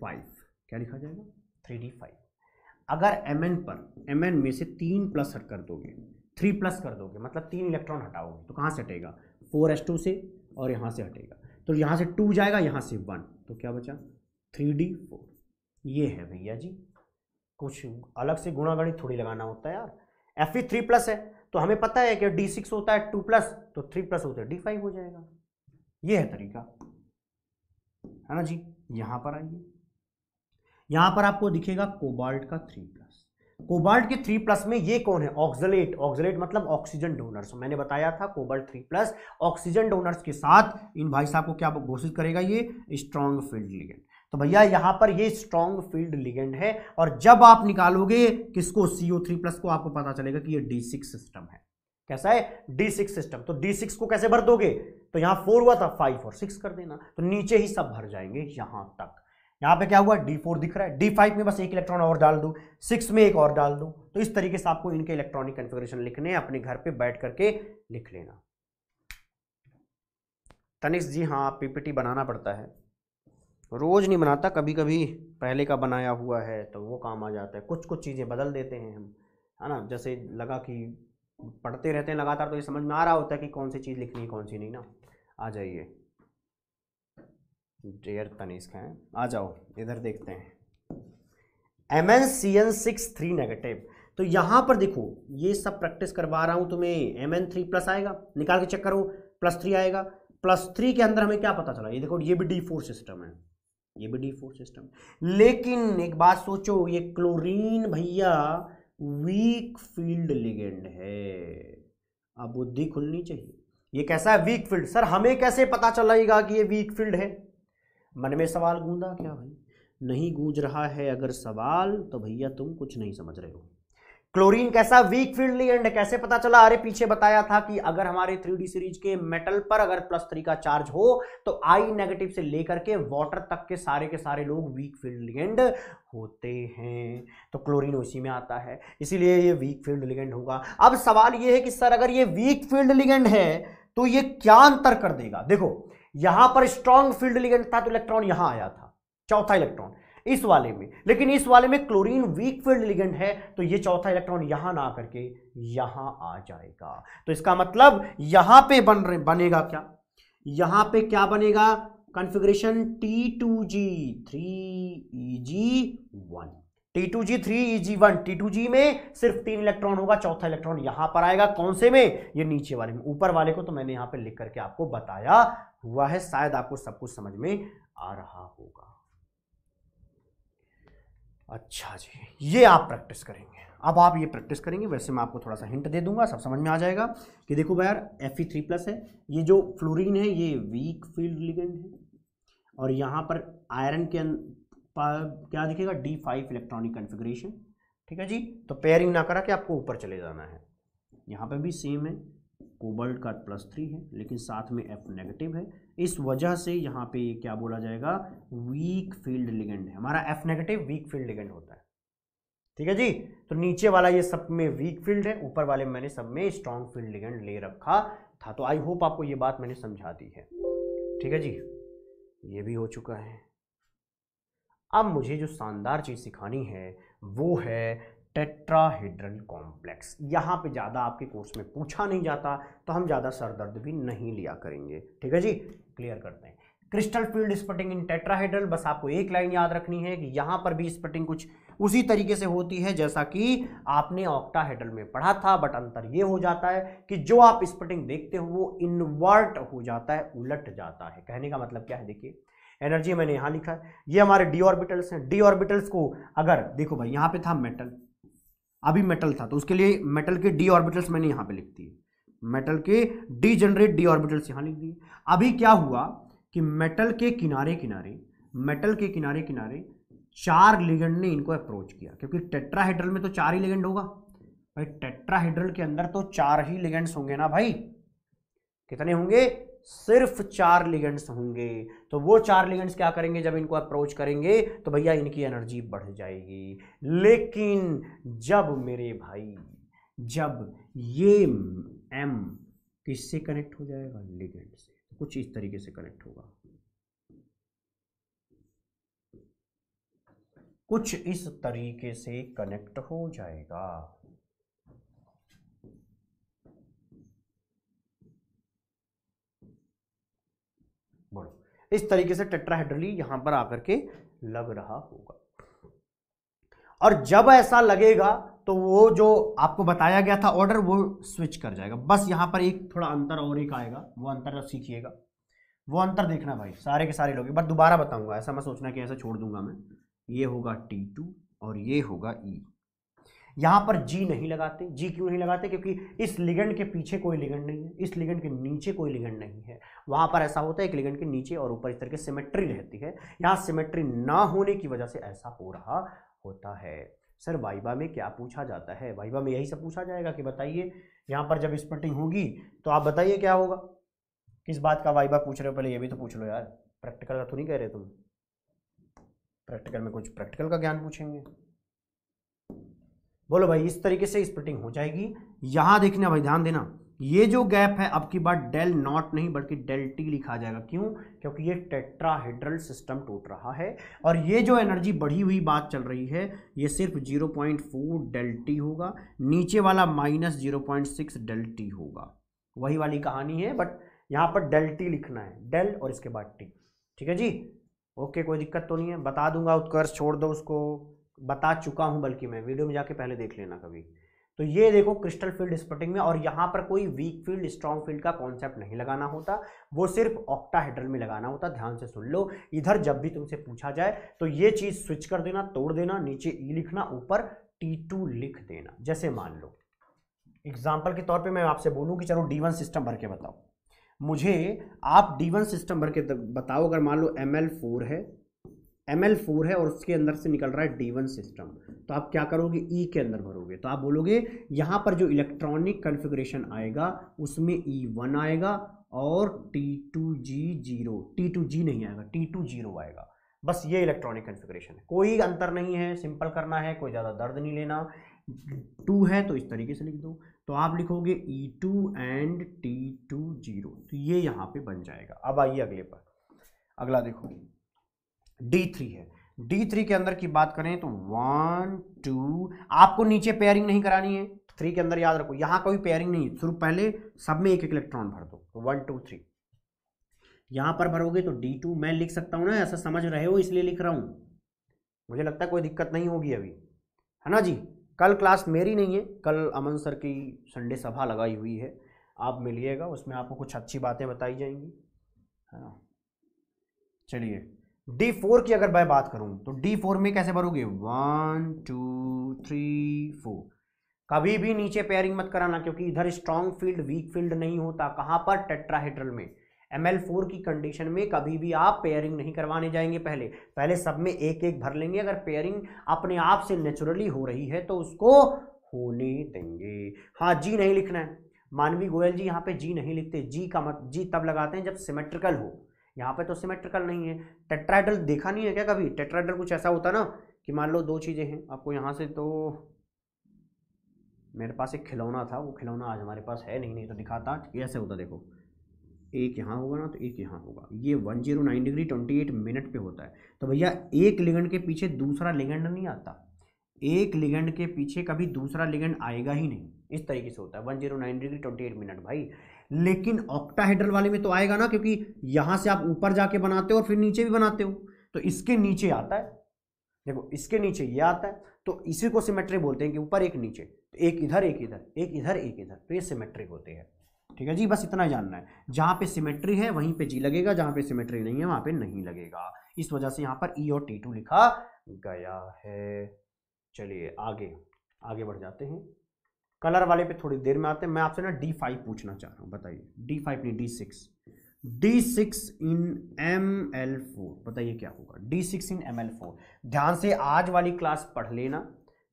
फाइव क्या लिखा जाएगा थ्री डी फाइव अगर एम एन पर एम एन में से तीन प्लस हट कर दोगे थ्री प्लस कर दोगे मतलब तीन इलेक्ट्रॉन हटाओगे तो कहाँ से हटेगा फोर एस टू से और यहाँ से हटेगा तो यहां से टू जाएगा यहां से वन तो क्या बचा थ्री डी फोर ये है भैया जी कुछ अलग से गुणा गणित थोड़ी लगाना होता है यार एफ ई थ्री प्लस है तो हमें पता है कि डी सिक्स होता है टू प्लस तो थ्री प्लस होता है डी फाइव हो जाएगा ये है तरीका है ना जी यहां पर आइए यहां पर आपको दिखेगा कोबाल्ट का थ्री कोबाल्ट के थ्री प्लस में ये कौन है ऑक्सलेट ऑक्सलेट मतलब ऑक्सीजन डोनर्स मैंने बताया था cobalt three plus oxygen donors के साथ इन भाई साहब को क्या घोषित करेगा ये स्ट्रॉन्ग फील्ड लिगेंड तो भैया यहाँ पर ये स्ट्रॉन्ग फील्ड लिगेंड है और जब आप निकालोगे किसको सीओ थ्री प्लस को आपको पता चलेगा कि ये डी सिक्स सिस्टम है कैसा है डी सिक्स सिस्टम तो डी सिक्स को कैसे भर दोगे तो यहाँ फोर हुआ था फाइव और सिक्स कर देना तो नीचे ही सब भर जाएंगे यहाँ तक यहाँ पे क्या हुआ डी फोर दिख रहा है डी फाइव में बस एक इलेक्ट्रॉन और डाल दू सिक्स में एक और डाल दूँ तो इस तरीके से आपको इनके इलेक्ट्रॉनिक कन्फिग्रेशन लिखने हैं अपने घर पे बैठ करके लिख लेना तनिष जी हाँ पीपीटी बनाना पड़ता है रोज़ नहीं बनाता कभी कभी पहले का बनाया हुआ है तो वो काम आ जाता है कुछ कुछ चीज़ें बदल देते हैं हम है ना जैसे लगा कि पढ़ते रहते हैं लगातार तो ये समझ में आ रहा होता है कि कौन सी चीज़ लिखनी है कौन सी नहीं ना आ जाइए डेयर तनिष्क हैं आ जाओ इधर देखते हैं M N C N six three negative तो यहां पर देखो ये सब प्रैक्टिस करवा रहा हूं तुम्हें एम एन थ्री प्लस आएगा निकाल के चेक करो प्लस थ्री आएगा प्लस थ्री के अंदर हमें क्या पता चला ये देखो ये भी डी फोर सिस्टम है ये भी डी फोर सिस्टम लेकिन एक बात सोचो ये क्लोरीन भैया वीक फील्ड लिगेंड है अब बुद्धि खुलनी चाहिए ये कैसा है वीक फील्ड सर हमें कैसे पता चलेगा कि ये वीक फील्ड है मन में सवाल गूंजा क्या भाई नहीं गूंज रहा है अगर सवाल तो भैया तुम कुछ नहीं समझ रहे हो क्लोरीन कैसा वीक फील्ड लिगेंड है कैसे पता चला अरे पीछे बताया था कि अगर हमारे थ्री सीरीज के मेटल पर अगर प्लस थ्री का चार्ज हो तो आई नेगेटिव से लेकर के वाटर तक के सारे के सारे लोग वीक फील्ड लिगेंड होते हैं तो क्लोरीन उसी में आता है इसीलिए ये वीक फील्ड लिगेंड होगा अब सवाल ये है कि सर अगर ये वीक फील्ड लिगेंड है तो ये क्या अंतर कर देगा देखो यहां पर स्ट्रॉन्ग फील्ड लिगेंड था तो इलेक्ट्रॉन यहां आया था चौथा इलेक्ट्रॉन इस वाले में लेकिन इस वाले में क्लोरीन वीक फील्ड लिगेंड है तो ये चौथा इलेक्ट्रॉन यहां ना करके यहां आ जाएगा तो इसका मतलब यहां पे बन रहे बनेगा क्या यहां पे क्या बनेगा कॉन्फ़िगरेशन टी टू जी three E G one T two जी three E G one T two G में सिर्फ तीन इलेक्ट्रॉन होगा चौथा इलेक्ट्रॉन यहां पर आएगा कौन से में ये नीचे वाले में ऊपर वाले को तो मैंने यहां पर लिख करके आपको बताया हुआ है शायद आपको सब कुछ समझ में आ रहा होगा अच्छा जी ये आप प्रैक्टिस करेंगे अब आप ये प्रैक्टिस करेंगे वैसे मैं आपको थोड़ा सा हिंट दे दूंगा सब समझ में आ जाएगा कि देखो भाई यार एफ ई थ्री प्लस है ये जो फ्लोरीन है ये वीक फील्ड लिगेंड है और यहाँ पर आयरन के क्या दिखेगा डी फाइव इलेक्ट्रॉनिक कन्फिग्रेशन ठीक है जी तो पेयरिंग ना करा के आपको ऊपर चले जाना है यहाँ पर भी सेम है कोबल्ट का प्लस थ्री है लेकिन साथ में एफ नेगेटिव है इस वजह से यहाँ पे क्या बोला जाएगा वीक फील्ड लिगेंड है हमारा F negative weak field ligand होता है ठीक है जी तो नीचे वाला ये सब में वीक फील्ड है ऊपर वाले मैंने सब में स्ट्रांग फील्ड लिगेंड ले रखा था तो आई होप आपको ये बात मैंने समझा दी है ठीक है जी ये भी हो चुका है अब मुझे जो शानदार चीज़ सिखानी है वो है टेट्राहेड्रल कॉम्प्लेक्स यहाँ पे ज़्यादा आपके कोर्स में पूछा नहीं जाता तो हम ज़्यादा सरदर्द भी नहीं लिया करेंगे ठीक है जी क्लियर करते हैं crystal field splitting in tetrahedral बस आपको एक लाइन याद रखनी है कि यहाँ पर भी स्पटिंग कुछ उसी तरीके से होती है जैसा कि आपने ऑक्टाहेड्रल में पढ़ा था बट अंतर ये हो जाता है कि जो आप स्पटिंग देखते हो वो इन्वर्ट हो जाता है उलट जाता है कहने का मतलब क्या है देखिए एनर्जी मैंने यहाँ लिखा है ये हमारे डी ऑर्बिटल्स हैं डी ऑर्बिटल्स को अगर देखो भाई यहाँ पे था मेटल अभी मेटल था तो उसके लिए मेटल के डी ऑर्बिटल्स मैंने यहाँ पे लिख दिए मेटल के डी जनरेट डी ऑर्बिटल्स यहाँ लिख दिए अभी क्या हुआ कि मेटल के किनारे किनारे मेटल के किनारे किनारे चार लिगेंड ने इनको अप्रोच किया क्योंकि टेट्राहेड्रल में तो चार ही लिगेंड होगा भाई टेट्राहेड्रल के अंदर तो चार ही लिगेंड्स होंगे ना भाई कितने होंगे सिर्फ चार लिगेंड्स होंगे तो वो चार लिगेंड्स क्या करेंगे जब इनको अप्रोच करेंगे तो भैया इनकी एनर्जी बढ़ जाएगी लेकिन जब मेरे भाई जब ये एम किससे कनेक्ट हो जाएगा लिगेंड से तो कुछ इस तरीके से कनेक्ट होगा कुछ इस तरीके से कनेक्ट हो जाएगा बोलो इस तरीके से टेट्राहेड्रली यहां पर आकर के लग रहा होगा और जब ऐसा लगेगा तो वो जो आपको बताया गया था ऑर्डर वो स्विच कर जाएगा बस यहां पर एक थोड़ा अंतर और एक आएगा वो अंतर सीखिएगा वो अंतर देखना भाई सारे के सारे लोग बट दोबारा बताऊंगा ऐसा मैं सोचना कि ऐसा छोड़ दूंगा मैं ये होगा टी टू और ये होगा ई e. यहाँ पर जी नहीं लगाते जी क्यों नहीं लगाते क्योंकि इस लिगेंड के पीछे कोई लिगेंड नहीं है इस लिगेंड के नीचे कोई लिगेंड नहीं है वहां पर ऐसा होता है एक लिगेंड के नीचे और ऊपर इस तरह की सिमेट्री रहती है यहाँ सिमेट्री ना होने की वजह से ऐसा हो रहा होता है सर वाइबा में क्या पूछा जाता है वाइबा में यही सब पूछा जाएगा कि बताइए यहाँ पर जब स्पटिंग होगी तो आप बताइए क्या होगा किस बात का वाइबा पूछ रहे हो पहले ये भी तो पूछ लो यार प्रैक्टिकल का तो नहीं कह रहे तुम प्रैक्टिकल में कुछ प्रैक्टिकल का ज्ञान पूछेंगे बोलो भाई इस तरीके से स्प्लिटिंग हो जाएगी यहाँ देखना भाई ध्यान देना ये जो गैप है अब की बार डेल नॉट नहीं बल्कि डेल टी लिखा जाएगा क्यों क्योंकि ये टेट्राहेड्रल सिस्टम टूट रहा है और ये जो एनर्जी बढ़ी हुई बात चल रही है ये सिर्फ 0.4 डेल टी होगा नीचे वाला minus zero point del T होगा वही वाली कहानी है बट यहाँ पर डेल टी लिखना है डेल और इसके बाद टी ठीक है जी ओके कोई दिक्कत तो नहीं है बता दूंगा उत्कर्ष छोड़ दो उसको बता चुका हूँ बल्कि मैं वीडियो में जाके पहले देख लेना कभी तो ये देखो क्रिस्टल फील्ड स्पटिंग में और यहाँ पर कोई वीक फील्ड स्ट्रॉन्ग फील्ड का कॉन्सेप्ट नहीं लगाना होता वो सिर्फ ऑक्टाहेड्रल में लगाना होता ध्यान से सुन लो इधर जब भी तुमसे पूछा जाए तो ये चीज़ स्विच कर देना तोड़ देना नीचे ई लिखना ऊपर टी टू लिख देना जैसे मान लो एग्जाम्पल के तौर पर मैं आपसे बोलूँ कि चलो डी वन सिस्टम भर के बताओ मुझे आप डी वन सिस्टम भर के बताओ अगर मान लो एम एल फोर है एम एल फोर है और उसके अंदर से निकल रहा है डी वन सिस्टम तो आप क्या करोगे ई e के अंदर भरोगे तो आप बोलोगे यहाँ पर जो इलेक्ट्रॉनिक कन्फिग्रेशन आएगा उसमें ई e वन आएगा और T two G zero T two G नहीं आएगा टी टू जीरो आएगा बस ये इलेक्ट्रॉनिक कन्फिग्रेशन है कोई अंतर नहीं है सिंपल करना है कोई ज़्यादा दर्द नहीं लेना टू है तो इस तरीके से लिख दो तो आप लिखोगे E two and T two zero तो ये यहाँ पर बन जाएगा अब आइए अगले पर अगला देखो डी थ्री है डी थ्री के अंदर की बात करें तो वन टू आपको नीचे पेयरिंग नहीं करानी है थ्री के अंदर याद रखो यहां कोई पेयरिंग नहीं शुरू पहले सब में एक एक इलेक्ट्रॉन भर दो तो वन टू थ्री यहां पर भरोगे तो डी टू मैं लिख सकता हूं ना ऐसा समझ रहे हो इसलिए लिख रहा हूं मुझे लगता है कोई दिक्कत नहीं होगी अभी है ना जी कल क्लास मेरी नहीं है कल अमन सर की संडे सभा लगाई हुई है आप मिलिएगा उसमें आपको कुछ अच्छी बातें बताई जाएंगी है ना चलिए डी फोर की अगर मैं बात करूं तो डी फोर में कैसे भरोगे वन टू थ्री फोर कभी भी नीचे पेयरिंग मत कराना क्योंकि इधर स्ट्रांग फील्ड वीक फील्ड नहीं होता कहाँ पर टेट्राहेड्रल में एम एल फोर की कंडीशन में कभी भी आप पेयरिंग नहीं करवाने जाएंगे पहले पहले सब में एक एक भर लेंगे अगर पेयरिंग अपने आप से नेचुरली हो रही है तो उसको होने देंगे हाँ जी नहीं लिखना है मानवी गोयल जी यहाँ पे जी नहीं लिखते जी का मत जी तब लगाते हैं जब सिमेट्रिकल हो यहाँ पे तो सिमेट्रिकल नहीं है टेट्राइडल देखा नहीं है क्या कभी टेट्राइडल कुछ ऐसा होता ना कि मान लो दो चीज़ें हैं आपको यहाँ से तो मेरे पास एक खिलौना था वो खिलौना आज हमारे पास है नहीं नहीं तो दिखाता ऐसे होता देखो एक यहाँ होगा ना तो एक यहाँ होगा ये one zero nine degree twenty eight minute पे होता है तो भैया एक लिगेंड के पीछे दूसरा लिगेंड नहीं आता एक लिगेंड के पीछे कभी दूसरा लिगेंड आएगा ही नहीं इस तरीके से होता है one zero nine degree twenty eight minute भाई लेकिन ऑक्टाहेड्रल वाले में तो आएगा ना क्योंकि यहां से आप ऊपर जाके बनाते हो और फिर नीचे भी बनाते हो तो इसके नीचे आता है देखो इसके नीचे ये आता है तो इसी को सिमेट्रिक बोलते हैं कि ऊपर एक नीचे तो एक इधर एक इधर एक इधर एक इधर तो ये सिमेट्रिक होते हैं ठीक है जी बस इतना ही जानना है जहां पे सिमेट्री है वहीं पे जी लगेगा जहां पे सिमेट्री नहीं है वहां पे नहीं लगेगा इस वजह से यहां पर ई e और टी टू लिखा गया है चलिए आगे आगे बढ़ जाते हैं कलर वाले पे थोड़ी देर में आते हैं मैं आपसे ना डी फाइव पूछना चाह रहा हूँ बताइए डी फाइव नहीं D six D six in M L four बताइए क्या होगा D six in M L four ध्यान से आज वाली क्लास पढ़ लेना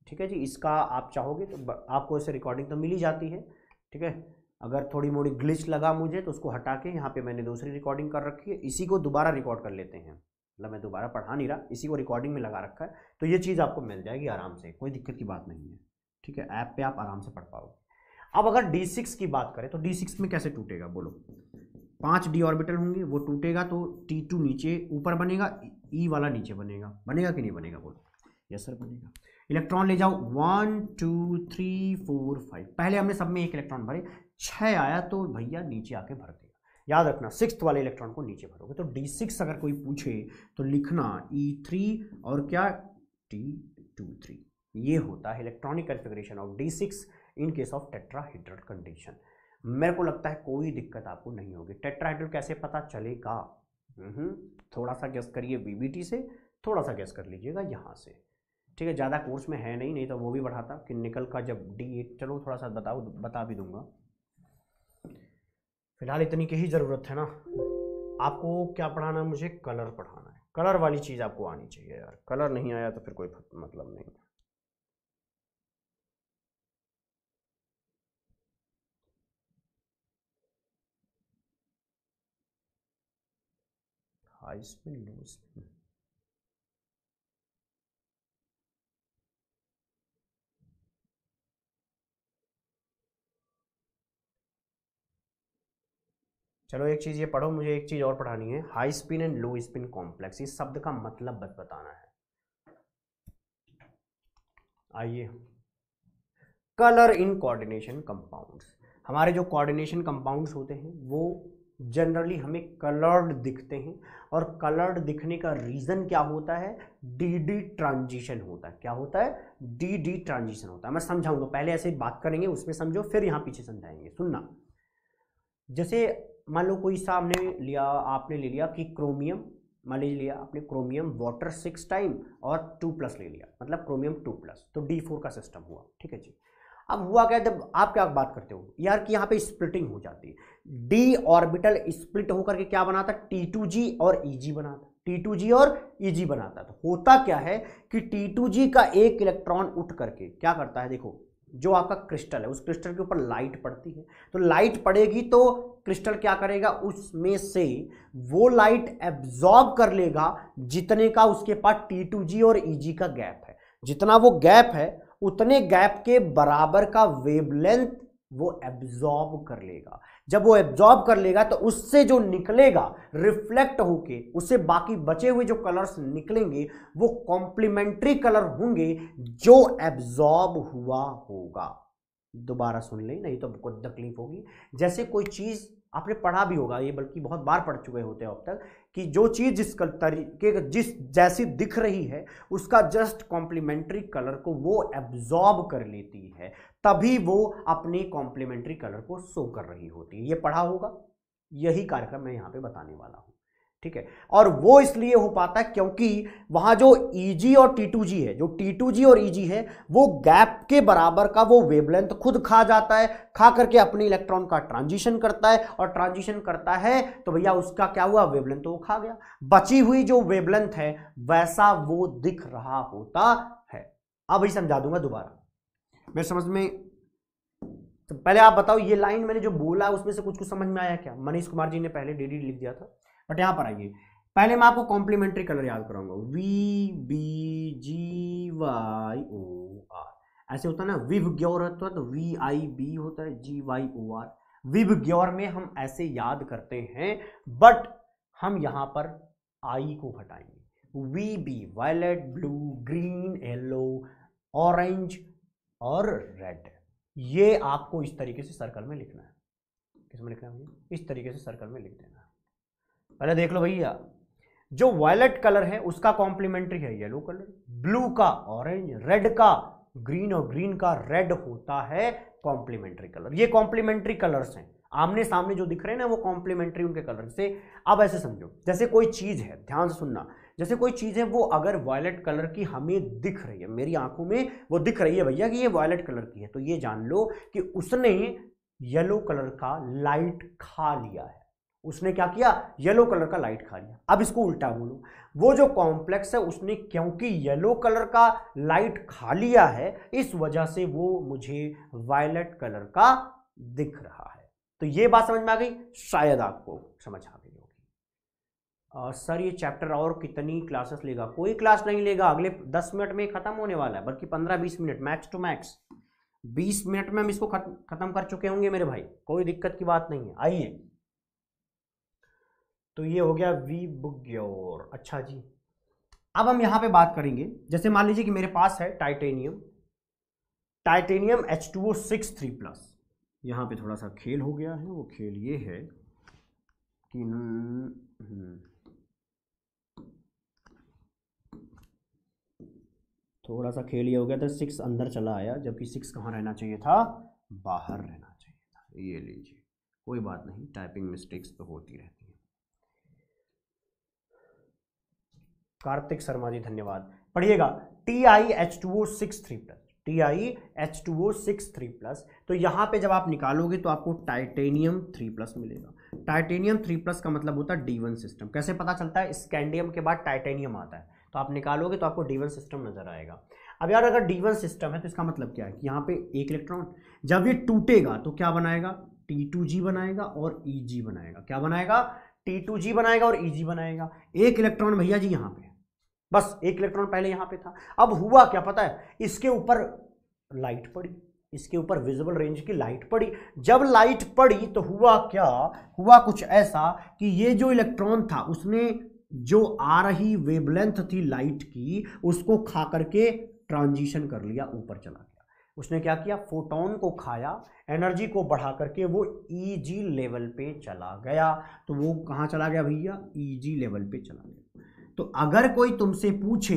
ठीक है जी इसका आप चाहोगे तो आपको ऐसे रिकॉर्डिंग तो मिल ही जाती है ठीक है अगर थोड़ी मोड़ी ग्लिच लगा मुझे तो उसको हटा के यहाँ पे मैंने दूसरी रिकॉर्डिंग कर रखी है इसी को दोबारा रिकॉर्ड कर लेते हैं मतलब मैं दोबारा पढ़ा नहीं रहा इसी को रिकॉर्डिंग में लगा रखा है तो ये चीज़ आपको मिल जाएगी आराम से कोई दिक्कत की बात नहीं है ठीक है ऐप पे आप आराम से पढ़ पाओगे अब अगर डी सिक्स की बात करें तो डी सिक्स में कैसे टूटेगा बोलो पांच डी ऑर्बिटल होंगे वो टूटेगा तो टी टू नीचे ऊपर बनेगा ई e वाला नीचे बनेगा बनेगा कि नहीं बनेगा बोलो यस सर बनेगा इलेक्ट्रॉन ले जाओ one two three four five पहले हमने सब में एक इलेक्ट्रॉन भरे छः आया तो भैया नीचे आके भर देगा याद रखना सिक्स वाले इलेक्ट्रॉन को नीचे भरोगे तो डी सिक्स अगर कोई पूछे तो लिखना ई e थ्री और क्या टी टू थ्री ये होता है electronic configuration of D six in case of tetrahedral condition मेरे को लगता है कोई दिक्कत आपको नहीं होगी टेट्राहीड्रल कैसे पता चलेगा हम्म, थोड़ा सा गेस करिए बीबीटी से थोड़ा सा गेस कर लीजिएगा यहाँ से ठीक है ज़्यादा कोर्स में है नहीं नहीं तो वो भी बढ़ाता कि निकल का जब डी एट चलो थोड़ा सा बताओ बता भी दूंगा फिलहाल इतनी की ही ज़रूरत है ना आपको क्या पढ़ाना है मुझे कलर पढ़ाना है कलर वाली चीज़ आपको आनी चाहिए यार कलर नहीं आया तो फिर कोई मतलब नहीं हाई स्पिन लो स्पिन चलो एक चीज़ ये पढ़ो मुझे एक चीज़ और पढ़ानी है high spin and low spin complex इस शब्द का मतलब बस बताना है आइए कलर इन कोऑर्डिनेशन कंपाउंड्स हमारे जो कोऑर्डिनेशन कंपाउंड्स होते हैं वो जनरली हमें कलर्ड दिखते हैं और कलर्ड दिखने का रीज़न क्या होता है डी डी ट्रांजिशन होता है क्या होता है डी डी ट्रांजिशन होता है मैं समझाऊंगा पहले ऐसे बात करेंगे उसमें समझो फिर यहाँ पीछे समझाएंगे सुनना जैसे मान लो कोई सामने लिया आपने ले लिया कि क्रोमियम मान लीजिए लिया आपने क्रोमियम वाटर सिक्स टाइम और टू प्लस ले लिया मतलब क्रोमियम टू प्लस तो डी फोर का सिस्टम हुआ ठीक है जी अब हुआ क्या जब आप क्या बात करते हो यार कि यहाँ पे स्प्लिटिंग हो जाती है डी ऑर्बिटल स्प्लिट होकर के क्या बनाता टी टू जी और ई e जी बनाता टी टू जी और ई e जी बनाता तो होता क्या है कि टी टू जी का एक इलेक्ट्रॉन उठ करके क्या करता है देखो जो आपका क्रिस्टल है उस क्रिस्टल के ऊपर लाइट पड़ती है तो लाइट पड़ेगी तो क्रिस्टल क्या करेगा उसमें से वो लाइट एब्जॉर्ब कर लेगा जितने का उसके पास टी टू जी और ई e जी का गैप है जितना वो गैप है उतने गैप के बराबर का वेवलेंथ वो एब्जॉर्ब कर लेगा जब वो एब्जॉर्ब कर लेगा तो उससे जो निकलेगा रिफ्लेक्ट होके उससे बाकी बचे हुए जो कलर्स निकलेंगे वो कॉम्प्लीमेंट्री कलर होंगे जो एब्जॉर्ब हुआ होगा दोबारा सुन ले नहीं तो बहुत तकलीफ होगी जैसे कोई चीज़ आपने पढ़ा भी होगा ये बल्कि बहुत बार पढ़ चुके होते हैं अब तक कि जो चीज़ जिस तरीके जिस जैसी दिख रही है उसका जस्ट कॉम्प्लीमेंट्री कलर को वो एब्जॉर्ब कर लेती है तभी वो अपने कॉम्प्लीमेंट्री कलर को शो कर रही होती है ये पढ़ा होगा यही कार्यक्रम मैं यहाँ पे बताने वाला हूँ ठीक है और वो इसलिए हो पाता है क्योंकि वहां जो ई e और टी है जो टी और ई e है वो गैप के बराबर का वो वेवलेंथ खुद खा जाता है खा करके अपने इलेक्ट्रॉन का ट्रांजिशन करता है और ट्रांजिशन करता है तो भैया उसका क्या हुआ वेवलेंथ तो वो खा गया बची हुई जो वेवलेंथ है वैसा वो दिख रहा होता है अब ही समझा दूंगा दोबारा मेरे समझ में तो पहले आप बताओ ये लाइन मैंने जो बोला उसमें से कुछ कुछ समझ में आया क्या मनीष कुमार जी ने पहले डीडी लिख दिया था बट यहाँ पर आइए पहले मैं आपको कॉम्प्लीमेंट्री कलर याद कराऊंगा V B G Y O R ऐसे होता है ना विव ग्योर होता है तो वी आई बी होता है जी वाई ओ आर विव ग्योर में हम ऐसे याद करते हैं बट हम यहाँ पर आई को हटाएंगे V B violet blue green yellow orange और रेड ये आपको इस तरीके से सर्कल में लिखना है किस में लिखना है इस तरीके से सर्कल में लिख देना पहले देख लो भैया जो वायलेट कलर है उसका कॉम्प्लीमेंट्री है येलो कलर ब्लू का ऑरेंज रेड का ग्रीन और ग्रीन का रेड होता है कॉम्प्लीमेंट्री कलर ये कॉम्प्लीमेंट्री कलर्स हैं आमने सामने जो दिख रहे हैं ना वो कॉम्प्लीमेंट्री उनके कलर से अब ऐसे समझो जैसे कोई चीज़ है ध्यान से सुनना जैसे कोई चीज़ है वो अगर वायलेट कलर की हमें दिख रही है मेरी आंखों में वो दिख रही है भैया कि ये वायलेट कलर की है तो ये जान लो कि उसने येलो कलर का लाइट खा लिया है उसने क्या किया येलो कलर का लाइट खा लिया अब इसको उल्टा बोलो वो जो कॉम्प्लेक्स है उसने क्योंकि येलो कलर का लाइट खा लिया है इस वजह से वो मुझे वायलेट कलर का दिख रहा है तो ये बात समझ में आ गई शायद आपको समझ आ गई होगी सर ये चैप्टर और कितनी क्लासेस लेगा कोई क्लास नहीं लेगा अगले दस मिनट में ख़त्म होने वाला है बल्कि पंद्रह बीस मिनट मैक्स टू मैक्स बीस मिनट में हम इसको ख़त्म कर चुके होंगे मेरे भाई कोई दिक्कत की बात नहीं है आइए तो ये हो गया वी बुग्योर अच्छा जी अब हम यहाँ पे बात करेंगे जैसे मान लीजिए कि मेरे पास है titanium titanium H two O six three plus यहाँ पे थोड़ा सा खेल हो गया है वो खेल ये है कि हम्म। थोड़ा सा खेल ये हो गया था सिक्स अंदर चला आया जबकि सिक्स कहाँ रहना चाहिए था बाहर रहना चाहिए था ये लीजिए कोई बात नहीं टाइपिंग मिस्टेक्स तो होती रहती कार्तिक शर्मा जी धन्यवाद पढ़िएगा T I H two O six three plus T I H two O six three plus तो यहाँ पे जब आप निकालोगे तो आपको टाइटेनियम थ्री प्लस मिलेगा टाइटेनियम थ्री प्लस का मतलब होता है डी वन सिस्टम कैसे पता चलता है स्कैंडियम के बाद टाइटेनियम आता है तो आप निकालोगे तो आपको डी वन सिस्टम नजर आएगा अब यार अगर डी वन सिस्टम है तो इसका मतलब क्या है कि यहाँ पे एक इलेक्ट्रॉन जब ये टूटेगा तो क्या बनाएगा टी टू जी बनाएगा और ई e जी बनाएगा क्या बनाएगा टी टू जी बनाएगा और ई e जी बनाएगा एक इलेक्ट्रॉन भैया जी यहाँ पे बस एक इलेक्ट्रॉन पहले यहाँ पे था अब हुआ क्या पता है इसके ऊपर लाइट पड़ी इसके ऊपर विजिबल रेंज की लाइट पड़ी जब लाइट पड़ी तो हुआ क्या हुआ कुछ ऐसा कि ये जो इलेक्ट्रॉन था उसने जो आ रही वेवलेंथ थी लाइट की उसको खा करके ट्रांजिशन कर लिया ऊपर चला गया उसने क्या किया फोटोन को खाया एनर्जी को बढ़ा करके वो ईजी e लेवल पे चला गया तो वो कहाँ चला गया भैया ईजी e लेवल पे चला गया तो अगर कोई तुमसे पूछे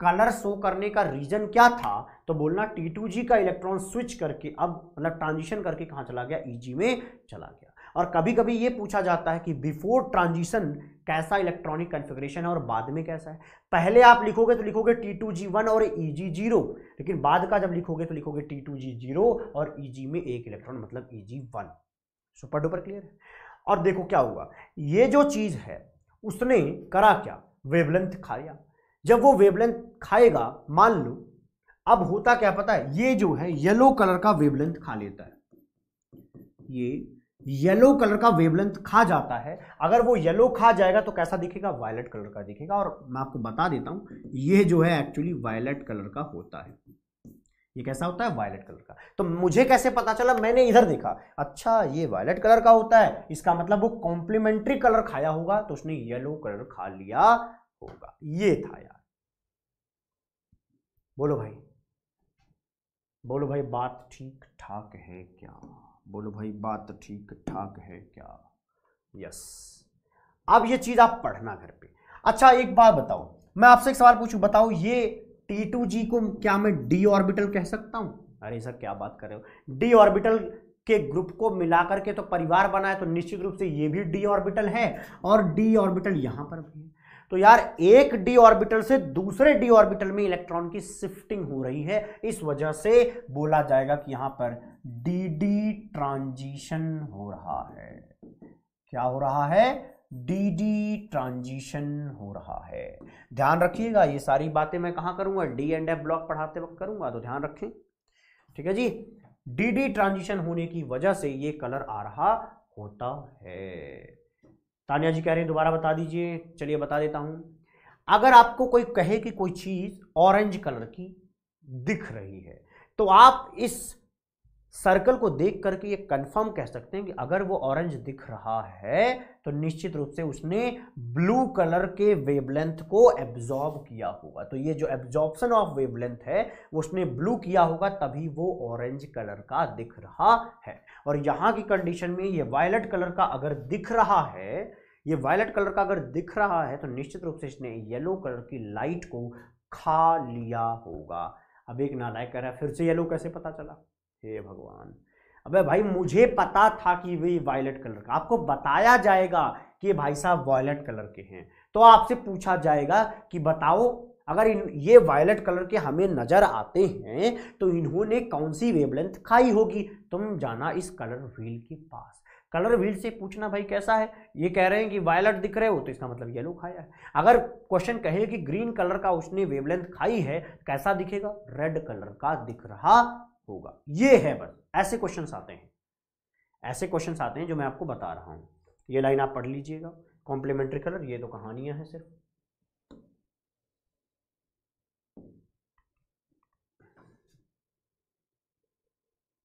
कलर शो करने का रीजन क्या था तो बोलना टी टू जी का इलेक्ट्रॉन स्विच करके अब मतलब ट्रांजिशन करके कहाँ चला गया ई e जी में चला गया और कभी कभी ये पूछा जाता है कि बिफोर ट्रांजिशन कैसा इलेक्ट्रॉनिक कन्फिग्रेशन है और बाद में कैसा है पहले आप लिखोगे तो लिखोगे टी टू जी वन और ई जी जीरो लेकिन बाद का जब लिखोगे तो लिखोगे टी टू जी जीरो और ई e जी में एक इलेक्ट्रॉन मतलब E G one super duper clear है और देखो क्या हुआ ये जो चीज़ है उसने करा क्या वेवलेंथ खाया जब वो वेवलेंथ खाएगा मान लो अब होता क्या पता है ये जो है येलो कलर का वेवलेंथ खा लेता है ये येलो कलर का वेवलेंथ खा जाता है अगर वो येलो खा जाएगा तो कैसा दिखेगा वायलेट कलर का दिखेगा और मैं आपको बता देता हूं ये जो है एक्चुअली वायलेट कलर का होता है ये कैसा होता है वायलेट कलर का तो मुझे कैसे पता चला मैंने इधर देखा अच्छा ये वायलेट कलर का होता है इसका मतलब वो कॉम्प्लीमेंट्री कलर खाया होगा तो उसने येलो कलर खा लिया होगा ये था यार बोलो भाई बोलो भाई बात ठीक ठाक है क्या बोलो भाई बात ठीक ठाक है क्या यस अब ये चीज़ आप पढ़ना घर पे अच्छा एक बात बताओ मैं आपसे एक सवाल पूछूं बताओ ये टी टू जी को क्या मैं डी ऑर्बिटल कह सकता हूं अरे सर क्या बात कर रहे हो डी ऑर्बिटल के ग्रुप को मिला करके तो परिवार बना है तो निश्चित रूप से ये भी डी ऑर्बिटल है और डी ऑर्बिटल यहां पर भी है तो यार एक डी ऑर्बिटल से दूसरे डी ऑर्बिटल में इलेक्ट्रॉन की शिफ्टिंग हो रही है इस वजह से बोला जाएगा कि यहां पर डी डी ट्रांजिशन हो रहा है क्या हो रहा है डीडी ट्रांजिशन हो रहा है ध्यान रखिएगा ये सारी बातें मैं कहाँ करूँगा डी एंड एफ ब्लॉक पढ़ाते वक्त करूँगा तो ध्यान रखें ठीक है जी डी ट्रांजिशन होने की वजह से ये कलर आ रहा होता है तानिया जी कह रहे हैं दोबारा बता दीजिए चलिए बता देता हूँ अगर आपको कोई कहे कि कोई चीज़ ऑरेंज कलर की दिख रही है तो आप इस सर्कल को देख करके ये कंफर्म कह सकते हैं कि अगर वो ऑरेंज दिख रहा है तो निश्चित रूप से उसने ब्लू कलर के वेवलेंथ को एब्जॉर्ब किया होगा तो ये जो एब्जॉर्बन ऑफ वेवलेंथ है उसने ब्लू किया होगा तभी वो ऑरेंज कलर का दिख रहा है और यहाँ की कंडीशन में ये वायलट कलर का अगर दिख रहा है ये वायलट कलर का अगर दिख रहा है तो निश्चित रूप से इसने येलो कलर की लाइट को खा लिया होगा अब एक नालायक कह रहा है फिर से येलो कैसे पता चला हे भगवान अबे भाई मुझे पता था कि वे वायलेट कलर का आपको बताया जाएगा कि भाई साहब वायलेट कलर के हैं तो आपसे पूछा जाएगा कि बताओ अगर इन ये वायलेट कलर के हमें नज़र आते हैं तो इन्होंने कौन सी वेवलेंथ खाई होगी तुम जाना इस कलर व्हील के पास कलर व्हील से पूछना भाई कैसा है ये कह रहे हैं कि वायलट दिख रहे हो तो इसका मतलब येलो खाया है अगर क्वेश्चन कहे कि ग्रीन कलर का उसने वेवलेंथ खाई है तो कैसा दिखेगा रेड कलर का दिख रहा होगा ये है बस ऐसे क्वेश्चन आते हैं ऐसे क्वेश्चन आते हैं जो मैं आपको बता रहा हूँ ये लाइन आप पढ़ लीजिएगा कॉम्प्लीमेंट्री कलर ये तो कहानियां हैं सिर्फ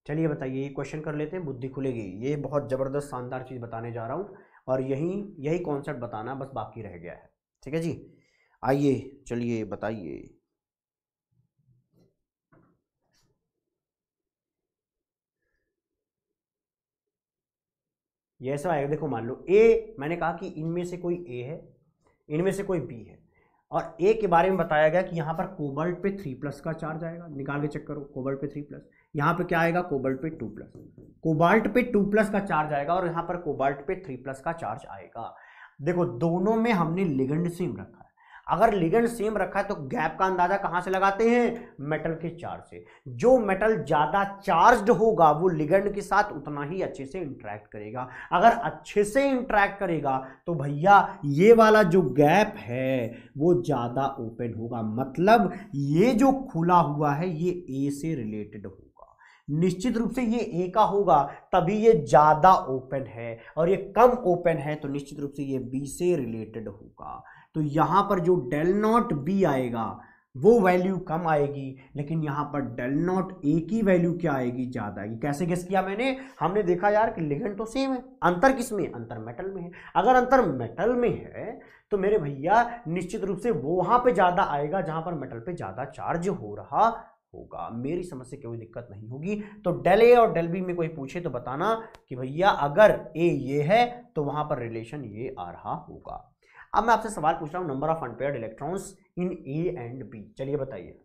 चलिए बताइए ये क्वेश्चन कर लेते हैं बुद्धि खुलेगी ये बहुत ज़बरदस्त शानदार चीज़ बताने जा रहा हूँ और यही यही कॉन्सेप्ट बताना बस बाकी रह गया है ठीक है जी आइए चलिए बताइए ये ऐसा आएगा देखो मान लो ए मैंने कहा कि इनमें से कोई ए है इनमें से कोई बी है और ए के बारे में बताया गया कि यहाँ पर कोबल्ट पे थ्री प्लस का चार्ज आएगा निकाल के चेक करो कोबल्ट पे थ्री प्लस यहाँ पे क्या आएगा कोबल्ट पे टू प्लस कोबाल्ट पे टू प्लस का चार्ज आएगा और यहाँ पर कोबाल्ट पे थ्री प्लस का चार्ज आएगा देखो दोनों में हमने लिगंड सेम रखा अगर लिगेंड सेम रखा है तो गैप का अंदाजा कहाँ से लगाते हैं मेटल के चार्ज से जो मेटल ज़्यादा चार्ज्ड होगा वो लिगेंड के साथ उतना ही अच्छे से इंट्रैक्ट करेगा अगर अच्छे से इंटरेक्ट करेगा तो भैया ये वाला जो गैप है वो ज़्यादा ओपन होगा मतलब ये जो खुला हुआ है ये ए से रिलेटेड होगा निश्चित रूप से ये ए का होगा तभी ये ज़्यादा ओपन है और ये कम ओपन है तो निश्चित रूप से ये बी से रिलेटेड होगा तो यहाँ पर जो डेल नॉट बी आएगा वो वैल्यू कम आएगी लेकिन यहाँ पर डेल नॉट ए की वैल्यू क्या आएगी ज़्यादा आएगी कैसे गेस किया मैंने हमने देखा यार कि लिगेंड तो सेम है अंतर किस में अंतर मेटल में है अगर अंतर मेटल में है तो मेरे भैया निश्चित रूप से वो वहाँ पे ज़्यादा आएगा जहाँ पर मेटल पे ज़्यादा चार्ज हो रहा होगा मेरी समझ से कोई दिक्कत नहीं होगी तो डेल ए और डेल बी में कोई पूछे तो बताना कि भैया अगर ए ये है तो वहाँ पर रिलेशन ये आ रहा होगा अब मैं आपसे सवाल पूछ रहा हूँ number of unpaired electrons in A and B चलिए बताइए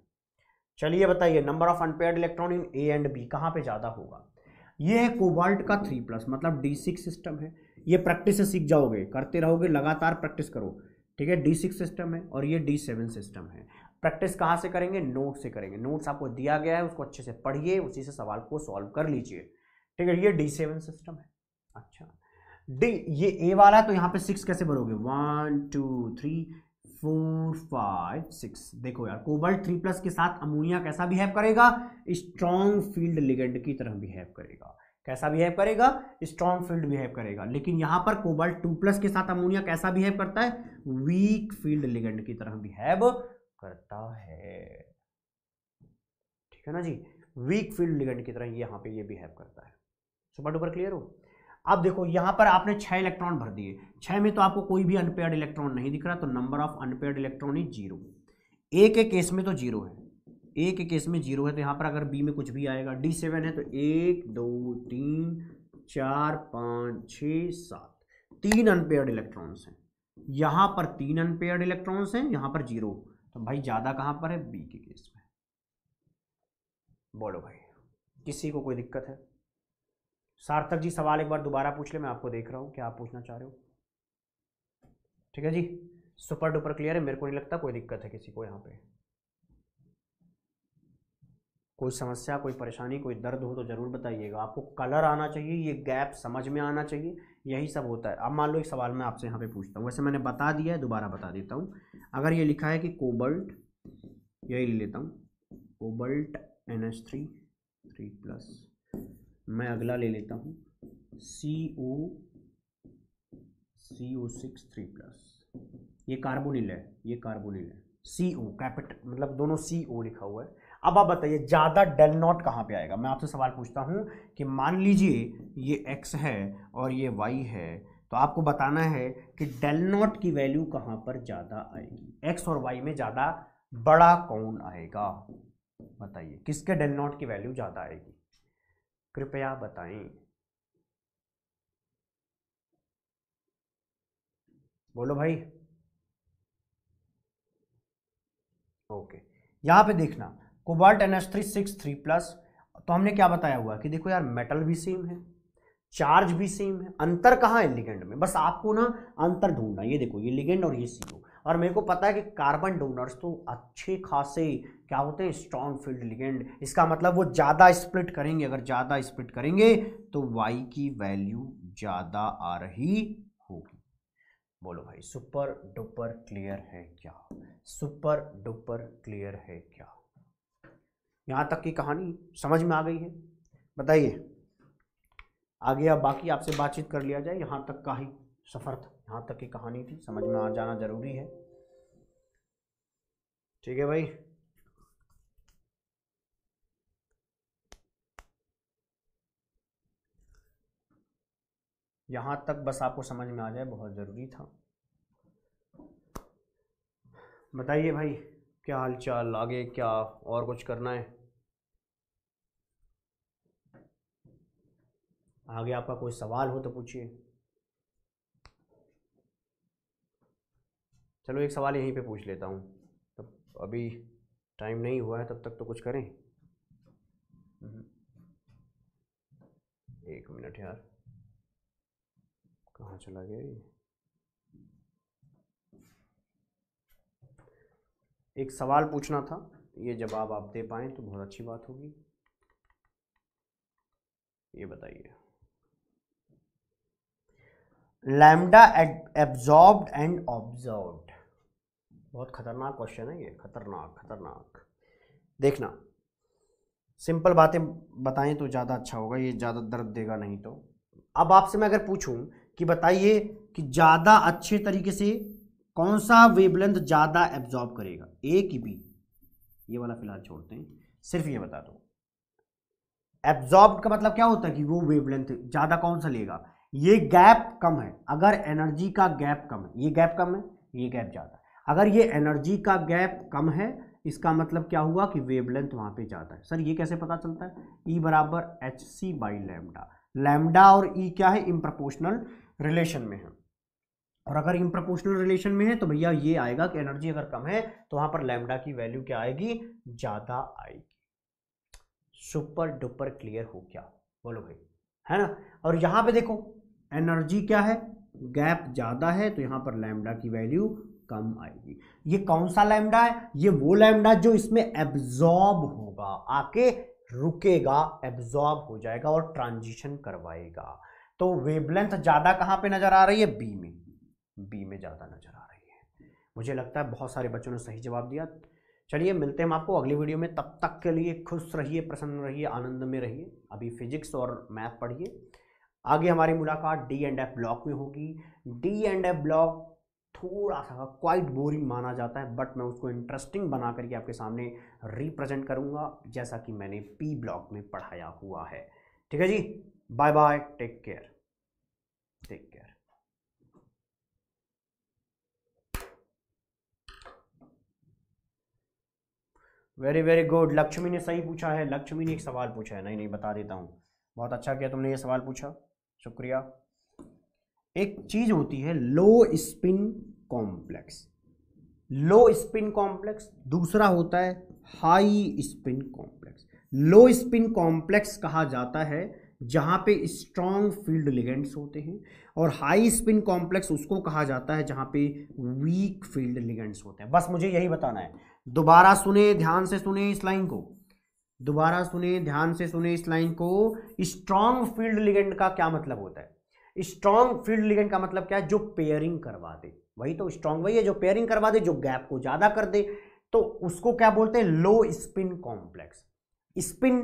चलिए बताइए number of unpaired electron in A and B कहाँ पे ज़्यादा होगा ये है कोबाल्ट का थ्री प्लस मतलब डी सिक्स सिस्टम है ये प्रैक्टिस से सीख जाओगे करते रहोगे लगातार प्रैक्टिस करो ठीक है डी सिक्स सिस्टम है और ये डी सेवन सिस्टम है प्रैक्टिस कहाँ से करेंगे नोट से करेंगे नोट्स आपको दिया गया है उसको अच्छे से पढ़िए उसी से सवाल को सॉल्व कर लीजिए ठीक है ये डी सेवन सिस्टम है अच्छा डी ये ए वाला तो यहाँ पे सिक्स कैसे भरोगे one two three four five six देखो यार कोबल्ट थ्री प्लस के साथ अमोनिया कैसा बिहेव करेगा स्ट्रॉन्ग फील्ड लिगेंड की तरह बिहेव करेगा कैसा बिहेव करेगा स्ट्रॉन्ग फील्ड बिहेव करेगा लेकिन यहाँ पर कोबल्ट टू प्लस के साथ अमोनिया कैसा बिहेव करता है वीक फील्ड लिगेंड की तरह बिहेव करता है ठीक है ना जी वीक फील्ड लिगेंड की तरह यहाँ पे ये बिहेव करता है सुपर डुपर क्लियर हो अब देखो यहाँ पर आपने छः इलेक्ट्रॉन भर दिए छः में तो आपको कोई भी अनपेयर्ड इलेक्ट्रॉन नहीं दिख रहा तो number of unpaired electron is zero A के केस में तो जीरो है ए के केस में जीरो है तो यहाँ पर अगर बी में कुछ भी आएगा डी सेवन है तो एक दो तीन चार पाँच छ सात तीन अनपेयर्ड इलेक्ट्रॉन्स हैं यहाँ पर तीन अनपेयर्ड इलेक्ट्रॉन्स हैं यहाँ पर जीरो तो भाई ज़्यादा कहाँ पर है बी के केस में बोलो भाई किसी को कोई दिक्कत है सार्थक जी सवाल एक बार दोबारा पूछ ले मैं आपको देख रहा हूँ क्या आप पूछना चाह रहे हो ठीक है जी सुपर डुपर क्लियर है मेरे को नहीं लगता कोई दिक्कत है किसी को यहाँ पे कोई समस्या कोई परेशानी कोई दर्द हो तो ज़रूर बताइएगा आपको कलर आना चाहिए ये गैप समझ में आना चाहिए यही सब होता है अब मान लो एक सवाल मैं आपसे यहाँ पे पूछता हूँ वैसे मैंने बता दिया है दोबारा बता देता हूँ अगर ये लिखा है कि कोबल्ट यही लेता हूँ cobalt N H three three plus मैं अगला ले लेता हूँ C O C O six three plus ये कार्बोनिल है ये कार्बोनिल है सी ओ कैपिट मतलब दोनों सी ओ लिखा हुआ है अब आप बताइए ज़्यादा डेल नॉट कहाँ पे आएगा मैं आपसे सवाल पूछता हूँ कि मान लीजिए ये एक्स है और ये वाई है तो आपको बताना है कि डेल नॉट की वैल्यू कहाँ पर ज़्यादा आएगी एक्स और वाई में ज़्यादा बड़ा कौन आएगा बताइए किसके डेल नॉट की वैल्यू ज़्यादा आएगी कृपया बताएं बोलो भाई ओके यहां पे देखना cobalt N S three six three plus तो हमने क्या बताया हुआ कि देखो यार मेटल भी सेम है चार्ज भी सेम है अंतर कहाँ है लिगेंड में बस आपको ना अंतर ढूंढना ये देखो ये लिगेंड और ये सीओ और मेरे को पता है कि कार्बन डोनर्स तो अच्छे खासे क्या होते हैं स्ट्रॉन्ग फील्ड लिगेंड इसका मतलब वो ज़्यादा स्प्लिट करेंगे अगर ज़्यादा स्प्लिट करेंगे तो वाई की वैल्यू ज़्यादा आ रही होगी बोलो भाई सुपर डुपर क्लियर है क्या सुपर डुपर क्लियर है क्या यहाँ तक की कहानी समझ में आ गई है बताइए आगे अब बाकी आपसे बातचीत कर लिया जाए यहाँ तक का ही सफ़र था यहाँ तक की कहानी थी समझ में आ जाना ज़रूरी है ठीक है भाई यहाँ तक बस आपको समझ में आ जाए बहुत ज़रूरी था बताइए भाई क्या हाल चाल आगे क्या और कुछ करना है आगे आपका कोई सवाल हो तो पूछिए चलो एक सवाल यहीं पे पूछ लेता हूँ तब अभी टाइम नहीं हुआ है तब तक तो कुछ करें हम्म। एक मिनट यार कहाँ चला गया ये एक सवाल पूछना था ये जवाब आप दे पाएँ तो बहुत अच्छी बात होगी ये बताइए लैम्डा एब्जॉर्ब एंड ऑब्जॉर्ब बहुत खतरनाक क्वेश्चन है ये खतरनाक खतरनाक देखना सिंपल बातें बताएं तो ज़्यादा अच्छा होगा ये ज़्यादा दर्द देगा नहीं तो अब आपसे मैं अगर पूछूं कि बताइए कि ज़्यादा अच्छे तरीके से कौन सा वेवलेंथ ज़्यादा एब्जॉर्ब करेगा ए की बी ये वाला फिलहाल छोड़ते हैं सिर्फ ये बता दो एब्जॉर्ब का मतलब क्या होता है कि वो वेवलेंथ ज़्यादा कौन सा लेगा ये गैप कम है अगर एनर्जी का गैप कम है ये गैप कम है ये गैप ज़्यादा है अगर ये एनर्जी का गैप कम है इसका मतलब क्या हुआ कि वेवलेंथ वहाँ पे ज़्यादा है सर ये कैसे पता चलता है ई e बराबर H C by lambda lambda और ई e क्या है इम रिलेशन में है और अगर इम रिलेशन में है तो भैया ये आएगा कि एनर्जी अगर कम है तो वहाँ पर लैमडा की वैल्यू क्या आएगी ज़्यादा आएगी सुपर डुपर क्लियर हो क्या बोलो भाई है ना और यहाँ पे देखो एनर्जी क्या है गैप ज़्यादा है तो यहाँ पर लैमडा की वैल्यू कम आएगी ये कौन सा लैमडा है ये वो लैमडा जो इसमें एब्जॉर्ब होगा आके रुकेगा एब्जॉर्ब हो जाएगा और ट्रांजिशन करवाएगा तो वेवलेंथ ज़्यादा कहाँ पे नज़र आ रही है बी में बी में ज़्यादा नज़र आ रही है मुझे लगता है बहुत सारे बच्चों ने सही जवाब दिया चलिए मिलते हैं हम आपको अगली वीडियो में तब तक के लिए खुश रहिए प्रसन्न रहिए आनंद में रहिए अभी फिजिक्स और मैथ पढ़िए आगे हमारी मुलाकात डी एंड एफ ब्लॉक में होगी डी एंड एफ ब्लॉक थोड़ा सा क्वाइट बोरिंग माना जाता है बट मैं उसको इंटरेस्टिंग बना करके आपके सामने रिप्रेजेंट करूँगा जैसा कि मैंने पी ब्लॉक में पढ़ाया हुआ है ठीक है जी bye bye take care take care very very good Lakshmi ने सही पूछा है लक्ष्मी ने एक सवाल पूछा है नहीं नहीं बता देता हूँ बहुत अच्छा किया तुमने ये सवाल पूछा शुक्रिया एक चीज होती है low spin complex low spin complex दूसरा होता है high spin complex low spin complex कहा जाता है जहां पे स्ट्रॉन्ग फील्ड लिगेंड्स होते हैं और हाई स्पिन कॉम्प्लेक्स उसको कहा जाता है जहां पे वीक फील्ड लिगेंड्स होते हैं बस मुझे यही बताना है दोबारा सुने ध्यान से सुने इस लाइन को दोबारा सुने ध्यान से सुने इस लाइन को स्ट्रॉन्ग फील्ड लिगेंड का क्या मतलब होता है स्ट्रॉन्ग फील्ड लिगेंड का मतलब क्या है जो पेयरिंग करवा दे वही तो स्ट्रॉन्ग वही है जो पेयरिंग करवा दे जो गैप को ज़्यादा कर दे तो उसको क्या बोलते हैं लो स्पिन कॉम्प्लेक्स स्पिन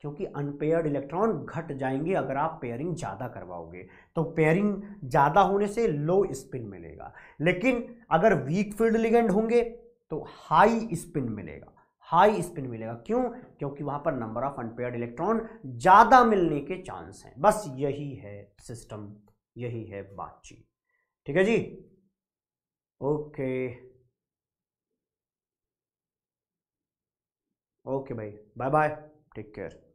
क्योंकि अनपेयर्ड इलेक्ट्रॉन घट जाएंगे अगर आप पेयरिंग ज़्यादा करवाओगे तो पेयरिंग ज़्यादा होने से लो स्पिन मिलेगा लेकिन अगर वीक फील्ड लिगेंड होंगे तो हाई स्पिन मिलेगा हाई स्पिन मिलेगा क्यों क्योंकि वहां पर नंबर ऑफ अनपेयर्ड इलेक्ट्रॉन ज़्यादा मिलने के चांस हैं बस यही है सिस्टम यही है बातचीत ठीक है जी ओके ओके भाई बाय बाय टेक केयर